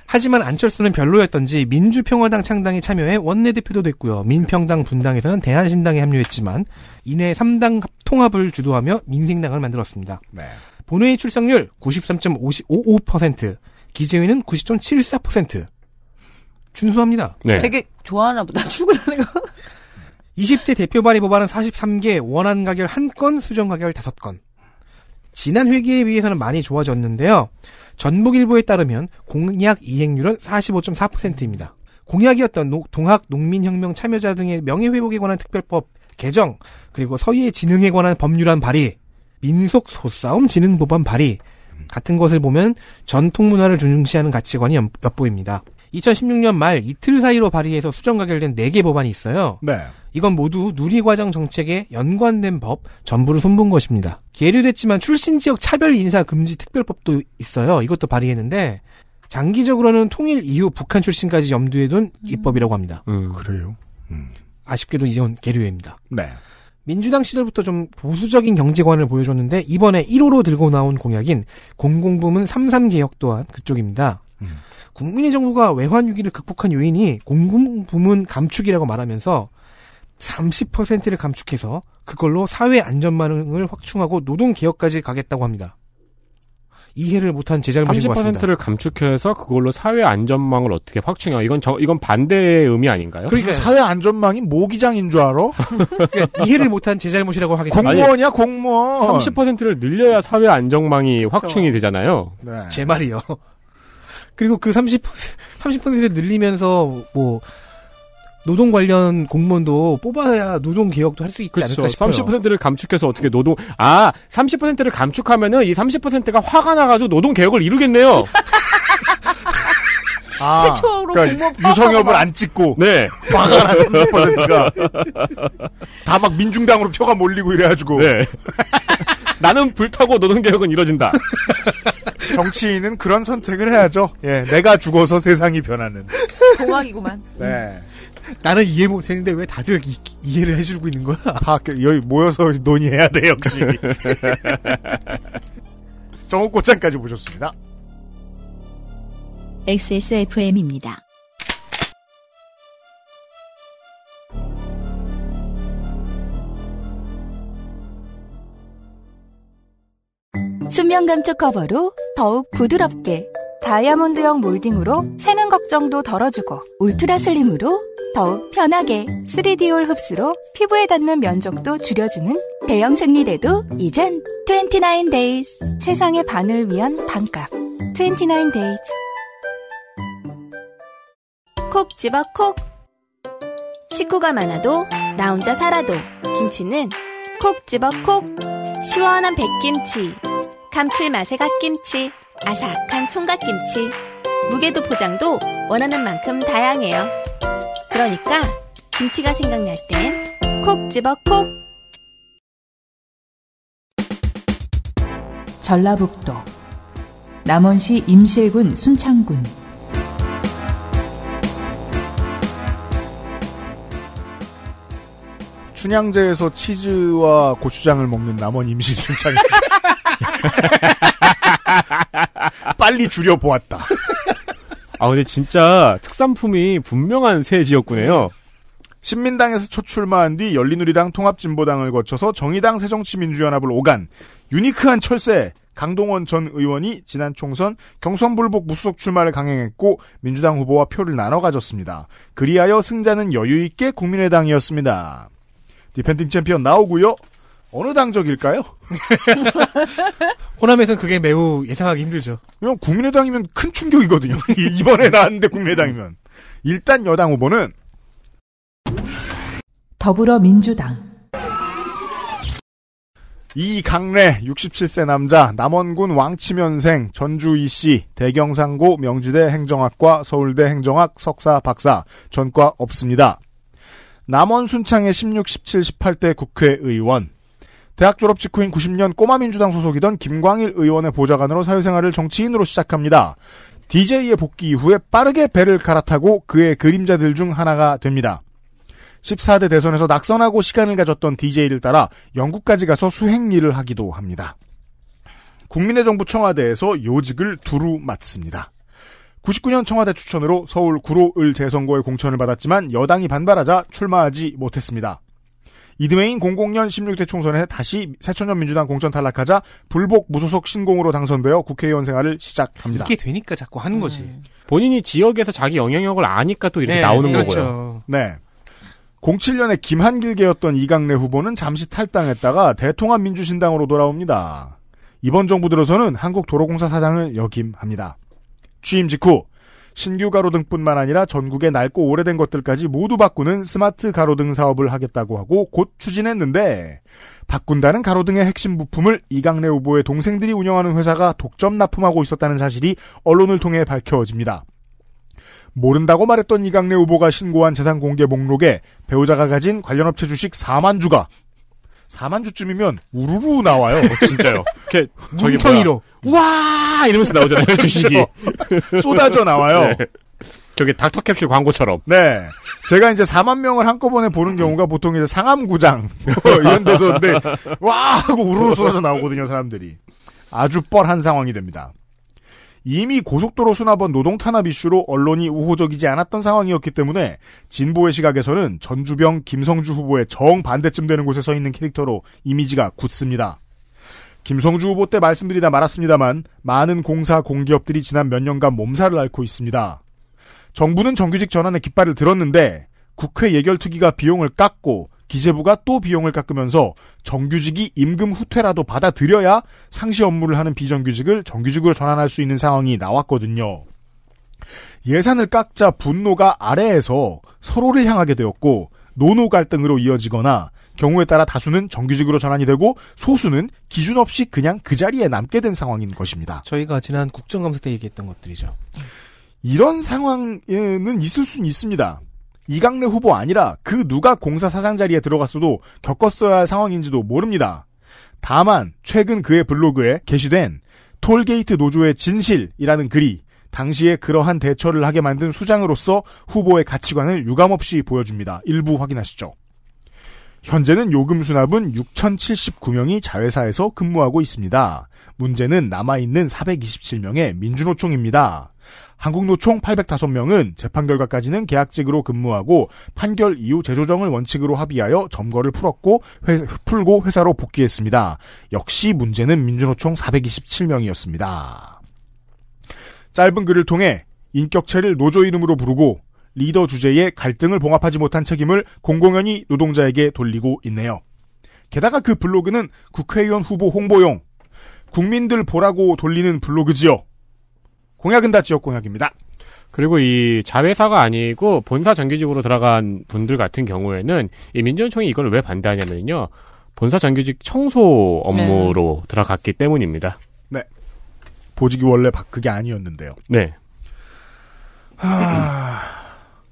하, 지만 안철수는 별로였던지 민주평화당 창당에 참여해 원내대표도 됐고요. 민평당 분당에서는 대한신당에 합류했지만 이내 3당 통합을 주도하며 민생당을 만들었습니다. 네. 본회의 출석률 93.55%, 기재위는 90.74%. 준수합니다. 네. 되게 좋아하나 보다 출근하는 거. 20대 대표 발의 법안은 43개, 원안 가결 1건, 수정 가결 5건. 지난 회기에 비해서는 많이 좋아졌는데요. 전북일보에 따르면 공약 이행률은 45.4%입니다. 공약이었던 동학 농민혁명 참여자 등의 명예회복에 관한 특별법 개정, 그리고 서희의 진흥에 관한 법률안 발의, 민속 소싸움 진흥 법안 발의 같은 것을 보면 전통 문화를 중시하는 가치관이 엿보입니다. 2016년 말 이틀 사이로 발의해서 수정 가결된 4개 법안이 있어요. 네. 이건 모두 누리과정 정책에 연관된 법 전부를 손본 것입니다. 계류됐지만 출신 지역 차별 인사 금지 특별법도 있어요. 이것도 발의했는데 장기적으로는 통일 이후 북한 출신까지 염두에 둔 입법이라고 음. 합니다. 음. 그래요. 음. 아쉽게도 이건 계류입니다. 네. 민주당 시절부터 좀 보수적인 경제관을 보여줬는데 이번에 1호로 들고 나온 공약인 공공부문 33개혁 또한 그쪽입니다. 음. 국민의 정부가 외환 위기를 극복한 요인이 공공 부문 감축이라고 말하면서 30%를 감축해서 그걸로 사회 안전망을 확충하고 노동 개혁까지 가겠다고 합니다. 이해를 못한 제 잘못인 것 같습니다. 30%를 감축해서 그걸로 사회 안전망을 어떻게 확충해? 이건 저 이건 반대의 의미 아닌가요? 그러니까 네. 사회 안전망이 모기장인 줄 알아? 그러니까 이해를 못한 제 잘못이라고 하겠습니다. 공무원이야 공무원. 30%를 늘려야 사회 안전망이 그렇죠. 확충이 되잖아요. 네. 제 말이요. 그리고 그 30, 30% 늘리면서 뭐 노동 관련 공무원도 뽑아야 노동 개혁도 할 수 있지 그렇죠. 않을까 싶어요. 30%를 감축해서 어떻게 노동 아 30%를 감축하면은 이 30%가 화가 나가지고 노동 개혁을 이루겠네요. 아, 최초로 그러니까 유성엽을 안 찍고 네 화가 나 30%가 다 막 민중당으로 표가 몰리고 이래가지고 네. 나는 불타고 노동개혁은 이뤄진다. 정치인은 그런 선택을 해야죠. 예, 내가 죽어서 세상이 변하는. 공학이구만. 네. 나는 이해 못했는데 왜 다들 이, 해를 해주고 있는 거야? 밖에 아, 그, 여기 모여서 논의해야 돼 역시. 정옥 고장까지 보셨습니다. XSFM입니다. 수면감촉 커버로 더욱 부드럽게 다이아몬드형 몰딩으로 새는 걱정도 덜어주고 울트라 슬림으로 더욱 편하게 3D올 흡수로 피부에 닿는 면적도 줄여주는 대형 생리대도 이젠 29days 세상의 반을 위한 반값 29days 콕 집어 콕 식구가 많아도 나 혼자 살아도 김치는 콕 집어 콕 시원한 백김치 감칠맛의 갓김치, 아삭한 총각김치, 무게도 포장도 원하는 만큼 다양해요. 그러니까 김치가 생각날 땐 콕 집어 콕! 전라북도 남원시 임실군 순창군 춘향제에서 치즈와 고추장을 먹는 남원 임실 순창입 빨리 줄여보았다. 아, 근데 진짜 특산품이 분명한 새 지역구네요. 신민당에서 첫 출마한 뒤 열린우리당 통합진보당을 거쳐서 정의당 새정치민주연합을 오간 유니크한 철새 강동원 전 의원이 지난 총선 경선 불복 무소속 출마를 강행했고 민주당 후보와 표를 나눠 가졌습니다. 그리하여 승자는 여유 있게 국민의당이었습니다. 디펜딩 챔피언 나오고요. 어느 당적일까요? 호남에서는 그게 매우 예상하기 힘들죠. 왜냐면 국민의당이면 큰 충격이거든요. 이번에 나왔는데 국민의당이면. 일단 여당 후보는 더불어민주당 이강래 67세 남자 남원군 왕치면생 전주이씨 대경상고 명지대 행정학과 서울대 행정학 석사 박사 전과 없습니다. 남원 순창의 16, 17, 18대 국회의원 대학 졸업 직후인 90년 꼬마민주당 소속이던 김광일 의원의 보좌관으로 사회생활을 정치인으로 시작합니다. DJ의 복귀 이후에 빠르게 배를 갈아타고 그의 그림자들 중 하나가 됩니다. 14대 대선에서 낙선하고 시간을 가졌던 DJ를 따라 영국까지 가서 수행 일을 하기도 합니다. 국민의 정부 청와대에서 요직을 두루 맡습니다. 99년 청와대 추천으로 서울 구로을 재선거에 공천을 받았지만 여당이 반발하자 출마하지 못했습니다. 이듬해인 00년 16대 총선에 다시 새천년 민주당 공천 탈락하자 불복 무소속 신공으로 당선되어 국회의원 생활을 시작합니다. 이게 되니까 자꾸 하는 거지. 음. 본인이 지역에서 자기 영향력을 아니까 또 이렇게 네, 나오는 그렇죠. 거고요. 네. 07년에 김한길계였던 이강래 후보는 잠시 탈당했다가 대통합 민주신당으로 돌아옵니다. 이번 정부 들어서는 한국도로공사 사장을 역임합니다. 취임 직후 신규 가로등뿐만 아니라 전국의 낡고 오래된 것들까지 모두 바꾸는 스마트 가로등 사업을 하겠다고 하고 곧 추진했는데 바꾼다는 가로등의 핵심 부품을 이강래 후보의 동생들이 운영하는 회사가 독점 납품하고 있었다는 사실이 언론을 통해 밝혀집니다. 모른다고 말했던 이강래 후보가 신고한 재산 공개 목록에 배우자가 가진 관련 업체 주식 4만 주가 4만 주쯤이면 우르르 나와요. 진짜요. 이렇게 뭉텅이로 와 이러면서 나오잖아요 그렇죠. 주식이 쏟아져 나와요. 네. 저기 닥터캡슐 광고처럼. 네. 제가 이제 4만 명을 한꺼번에 보는 경우가 보통 이제 상암구장 뭐 이런 데서인데 와 하고 우르르 쏟아져 나오거든요 사람들이. 아주 뻘한 상황이 됩니다. 이미 고속도로 수납원 노동 탄압 이슈로 언론이 우호적이지 않았던 상황이었기 때문에 진보의 시각에서는 전주병 김성주 후보의 정반대쯤 되는 곳에 서 있는 캐릭터로 이미지가 굳습니다. 김성주 후보 때 말씀드리다 말았습니다만 많은 공사 공기업들이 지난 몇 년간 몸살을 앓고 있습니다. 정부는 정규직 전환의 깃발을 들었는데 국회 예결특위가 비용을 깎고 기재부가 또 비용을 깎으면서 정규직이 임금 후퇴라도 받아들여야 상시 업무를 하는 비정규직을 정규직으로 전환할 수 있는 상황이 나왔거든요. 예산을 깎자 분노가 아래에서 서로를 향하게 되었고 노노 갈등으로 이어지거나 경우에 따라 다수는 정규직으로 전환이 되고 소수는 기준 없이 그냥 그 자리에 남게 된 상황인 것입니다. 저희가 지난 국정감사 때 얘기했던 것들이죠. 이런 상황에는 있을 수는 있습니다. 이강래 후보 아니라 그 누가 공사 사장 자리에 들어갔어도 겪었어야 할 상황인지도 모릅니다. 다만 최근 그의 블로그에 게시된 톨게이트 노조의 진실이라는 글이 당시에 그러한 대처를 하게 만든 수장으로서 후보의 가치관을 유감없이 보여줍니다. 일부 확인하시죠. 현재는 요금 수납은 6,079명이 자회사에서 근무하고 있습니다. 문제는 남아있는 427명의 민주노총입니다. 한국노총 805명은 재판 결과까지는 계약직으로 근무하고 판결 이후 재조정을 원칙으로 합의하여 점거를 풀었고 회, 풀고 회사로 복귀했습니다. 역시 문제는 민주노총 427명이었습니다. 짧은 글을 통해 인격체를 노조 이름으로 부르고 리더 주제에 갈등을 봉합하지 못한 책임을 공공연히 노동자에게 돌리고 있네요. 게다가 그 블로그는 국회의원 후보 홍보용 국민들 보라고 돌리는 블로그지요. 공약은 다 지역 공약입니다. 그리고 이 자회사가 아니고 본사 정규직으로 들어간 분들 같은 경우에는 이 민주노총이 이걸 왜 반대하냐면요. 본사 정규직 청소 업무로 네. 들어갔기 때문입니다. 네. 보직이 원래 그게 아니었는데요. 네. 하... 아,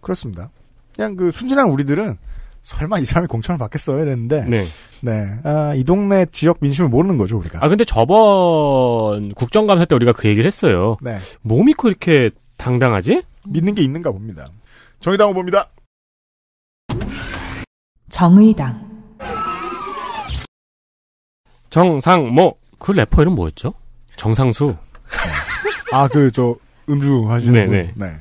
그렇습니다. 그냥 그 순진한 우리들은 설마 이 사람이 공천을 받겠어요? 이랬는데. 네. 네. 아, 이 동네 지역 민심을 모르는 거죠, 우리가. 아, 근데 저번 국정감사 때 우리가 그 얘기를 했어요. 네. 뭐 믿고 이렇게 당당하지? 믿는 게 있는가 봅니다. 정의당 후보입니다. 정의당. 정상모. 그 래퍼 이름 뭐였죠? 정상수. 아, 그, 저, 음주 하시는 네네. 분. 네.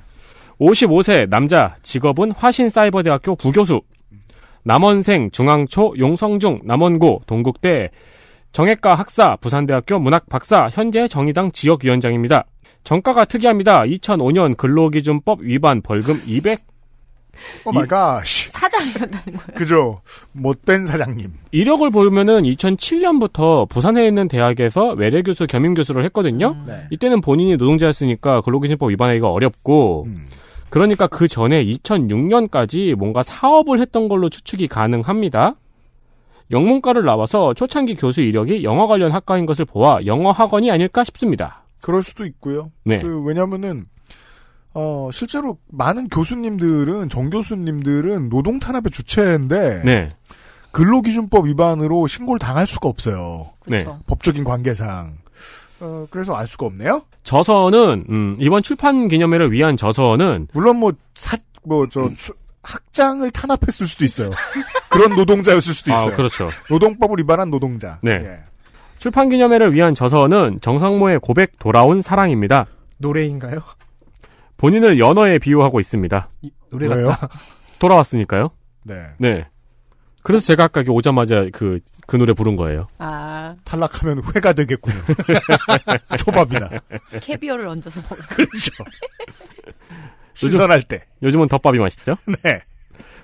55세 남자 직업은 화신사이버대학교 부교수 남원생, 중앙초, 용성중, 남원고, 동국대, 정외과 학사, 부산대학교 문학 박사, 현재 정의당 지역위원장입니다. 정가가 특이합니다. 2005년 근로기준법 위반 벌금 200. 오 마이 갓. 사장이었다는 거예요. 그죠. 못된 사장님. 이력을 보면은 2007년부터 부산에 있는 대학에서 외래 교수 겸임 교수를 했거든요. 음, 네. 이때는 본인이 노동자였으니까 근로기준법 위반 하기가 어렵고 음. 그러니까 그 전에 2006년까지 뭔가 사업을 했던 걸로 추측이 가능합니다. 영문과를 나와서 초창기 교수 이력이 영어 관련 학과인 것을 보아 영어 학원이 아닐까 싶습니다. 그럴 수도 있고요. 네. 그 왜냐면은 어, 실제로 많은 교수님들은 정 교수님들은 노동 탄압의 주체인데 네. 근로기준법 위반으로 신고를 당할 수가 없어요. 그쵸. 네. 법적인 관계상. 어, 그래서 알 수가 없네요. 저서는 음, 이번 출판 기념회를 위한 저서는 물론 뭐사뭐저 음. 학장을 탄압했을 수도 있어요. 그런 노동자였을 수도 아, 있어요. 아, 그렇죠. 노동법을 위반한 노동자. 네. 예. 출판 기념회를 위한 저서는 정상모의 고백 돌아온 사랑입니다. 노래인가요? 본인을 연어에 비유하고 있습니다. 이, 노래 같다. 돌아왔으니까요. 네. 네. 그래서 제가 아까 오자마자 그, 그 노래 부른 거예요. 아. 탈락하면 회가 되겠군요. 초밥이나. 캐비어를 얹어서 먹어 그렇죠. 신선할 요즘, 요즘은 덮밥이 맛있죠? 네.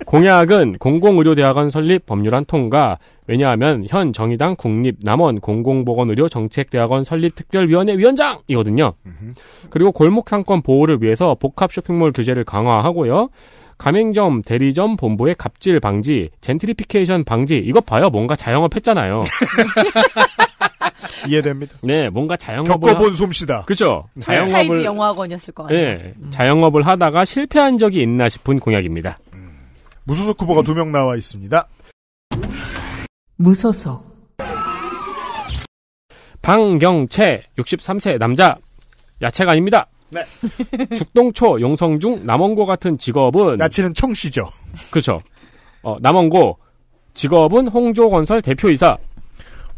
공약은 공공의료대학원 설립 법률안 통과. 왜냐하면 현 정의당 국립 남원 공공보건의료정책대학원 설립 특별위원회 위원장이거든요. 그리고 골목상권 보호를 위해서 복합 쇼핑몰 규제를 강화하고요. 가맹점, 대리점, 본부의 갑질 방지, 젠트리피케이션 방지. 이거 봐요. 뭔가 자영업했잖아요. 이해됩니다. 네, 뭔가 자영업 겪어본 솜씨다. 그죠? 네. 자영업을 영화학원이었을 거아요 네, 음. 자영업을 하다가 실패한 적이 있나 싶은 공약입니다. 음. 무소속 후보가 두 명 나와 있습니다. 무소속 방경채 63세 남자 야채가 아닙니다. 네. 죽동초, 영성중 남원고 같은 직업은 나치는 청씨죠. 그렇죠. 어, 남원고 직업은 홍조건설 대표이사.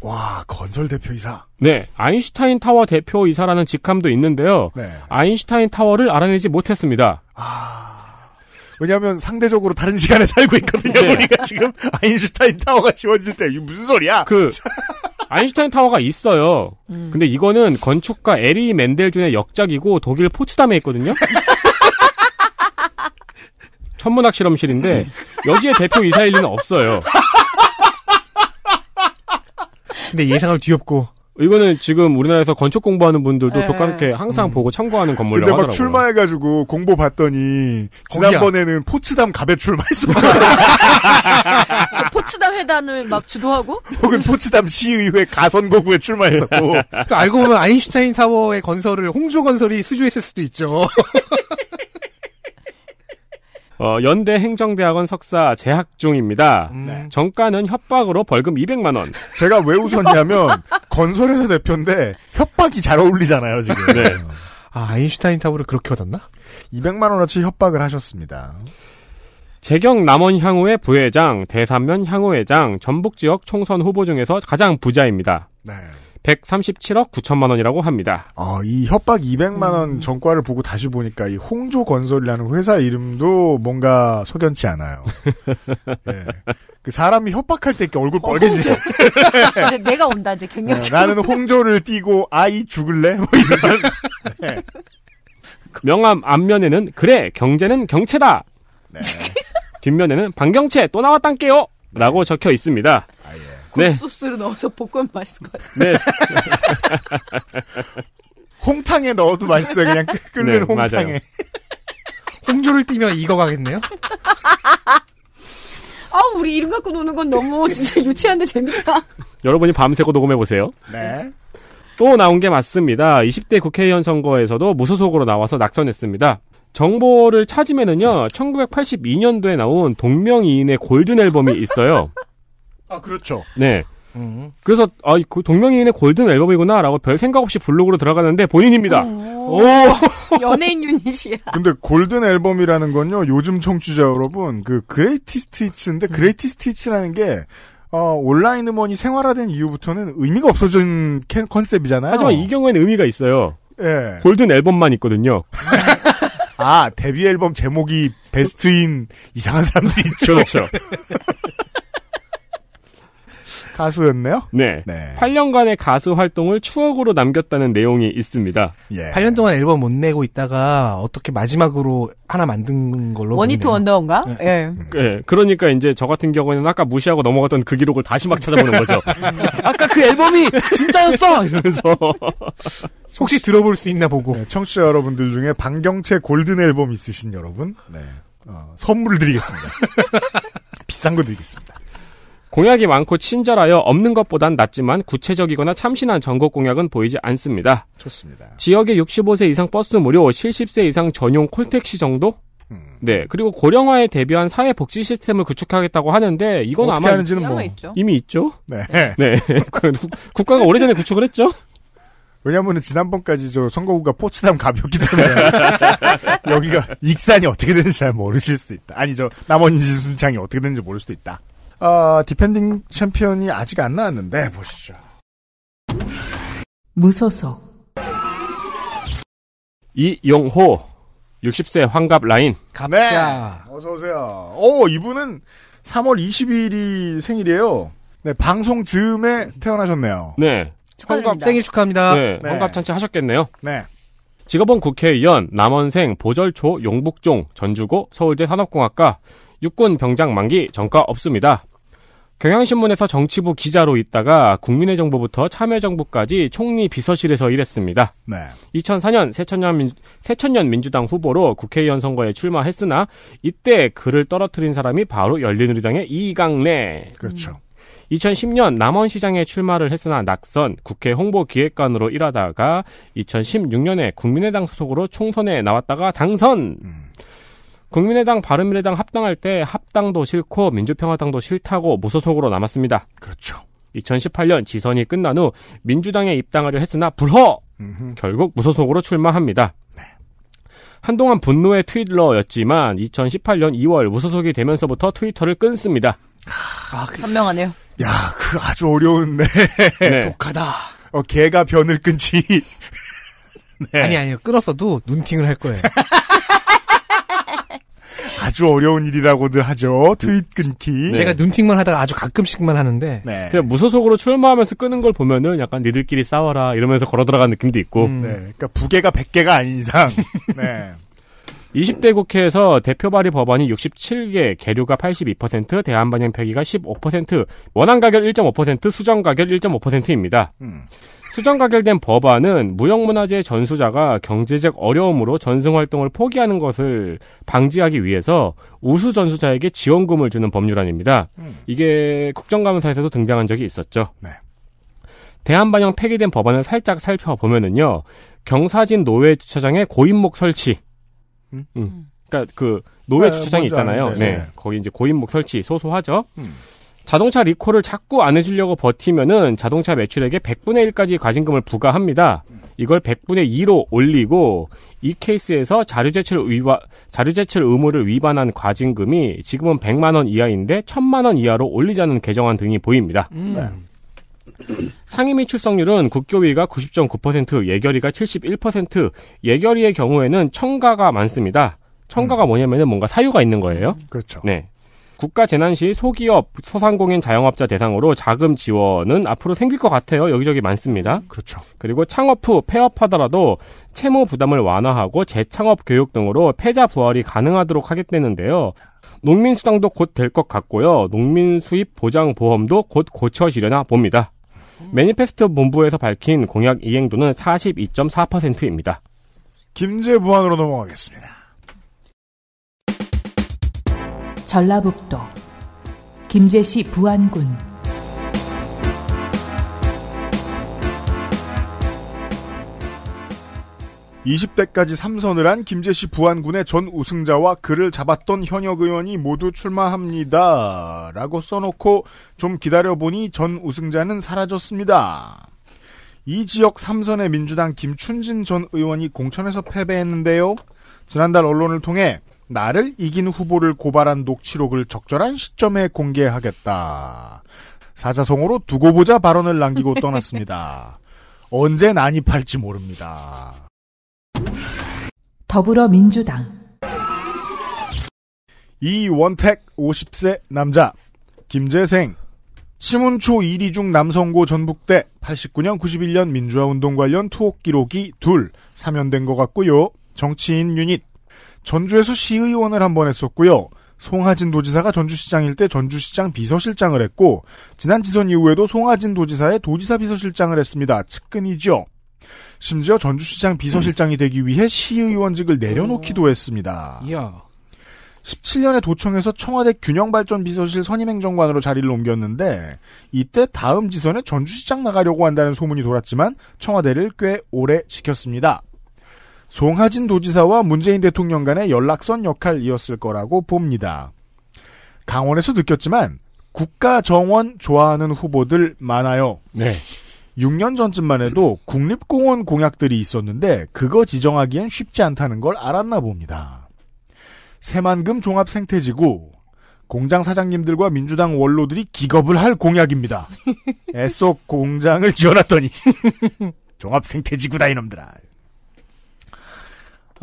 와, 건설 대표이사. 네, 아인슈타인 타워 대표이사라는 직함도 있는데요. 네. 아인슈타인 타워를 알아내지 못했습니다. 아. 왜냐하면 상대적으로 다른 시간에 살고 있거든요. 네. 우리가 지금 아인슈타인 타워가 지워질 때 이게 무슨 소리야? 그 아인슈타인 타워가 있어요. 음. 근데 이거는 건축가 에리 맨델존의 역작이고 독일 포츠담에 있거든요. 천문학 실험실인데 여기에 대표 이사일 리는 없어요. 근데 예상을 뒤엎고 이거는 지금 우리나라에서 건축 공부하는 분들도 네. 똑같게 항상 음. 보고 참고하는 건물이라고 근데 막 하더라고요. 출마해가지고 공보 봤더니 거기야. 지난번에는 포츠담 갑에 출마했었고 그 포츠담 회단을 막 주도하고 혹은 포츠담 시의회 가선거구에 출마했었고 그러니까 알고 보면 아인슈타인 타워의 건설을 홍조 건설이 수주했을 수도 있죠. 어, 연대 행정대학원 석사 재학 중입니다. 음. 네. 정가는 협박으로 벌금 200만 원. 제가 왜 웃었냐면 건설회사 대표인데 협박이 잘 어울리잖아요 지금. 네. 네. 아 아인슈타인 타으로 그렇게 얻었나? 200만 원어치 협박을 하셨습니다. 재경 남원 향후의 부회장, 대산면 향후회장, 전북 지역 총선 후보 중에서 가장 부자입니다. 네. 137억 9천만 원이라고 합니다. 아, 이 협박 200만 원 음. 전과를 보고 다시 보니까 이 홍조 건설이라는 회사 이름도 뭔가 석연치 않아요. 네. 그 사람이 협박할 때 이렇게 얼굴 어, 빨개지. 이제 내가 온다 이제 갱년. 네, 어, 나는 홍조를 띄고 아이 죽을래. 뭐 이런. 네. 명함 앞면에는 그래 경제는 경채다. 네. 뒷면에는 반경채 또 나왔단께요. 라고 적혀 있습니다. 네. 소스를 넣어서 볶으면 맛있을 것 같아요. 네. 홍탕에 넣어도 맛있어요. 그냥 네, 끓는 네, 홍탕에. 맞아요. 홍조를 띠면 익어 가겠네요. 아, 우리 이름 갖고 노는 건 너무 진짜 유치한데 재밌다. 여러분이 밤새고 녹음해 보세요. 네. 또 나온 게 맞습니다. 20대 국회의원 선거에서도 무소속으로 나와서 낙선했습니다. 정보를 찾으면은요, 1982년도에 나온 동명이인의 골든 앨범이 있어요. 아 그렇죠. 네. 음. 그래서 아 동명이인의 골든 앨범이구나라고 별 생각 없이 블로그로 들어가는데 본인입니다. 오, 오. 연예인 유닛이야. 근데 골든 앨범이라는 건요 요즘 청취자 여러분 그 그레이티 스트티츠인데 그레이티 스트티츠라는게 어, 온라인 음원이 생활화된 이후부터는 의미가 없어진 캔, 컨셉이잖아요. 하지만 이 경우에는 의미가 있어요. 예. 골든 앨범만 있거든요. 아 데뷔 앨범 제목이 베스트인 이상한 사람들이 있죠. 그렇죠. 가수였네요? 네. 네. 8년간의 가수 활동을 추억으로 남겼다는 내용이 있습니다. 예. 8년 동안 앨범 못 내고 있다가 어떻게 마지막으로 하나 만든 걸로. 원이트 원더인가? 예. 예. 네. 그러니까 이제 저 같은 경우에는 아까 무시하고 넘어갔던 그 기록을 다시 막 찾아보는 거죠. 아까 그 앨범이 진짜였어! 이러면서. 혹시 들어볼 수 있나 보고. 네, 청취자 여러분들 중에 방경채 골든 앨범 있으신 여러분, 네. 어, 선물 드리겠습니다. 비싼 거 드리겠습니다. 공약이 많고 친절하여 없는 것보단 낫지만 구체적이거나 참신한 전국 공약은 보이지 않습니다. 좋습니다. 지역의 65세 이상 버스 무료, 70세 이상 전용 콜택시 정도? 음. 네 그리고 고령화에 대비한 사회 복지 시스템을 구축하겠다고 하는데 이건 아마 하는지는 뭐 이미 있죠. 네. 네. 네. 국가가 오래전에 구축을 했죠. 왜냐면은 지난번까지 저 선거구가 포츠담 가볍기 때문에 여기가 익산이 어떻게 되는지 잘 모르실 수 있다. 아니 저 남원인지 순창이 어떻게 되는지 모를 수도 있다. 어, 디펜딩 챔피언이 아직 안 나왔는데 보시죠. 무소속 이용호 60세 환갑 라인 가메 네. 어서 오세요. 오 이분은 3월 22일이 생일이에요. 네 방송 즈음에 태어나셨네요. 네 환갑 생일 축하합니다. 네, 네. 환갑 잔치 하셨겠네요. 네. 직업은 국회의원, 남원생, 보절초, 용북종, 전주고, 서울대 산업공학과, 육군 병장 만기 전과 없습니다. 경향신문에서 정치부 기자로 있다가 국민의 정부부터 참여정부까지 총리 비서실에서 일했습니다. 네. 2004년 새천년, 민, 새천년 민주당 후보로 국회의원 선거에 출마했으나 이때 그를 떨어뜨린 사람이 바로 열린우리당의 이강래. 그렇죠. 2010년 음. 남원시장에 출마를 했으나 낙선, 국회 홍보기획관으로 일하다가 2016년에 국민의당 소속으로 총선에 나왔다가 당선. 음. 국민의당 바른미래당 합당할 때 합당도 싫고 민주평화당도 싫다고 무소속으로 남았습니다. 그렇죠. 2018년 지선이 끝난 후 민주당에 입당하려 했으나 불허. 음흠. 결국 무소속으로 출마합니다. 네. 한동안 분노의 트위러였지만 2018년 2월 무소속이 되면서부터 트위터를 끊습니다. 아, 그, 현명하네요. 야, 그 아주 어려운데 네. 네. 독하다. 어, 개가 변을 끊지. 네. 아니 아니요 끊었어도 눈팅을 할 거예요. 아주 어려운 일이라고들 하죠. 트윗 끊기. 네. 제가 눈팅만 하다가 아주 가끔씩만 하는데. 네. 그냥 무소속으로 출마하면서 끄는 걸 보면은 약간 니들끼리 싸워라 이러면서 걸어 들어가는 느낌도 있고. 음. 네. 그러니까 부계가 100개가 아닌 이상. 네. 20대 국회에서 대표 발의 법안이 67개, 계류가 82%, 대안 반영 폐기가 15%, 원안 가결 1.5%, 수정 가결 1.5%입니다. 음. 수정 가결된 법안은 무형문화재 전수자가 경제적 어려움으로 전승 활동을 포기하는 것을 방지하기 위해서 우수 전수자에게 지원금을 주는 법률안입니다. 음. 이게 국정감사에서도 등장한 적이 있었죠. 네. 대한반영 폐기된 법안을 살짝 살펴보면은요, 경사진 노외 주차장에 고인목 설치. 음? 음. 그니까그노외 네, 주차장이 있잖아요. 네. 네. 거기 이제 고인목 설치 소소하죠. 음. 자동차 리콜을 자꾸 안 해주려고 버티면은 자동차 매출액의 100분의 1까지 과징금을 부과합니다. 이걸 100분의 2로 올리고 이 케이스에서 자료제출 위반 자료제출 의무를 위반한 과징금이 지금은 100만 원 이하인데 1000만 원 이하로 올리자는 개정안 등이 보입니다. 음. 네. 상임위 출석률은 국교위가 90.9%, 예결위가 71%, 예결위의 경우에는 청가가 많습니다. 청가가 음. 뭐냐면은 뭔가 사유가 있는 거예요. 그렇죠. 네. 국가 재난 시 소기업, 소상공인 자영업자 대상으로 자금 지원은 앞으로 생길 것 같아요. 여기저기 많습니다. 그렇죠. 그리고 창업 후 폐업하더라도 채무 부담을 완화하고 재창업 교육 등으로 패자 부활이 가능하도록 하겠다는데요. 농민 수당도 곧 될 것 같고요. 농민 수입 보장 보험도 곧 고쳐지려나 봅니다. 매니페스트 본부에서 밝힌 공약 이행도는 42.4%입니다. 김재 부안으로 넘어가겠습니다. 전라북도 김제시 부안군 2 0 대까지 삼선을 한 김제시 부안군의 전 우승자와 그를 잡았던 현역 의원이 모두 출마합니다. 라고 써놓고 좀 기다려보니 전 우승자는 사라졌습니다. 이 지역 삼선의 민주당 김춘진 전 의원이 공천에서 패배했는데요. 지난달 언론을 통해 나를 이긴 후보를 고발한 녹취록을 적절한 시점에 공개하겠다. 사자성어로 두고 보자 발언을 남기고 떠났습니다. 언제 난입할지 모릅니다. 더불어민주당 이원택 50세 남자 김재생 시문초 1위 중 남성고 전북대 89년 91년 민주화운동 관련 투옥 기록이 둘 사면된 것 같고요. 정치인 유닛 전주에서 시의원을 한 번 했었고요. 송하진 도지사가 전주시장일 때 전주시장 비서실장을 했고 지난 지선 이후에도 송하진 도지사의 도지사 비서실장을 했습니다. 측근이죠. 심지어 전주시장 비서실장이 되기 위해 시의원직을 내려놓기도 했습니다. 17년에 도청에서 청와대 균형발전 비서실 선임행정관으로 자리를 옮겼는데 이때 다음 지선에 전주시장 나가려고 한다는 소문이 돌았지만 청와대를 꽤 오래 지켰습니다. 송하진 도지사와 문재인 대통령 간의 연락선 역할이었을 거라고 봅니다. 강원에서 느꼈지만 국가 정원 좋아하는 후보들 많아요. 네. 6년 전쯤만 해도 국립공원 공약들이 있었는데 그거 지정하기엔 쉽지 않다는 걸 알았나 봅니다. 새만금 종합생태지구 공장 사장님들과 민주당 원로들이 기겁을 할 공약입니다. 애써 공장을 지어놨더니 종합생태지구다 이놈들아.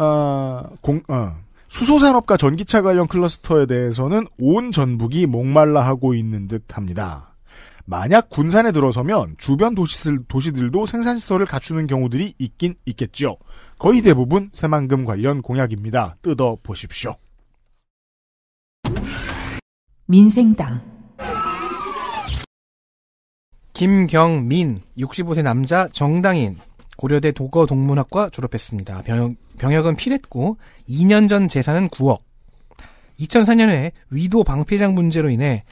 아, 공, 어, 수소산업과 전기차 관련 클러스터에 대해서는 온 전북이 목말라하고 있는 듯합니다. 만약 군산에 들어서면 주변 도시들, 도시들도 생산시설을 갖추는 경우들이 있긴 있겠죠 거의 대부분 새만금 관련 공약입니다. 뜯어 보십시오. 민생당 김경민 65세 남자 정당인 고려대 도거 동문학과 졸업했습니다. 병역, 병역은 필했고 2년 전 재산은 9억. 2004년에 위도 방패장 문제로 인해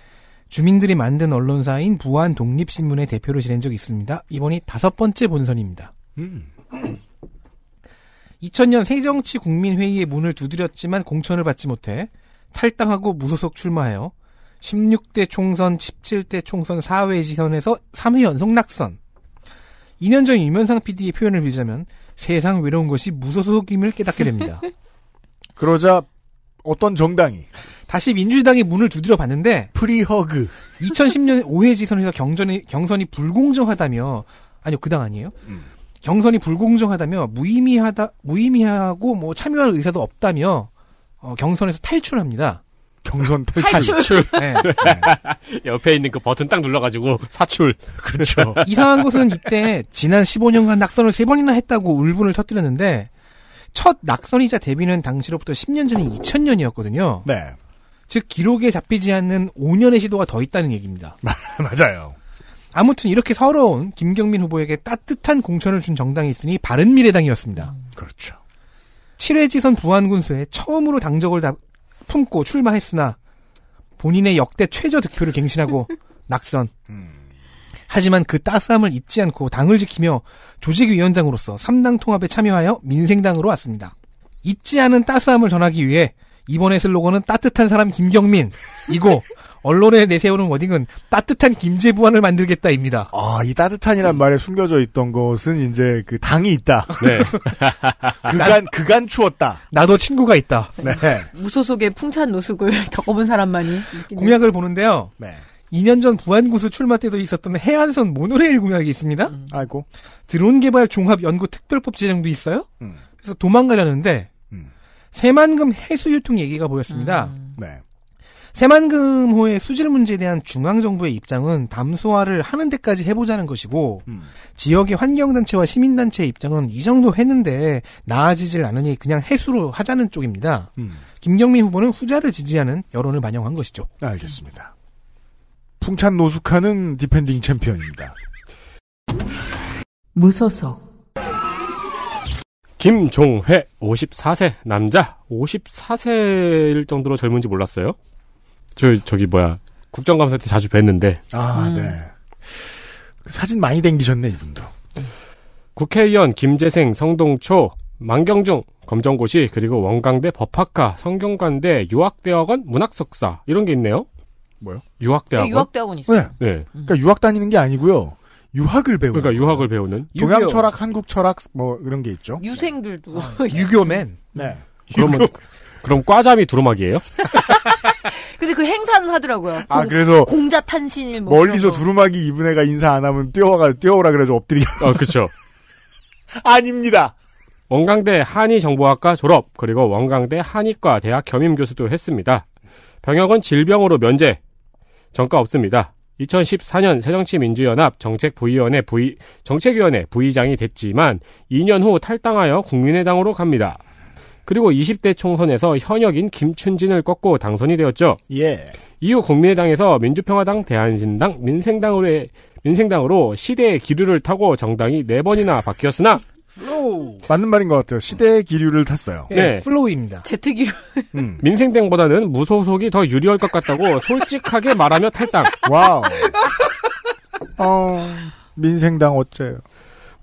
주민들이 만든 언론사인 부안 독립신문의 대표로 지낸 적이 있습니다. 이번이 다섯 번째 본선입니다. 음. 2000년 새정치 국민회의의 문을 두드렸지만 공천을 받지 못해 탈당하고 무소속 출마하여 16대 총선, 17대 총선 4회 지선에서 3회 연속 낙선. 2년 전 유면상 PD의 표현을 빌자면 세상 외로운 것이 무소속임을 깨닫게 됩니다. 그러자 어떤 정당이 다시 민주당이 문을 두드려 봤는데 프리허그 2010년 5회 지선에서 경전이, 경선이 불공정하다며 아니요 그 당 아니에요 음. 경선이 불공정하다며 무의미하다 무의미하고 뭐 참여할 의사도 없다며 어, 경선에서 탈출합니다. 경선 탈출. 탈출. 네. 네. 옆에 있는 그 버튼 딱 눌러가지고 사출. 그렇죠. 이상한 것은 이때 지난 15년간 낙선을 3번이나 했다고 울분을 터뜨렸는데 첫 낙선이자 데뷔는 당시로부터 10년 전인 2000년이었거든요. 네. 즉 기록에 잡히지 않는 5년의 시도가 더 있다는 얘기입니다. 맞아요. 아무튼 이렇게 서러운 김경민 후보에게 따뜻한 공천을 준 정당이 있으니 바른미래당이었습니다. 음. 그렇죠. 7회 지선 부안군수에 처음으로 당적을 품고 출마했으나 본인의 역대 최저 득표를 갱신하고 낙선. 음. 하지만 그 따스함을 잊지 않고 당을 지키며 조직위원장으로서 3당 통합에 참여하여 민생당으로 왔습니다. 잊지 않은 따스함을 전하기 위해 이번의 슬로건은 따뜻한 사람 김경민 이고 언론에 내세우는 워딩은 따뜻한 김제부안을 만들겠다입니다. 아, 이 따뜻한이란 말에 숨겨져 있던 것은 이제 그 당이 있다. 네. 그간 그간 추웠다. 나도 친구가 있다. 네. 무소속의 풍찬 노숙을 겪어본 사람만이 공약을 보는데요. 네. 2년 전 부안구수 출마 때도 있었던 해안선 모노레일 공약이 있습니다. 음. 아이고. 드론 개발 종합 연구 특별법 제정도 있어요. 음. 그래서 도망가려는데 음. 새만금 해수 유통 얘기가 보였습니다. 음. 네. 새만금호의 수질 문제에 대한 중앙정부의 입장은 담소화를 하는 데까지 해보자는 것이고 음. 지역의 환경단체와 시민단체의 입장은 이 정도 했는데 나아지질 않으니 그냥 해수로 하자는 쪽입니다. 음. 김경민 후보는 후자를 지지하는 여론을 반영한 것이죠. 알겠습니다. 풍찬 노숙하는 디펜딩 챔피언입니다. 무소속 김종회 54세 남자 54세일 정도로 젊은지 몰랐어요. 저 저기 뭐야 국정감사 때 자주 뵀는데. 아 음. 네. 사진 많이 댕기셨네 이분도. 네. 국회의원 김재생 성동초 만경중 검정고시 그리고 원광대 법학과 성경관대 유학대학원 문학석사 이런 게 있네요. 뭐요? 유학대학원. 네, 유학대학원 있어요. 네. 네. 음. 그러니까 유학 다니는 게 아니고요. 유학을 배우는. 그러니까 유학을 배우는. 동양 철학, 한국 철학 뭐 이런 게 있죠. 유생들도. 네. 아, 유교맨. 네. 그러면 그럼 과잠이 두루마기예요? 근데 그 행사는 하더라고요. 아 공, 그래서 공자 탄신일 뭐 멀리서 두루마기 입은 애가 인사 안 하면 뛰어가 뛰어오라 그래서 엎드리기어 아, 그렇죠. 아닙니다. 원광대 한의정보학과 졸업 그리고 원광대 한의과 대학 겸임 교수도 했습니다. 병역은 질병으로 면제. 정가 없습니다. 2014년 새정치민주연합 정책부위원회 부의 정책위원회 부의장이 됐지만 2년 후 탈당하여 국민의당으로 갑니다. 그리고 20대 총선에서 현역인 김춘진을 꺾고 당선이 되었죠. 예. 이후 국민의당에서 민주평화당, 대한신당, 민생당으로 민생당으로 시대의 기류를 타고 정당이 네 번이나 바뀌었으나 맞는 말인 것 같아요. 시대의 기류를 탔어요. 예, 네. 플로우입니다. 제트 기류. 음. 민생당보다는 무소속이 더 유리할 것 같다고 솔직하게 말하며 탈당. 와우. 어, 민생당 어째요?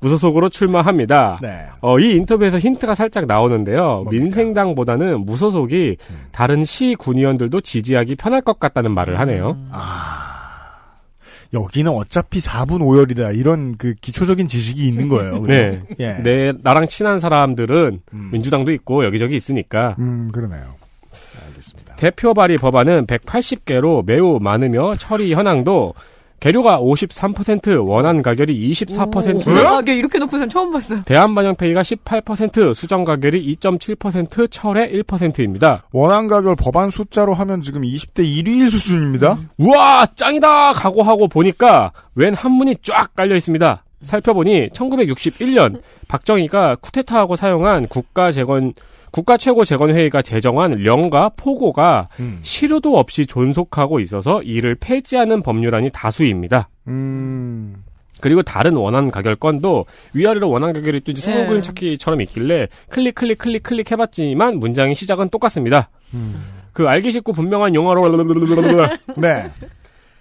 무소속으로 출마합니다. 네. 어, 이 인터뷰에서 힌트가 살짝 나오는데요. 뭡니까? 민생당보다는 무소속이 음. 다른 시 군의원들도 지지하기 편할 것 같다는 말을 음. 하네요. 음. 아. 여기는 어차피 4분 5열이다. 이런 그 기초적인 지식이 있는 거예요. 네. 예. 네. 나랑 친한 사람들은 음. 민주당도 있고 여기저기 있으니까. 음, 그러네요. 알겠습니다. 대표 발의 법안은 180개로 매우 많으며 처리 현황도 대류가 53%, 원한 가결이 24%. 오, 이렇게 높은 선 처음 봤어. 대한반영페이가 18%, 수정 가결이 2.7%, 철회 1%입니다. 원한 가결 법안 숫자로 하면 지금 20대 1위 수준입니다. 음. 우와, 짱이다! 각오하고 보니까 웬 한문이 쫙 깔려 있습니다. 살펴보니 1961년 박정희가 쿠데타하고 사용한 국가 재건 국가최고재건회의가 제정한 령과 포고가 음. 실효도 없이 존속하고 있어서 이를 폐지하는 법률안이 다수입니다. 음. 그리고 다른 원안 가결권도 위아래로 원안 가결이 또 이제 성공 그림 찾기처럼 있길래 클릭 클릭 클릭 클릭 해봤지만 문장의 시작은 똑같습니다. 음. 그 알기 쉽고 분명한 영화로 네.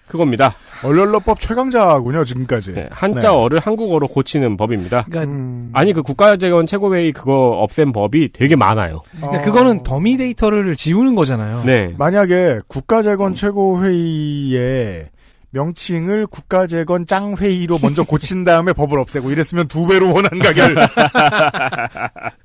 그겁니다. 얼언러법 최강자군요 지금까지. 네, 한자어를 네. 한국어로 고치는 법입니다. 그러니까 음... 아니 그 국가재건 최고회의 그거 없앤 법이 되게 많아요. 그러니까 어... 그거는 더미 데이터를 지우는 거잖아요. 네. 만약에 국가재건 최고회의에 명칭을 국가재건 짱회의로 먼저 고친 다음에 법을 없애고 이랬으면 두 배로 원한 가결.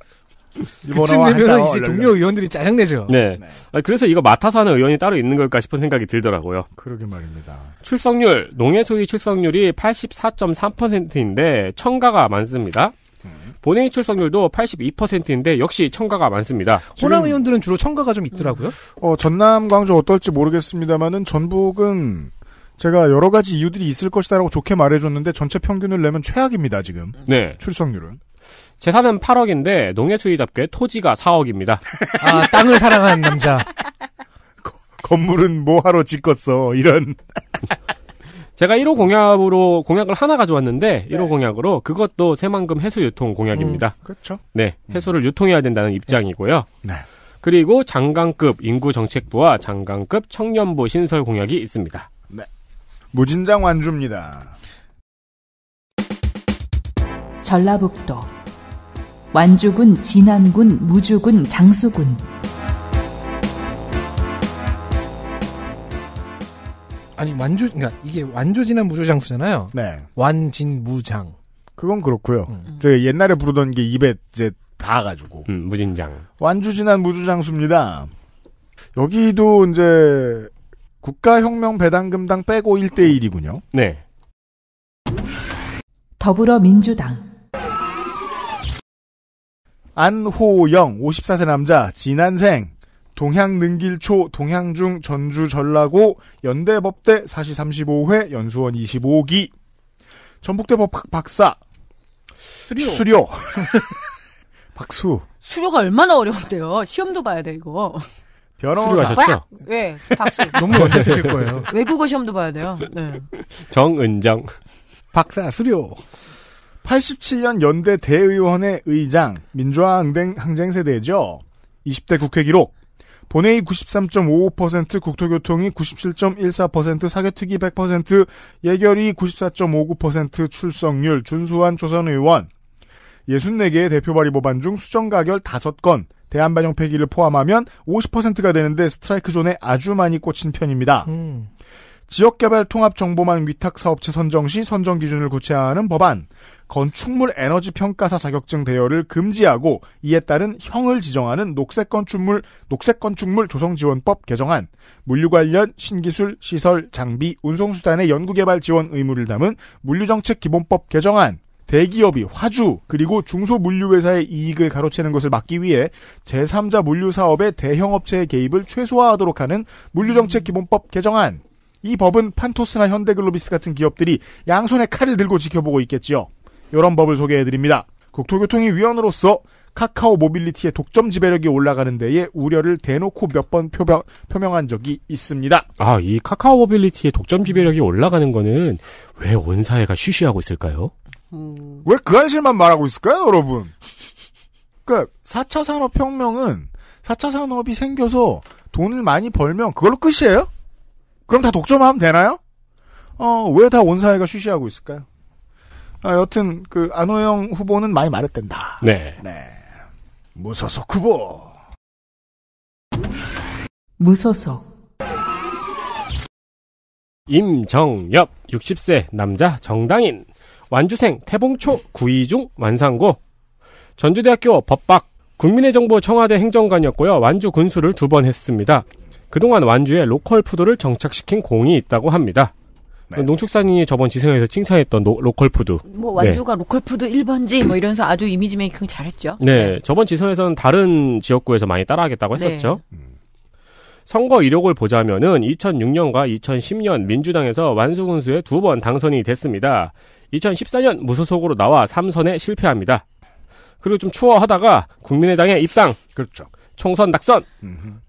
그쯤 되면 이제 동료 의원들이 짜증내죠. 네. 네. 그래서 이거 맡아서 하는 의원이 따로 있는 걸까 싶은 생각이 들더라고요. 그러게 말입니다. 출석률, 농해소위 출석률이 84.3%인데 청가가 많습니다. 음. 본회의 출석률도 82%인데 역시 청가가 많습니다. 호남 의원들은 주로 청가가 좀 있더라고요. 어, 전남 광주 어떨지 모르겠습니다만은 전북은 제가 여러 가지 이유들이 있을 것이다라고 좋게 말해줬는데 전체 평균을 내면 최악입니다 지금. 네. 출석률은. 재산은 8억인데 농해수이답게 토지가 4억입니다. 아, 땅을 사랑하는 남자. 거, 건물은 뭐하러 짓겠어 이런. 제가 1호 공약으로 공약을 하나 가져왔는데 네. 1호 공약으로 그것도 새만금 해수 유통 공약입니다. 음, 그렇죠. 네, 음. 해수를 유통해야 된다는 입장이고요. 네. 그리고 장관급 인구 정책부와 장관급 청년부 신설 공약이 있습니다. 네. 무진장 완주입니다. 전라북도 완주군, 진안군, 무주군, 장수군. 아니 완주 그러니까 이게 완주진한 무주장수잖아요. 네. 완진무장. 그건 그렇고요. 음. 저 옛날에 부르던 게 입에 이제 다 가지고. 음, 무진장. 완주진한 무주장수입니다. 여기도 이제 국가혁명 배당금당 빼고 1대1이군요. 네. 더불어민주당. 안호영 54세 남자 지난생 동향능길초 동향중 전주 전라고 연대법대 4시 35회 연수원 25기 전북대 법학 박사 수료 수료 박수 수료가 얼마나 어려운데요 시험도 봐야 돼 이거 변호사 수료하셨죠? 네 박수 너무 언제 쓰실 거예요 외국어 시험도 봐야 돼요 네. 정은정 박사 수료 87년 연대 대의원의 의장, 민주화 항쟁, 세대죠. 20대 국회 기록. 본회의 93.55%, 국토교통이 97.14%, 사개특위 100%, 예결위 94.59% 출석률, 준수한 조선의원. 64개의 대표 발의 법안 중 수정 가결 5건, 대안 반영 폐기를 포함하면 50%가 되는데 스트라이크 존에 아주 많이 꽂힌 편입니다. 음. 지역개발통합정보망 위탁사업체 선정 시 선정 기준을 구체화하는 법안, 건축물 에너지 평가사 자격증 대여를 금지하고 이에 따른 형을 지정하는 녹색건축물 녹색건축물 조성지원법 개정안, 물류 관련 신기술 시설 장비 운송수단의 연구개발 지원 의무를 담은 물류정책기본법 개정안. 대기업이 화주 그리고 중소물류회사의 이익을 가로채는 것을 막기 위해 제3자 물류사업의 대형업체의 개입을 최소화하도록 하는 물류정책기본법 개정안 이 법은 판토스나 현대글로비스 같은 기업들이 양손에 칼을 들고 지켜보고 있겠지요. 이런 법을 소개해드립니다. 국토교통위 위원으로서 카카오 모빌리티의 독점 지배력이 올라가는 데에 우려를 대놓고 몇 번 표명한 적이 있습니다. 아, 이 카카오 모빌리티의 독점 지배력이 올라가는 거는 왜 온 사회가 쉬쉬하고 있을까요? 음... 왜그 현실만 말하고 있을까요, 여러분? 그러니까 4차 산업혁명은 4차 산업이 생겨서 돈을 많이 벌면 그걸로 끝이에요? 그럼 다 독점하면 되나요? 어, 왜 다 온 사회가 쉬쉬하고 있을까요? 아, 여튼 그 안호영 후보는 많이 말했댄다. 네. 네. 무소속 후보. 무소속. 임정엽 60세 남자 정당인 완주생 태봉초 구이중 완산고 전주대학교 법학 국민의정보 청와대 행정관이었고요. 완주 군수를 두 번 했습니다. 그동안 완주에 로컬 푸드를 정착시킨 공이 있다고 합니다. 네. 농축산인이 저번 지생에서 칭찬했던 노, 로컬 푸드. 뭐 완주가 네. 로컬 푸드 1번지 뭐 이러면서 아주 이미지 메이킹 잘했죠. 네, 네. 저번 지선에서는 다른 지역구에서 많이 따라하겠다고 네. 했었죠. 음. 선거 이력을 보자면은 2006년과 2010년 민주당에서 완수군수에 두 번 당선이 됐습니다. 2014년 무소속으로 나와 3선에 실패합니다. 그리고 좀 추워하다가 국민의당에 입당. 그렇죠. 총선 낙선,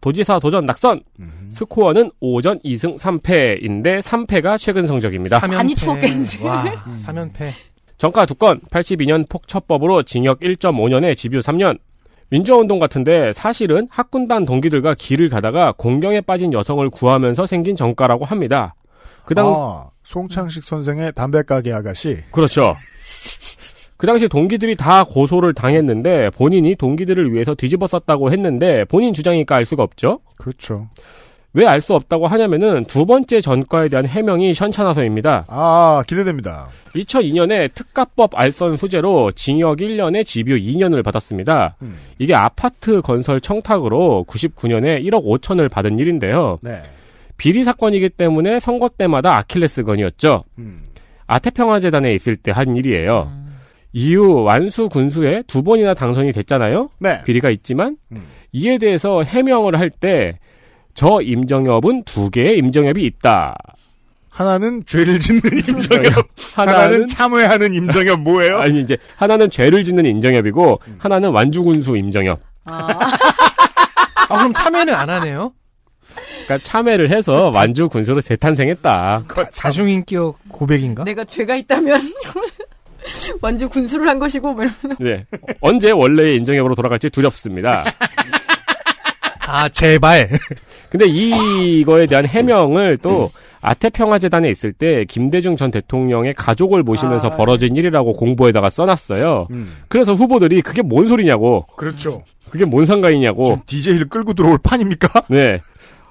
도지사 도전 낙선, 스코어는 오전 2승 3패인데 3패가 최근 성적입니다. 3연 추웠겠는데. 와, 3연패. 음. 정가 두건 82년 폭처법으로 징역 1.5년에 집유 3년. 민주화운동 같은데 사실은 학군단 동기들과 길을 가다가 공경에 빠진 여성을 구하면서 생긴 정가라고 합니다. 그당 아, 송창식 선생의 담배가게 아가씨. 그렇죠. 그 당시 동기들이 다 고소를 당했는데 본인이 동기들을 위해서 뒤집어 썼다고 했는데 본인 주장이니까 알 수가 없죠. 그렇죠. 왜 알 수 없다고 하냐면은 두 번째 전과에 대한 해명이 현찬화서입니다. 아, 기대됩니다. 2002년에 특가법 알선 소재로 징역 1년에 집유 2년을 받았습니다. 음. 이게 아파트 건설 청탁으로 99년에 1억 5천을 받은 일인데요. 네. 비리 사건이기 때문에 선거 때마다 아킬레스건이었죠. 음. 아태평화재단에 있을 때 한 일이에요. 음. 이후 완수 군수에 두 번이나 당선이 됐잖아요. 네. 비리가 있지만 음. 이에 대해서 해명을 할 때 저 임정엽은 두 개의 임정엽이 있다. 하나는 죄를 짓는 임정엽, 하나는, 하나는, 참회하는 임정엽 뭐예요? 아니 이제 하나는 죄를 짓는 임정엽이고 음. 하나는 완주군수 임정엽. 아. 아 그럼 참회는 안 하네요? 그러니까 참회를 해서 그 완주 군수로 재탄생했다. 그 자중인격 고백인가? 내가 죄가 있다면 완전 군수를 한 것이고 뭐 이러면 네. 언제 원래의 인정협으로 돌아갈지 두렵습니다. 아 제발. 근데 이거에 대한 해명을 또 아태평화재단에 있을 때 김대중 전 대통령의 가족을 모시면서 아, 벌어진 일이라고 공보에다가 써놨어요. 음. 그래서 후보들이 그게 뭔 소리냐고. 그렇죠. 그게 뭔 상관이냐고. DJ를 끌고 들어올 판입니까? 네.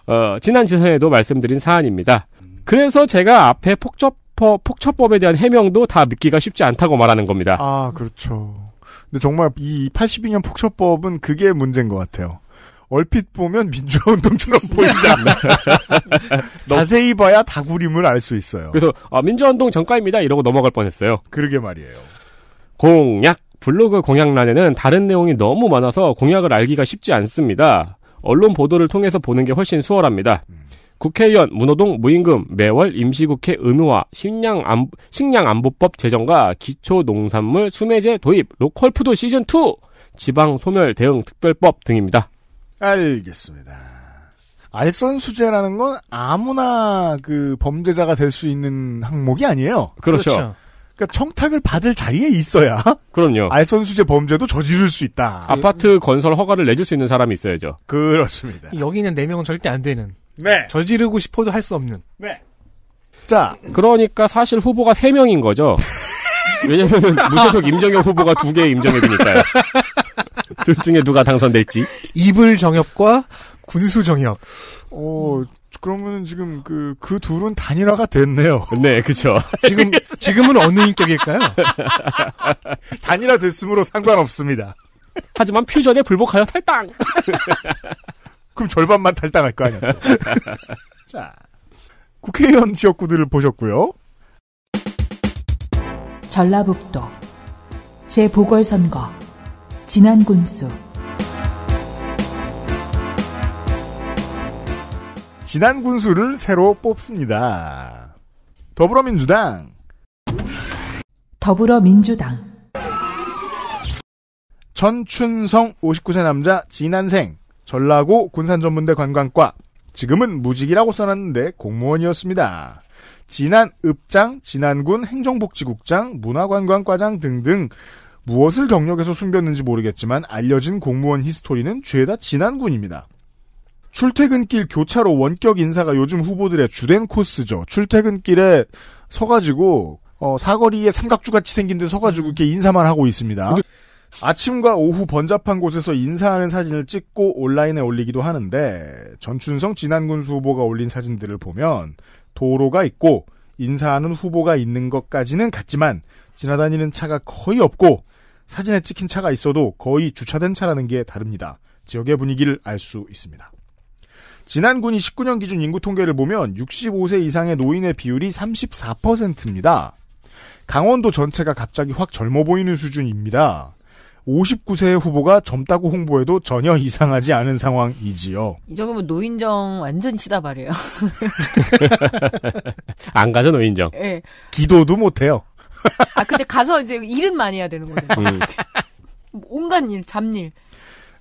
어, 지난 지선에도 말씀드린 사안입니다. 그래서 제가 앞에 폭접 척퍼, 폭처법에 대한 해명도 다 믿기가 쉽지 않다고 말하는 겁니다. 아, 그렇죠. 근데 정말 이 82년 폭처법은 그게 문제인 것 같아요. 얼핏 보면 민주화운동처럼 보인다. 자세히 봐야 다구림을 알 수 있어요. 그래서 아, 민주화운동 전과입니다 이러고 넘어갈 뻔했어요. 그러게 말이에요. 공약 블로그 공약란에는 다른 내용이 너무 많아서 공약을 알기가 쉽지 않습니다. 언론 보도를 통해서 보는 게 훨씬 수월합니다. 음. 국회의원 문호동 무임금 매월 임시국회 의무화 식량 안, 식량 안보법 제정과 기초 농산물 수매제 도입 로컬 푸드 시즌 2 지방 소멸 대응 특별법 등입니다. 알겠습니다. 알선수재라는 건 아무나 그 범죄자가 될 수 있는 항목이 아니에요. 그렇죠. 그렇죠. 그러니까 청탁을 받을 자리에 있어야 그럼요. 알선수재 범죄도 저지를 수 있다. 아파트 건설 허가를 내줄 수 있는 사람이 있어야죠. 그렇습니다. 여기 는 4명은 절대 안 되는. 네. 저지르고 싶어도 할 수 없는. 네. 자. 그러니까 사실 후보가 3명인 거죠. 왜냐면 무소속 임정혁 후보가 두 개 임정혁이니까요. 둘 중에 누가 당선될지. 이불 정혁과 군수 정혁 어, 그러면 지금 그, 그 둘은 단일화가 됐네요. 네, 그죠. 지금, 지금은 어느 인격일까요? 단일화 됐으므로 상관없습니다. 하지만 퓨전에 불복하여 탈당! 그럼 절반만 탈당할 거 아니야. 자, 국회의원 지역구들을 보셨고요. 전라북도 제보궐선거 진안군수 진안군수를 새로 뽑습니다. 더불어민주당 더불어민주당 전춘성 59세 남자 진안생 전라고 군산전문대 관광과 지금은 무직이라고 써놨는데 공무원이었습니다. 지난 읍장, 진안군 행정복지국장, 문화관광과장 등등 무엇을 경력에서 숨겼는지 모르겠지만 알려진 공무원 히스토리는 죄다 진안군입니다. 출퇴근길 교차로 원격 인사가 요즘 후보들의 주된 코스죠. 출퇴근길에 서가지고 어, 사거리에 삼각주같이 생긴 데 서가지고 이렇게 인사만 하고 있습니다. 아침과 오후 번잡한 곳에서 인사하는 사진을 찍고 온라인에 올리기도 하는데 전춘성 진안군수 후보가 올린 사진들을 보면 도로가 있고 인사하는 후보가 있는 것까지는 같지만 지나다니는 차가 거의 없고 사진에 찍힌 차가 있어도 거의 주차된 차라는 게 다릅니다. 지역의 분위기를 알 수 있습니다. 진안군이 19년 기준 인구 통계를 보면 65세 이상의 노인의 비율이 34%입니다. 강원도 전체가 갑자기 확 젊어 보이는 수준입니다. 59세의 후보가 젊다고 홍보해도 전혀 이상하지 않은 상황이지요. 이 정도면 노인정 완전 시다발이에요. 안 가죠 노인정. 네. 기도도 못해요. 아 근데 가서 이제 일은 많이 해야 되는 거예요. 음. 온갖 일, 잡일.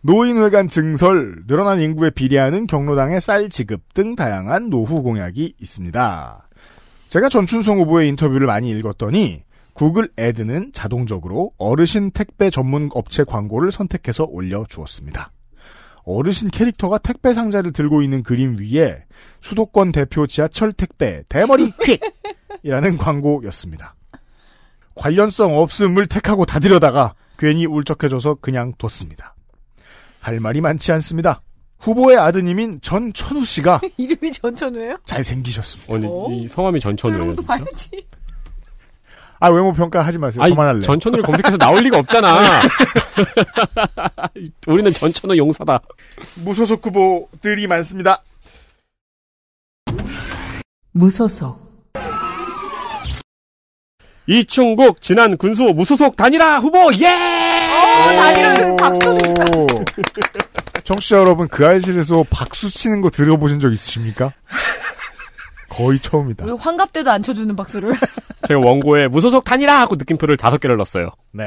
노인회관 증설, 늘어난 인구에 비례하는 경로당의 쌀 지급 등 다양한 노후 공약이 있습니다. 제가 전춘성 후보의 인터뷰를 많이 읽었더니 구글 애드는 자동적으로 어르신 택배 전문 업체 광고를 선택해서 올려주었습니다. 어르신 캐릭터가 택배 상자를 들고 있는 그림 위에 수도권 대표 지하철 택배 대머리 퀵이라는 광고였습니다. 관련성 없음을 택하고 다 들여다가 괜히 울적해져서 그냥 뒀습니다. 할 말이 많지 않습니다. 후보의 아드님인 전천우 씨가 이름이 전천우예요? 잘생기셨습니다. 어, 이, 성함이 전천우예요. 진짜? 봐야지. 아 외모 평가 하지 마세요. 아니, 그만할래. 전천후를 검색해서 나올 리가 없잖아. 우리는 전천후 용사다. 무소속 후보들이 많습니다. 무소속. 이충국 지난 군수 무소속 단일화 후보 예! 어, 오, 단일화 박수. 정씨 여러분 그아이실에서 박수 치는 거 들어보신 적 있으십니까? 거의 처음이다. 우리 환갑 때도 안 쳐주는 박수를. 제가 원고에 무소속 단이라 하고 느낌표를 다섯 개를 넣었어요. 네.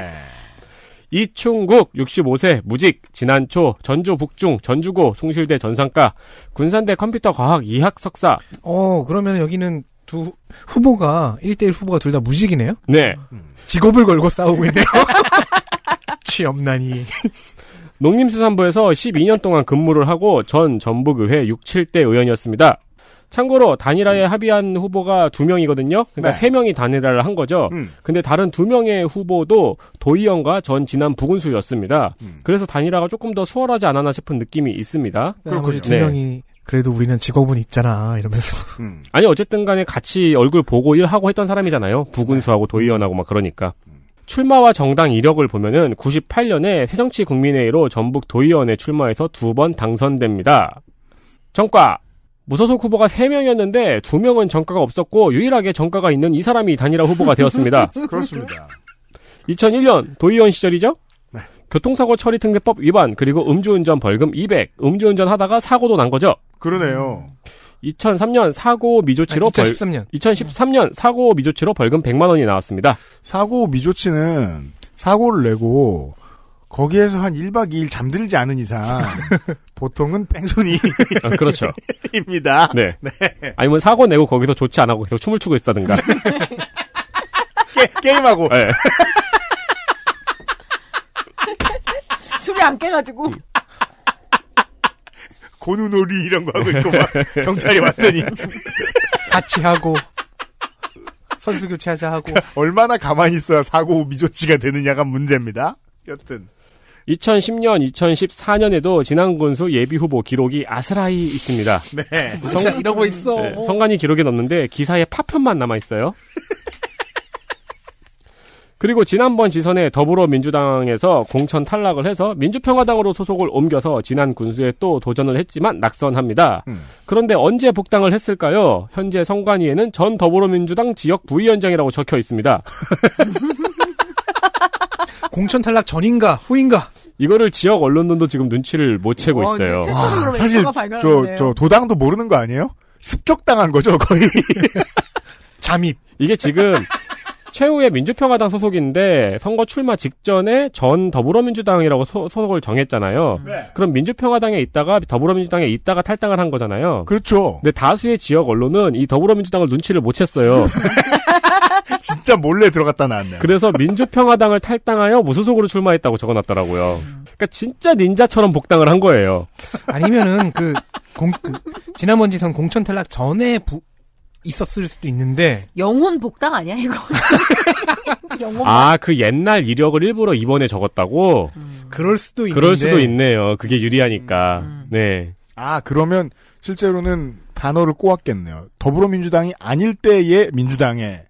이충국 65세 무직 지난 초 전주 북중 전주고 숭실대 전상과 군산대 컴퓨터 과학 2학 석사. 어 그러면 여기는 두 후보가 1대1 후보가 둘 다 무직이네요. 네. 음. 직업을 걸고 싸우고 있네요. 취업난이. 농림수산부에서 12년 동안 근무를 하고 전 전북의회 6, 7대 의원이었습니다. 참고로 단일화에 음. 합의한 후보가 두 명이거든요. 그러니까 네. 세 명이 단일화를 한 거죠. 음. 근데 다른 두 명의 후보도 도의원과 전 지난 부군수였습니다. 음. 그래서 단일화가 조금 더 수월하지 않았나 싶은 느낌이 있습니다. 네, 그리고두 네. 명이 그래도 우리는 직업은 있잖아 이러면서 음. 아니 어쨌든 간에 같이 얼굴 보고 일하고 했던 사람이잖아요. 부군수하고 음. 도의원하고 막 그러니까. 음. 출마와 정당 이력을 보면은 98년에 새정치 국민회의로 전북 도의원에 출마해서 두 번 당선됩니다. 정과 무소속 후보가 3명이었는데 2명은 정가가 없었고 유일하게 정가가 있는 이 사람이 단일화 후보가 되었습니다. 그렇습니다. 2001년 도의원 시절이죠? 네. 교통사고 처리 특례법 위반 그리고 음주운전 벌금 200 음주운전 하다가 사고도 난 거죠. 그러네요. 2003년 사고 미조치로 아 2013년. 벌, 2013년 사고 미조치로 벌금 100만 원이 나왔습니다. 사고 미조치는 사고를 내고 거기에서 한 1박 2일 잠들지 않은 이상 보통은 뺑소니 아, 그렇죠. 입니다. 네. 네. 아니면 뭐 사고 내고 거기서 좋지 않고 계속 춤을 추고 있다든가. 게, 임하고 네. 술이 안 깨가지고. 고누놀이 이런 거 하고 있고 막 경찰이 왔더니 같이 하고 선수 교체하자 하고 얼마나 가만히 있어야 사고 미조치가 되느냐가 문제입니다. 여튼 2010년, 2014년에도 진안군수 예비 후보 기록이 아스라이 있습니다. 네. 성, 이러고 있어. 네, 성관이 기록에 넣는데 기사에 파편만 남아 있어요. 그리고 지난번 지선에 더불어민주당에서 공천 탈락을 해서 민주평화당으로 소속을 옮겨서 지난 군수에 또 도전을 했지만 낙선합니다. 음. 그런데 언제 복당을 했을까요? 현재 성관위에는 전 더불어민주당 지역 부위원장이라고 적혀 있습니다. 공천 탈락 전인가 후인가? 이거를 지역 언론들도 지금 눈치를 못 채고 어, 있어요. 아, 사실 저, 저 도당도 모르는 거 아니에요? 습격당한 거죠 거의. 잠입. 이게 지금 최후의 민주평화당 소속인데 선거 출마 직전에 전 더불어민주당이라고 소, 속을 정했잖아요. 네. 그럼 민주평화당에 있다가 더불어민주당에 있다가 탈당을 한 거잖아요. 그렇죠. 근데 다수의 지역 언론은 이 더불어민주당을 눈치를 못 챘어요. 진짜 몰래 들어갔다 나왔네요. 그래서 민주평화당을 탈당하여 무소속으로 출마했다고 적어놨더라고요. 그러니까 진짜 닌자처럼 복당을 한 거예요. 아니면은 그, 공, 그 지난번 지선 공천 탈락 전에 부, 있었을 수도 있는데 영혼 복당 아니야 이거? 아 그 옛날 이력을 일부러 이번에 적었다고? 음. 그럴 수도 있는데. 그럴 수도 있네요. 그게 유리하니까. 음. 음. 네. 아 그러면 실제로는 단어를 꼬았겠네요. 더불어민주당이 아닐 때의 민주당에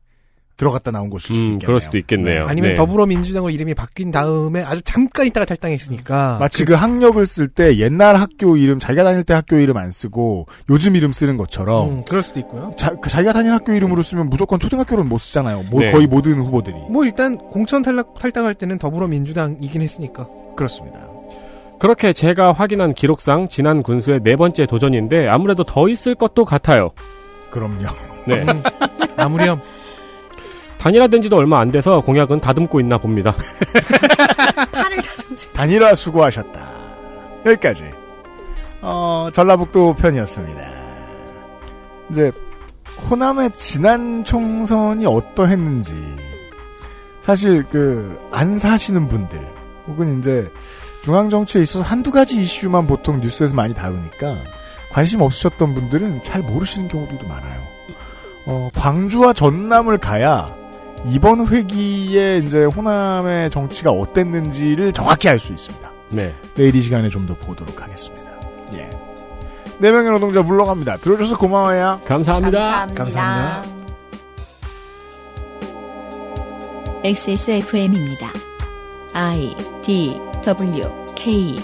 들어갔다 나온 것일 수도 음, 있겠네요. 그럴 수도 있겠네요. 네. 아니면 네. 더불어민주당으로 이름이 바뀐 다음에 아주 잠깐 있다가 탈당했으니까. 마치 그, 그 학력을 쓸 때 옛날 학교 이름 자기가 다닐 때 학교 이름 안 쓰고 요즘 이름 쓰는 것처럼. 음, 그럴 수도 있고요. 자, 그 자기가 다닌 학교 이름으로 쓰면 무조건 초등학교는 로못 쓰잖아요. 뭐, 네. 거의 모든 후보들이. 뭐 일단 공천 탈락, 탈당할 때는 더불어민주당이긴 했으니까. 그렇습니다. 그렇게 제가 확인한 기록상 지난 군수의 네 번째 도전인데 아무래도 더 있을 것도 같아요. 그럼요. 네. 아무렴. 음, 단일화된 지도 얼마 안 돼서 공약은 다듬고 있나 봅니다. 단일화 수고하셨다. 여기까지. 어, 전라북도 편이었습니다. 이제 호남의 지난 총선이 어떠했는지 사실 그 안 사시는 분들 혹은 이제 중앙 정치에 있어서 한두 가지 이슈만 보통 뉴스에서 많이 다루니까 관심 없으셨던 분들은 잘 모르시는 경우들도 많아요. 어, 광주와 전남을 가야 이번 회기에 이제 호남의 정치가 어땠는지를 정확히 알 수 있습니다. 네. 내일 이 시간에 좀 더 보도록 하겠습니다. 예. 네 명의 노동자 물러갑니다. 들어줘서 고마워요. 감사합니다. 감사합니다. 감사합니다. XSFM입니다. I D W K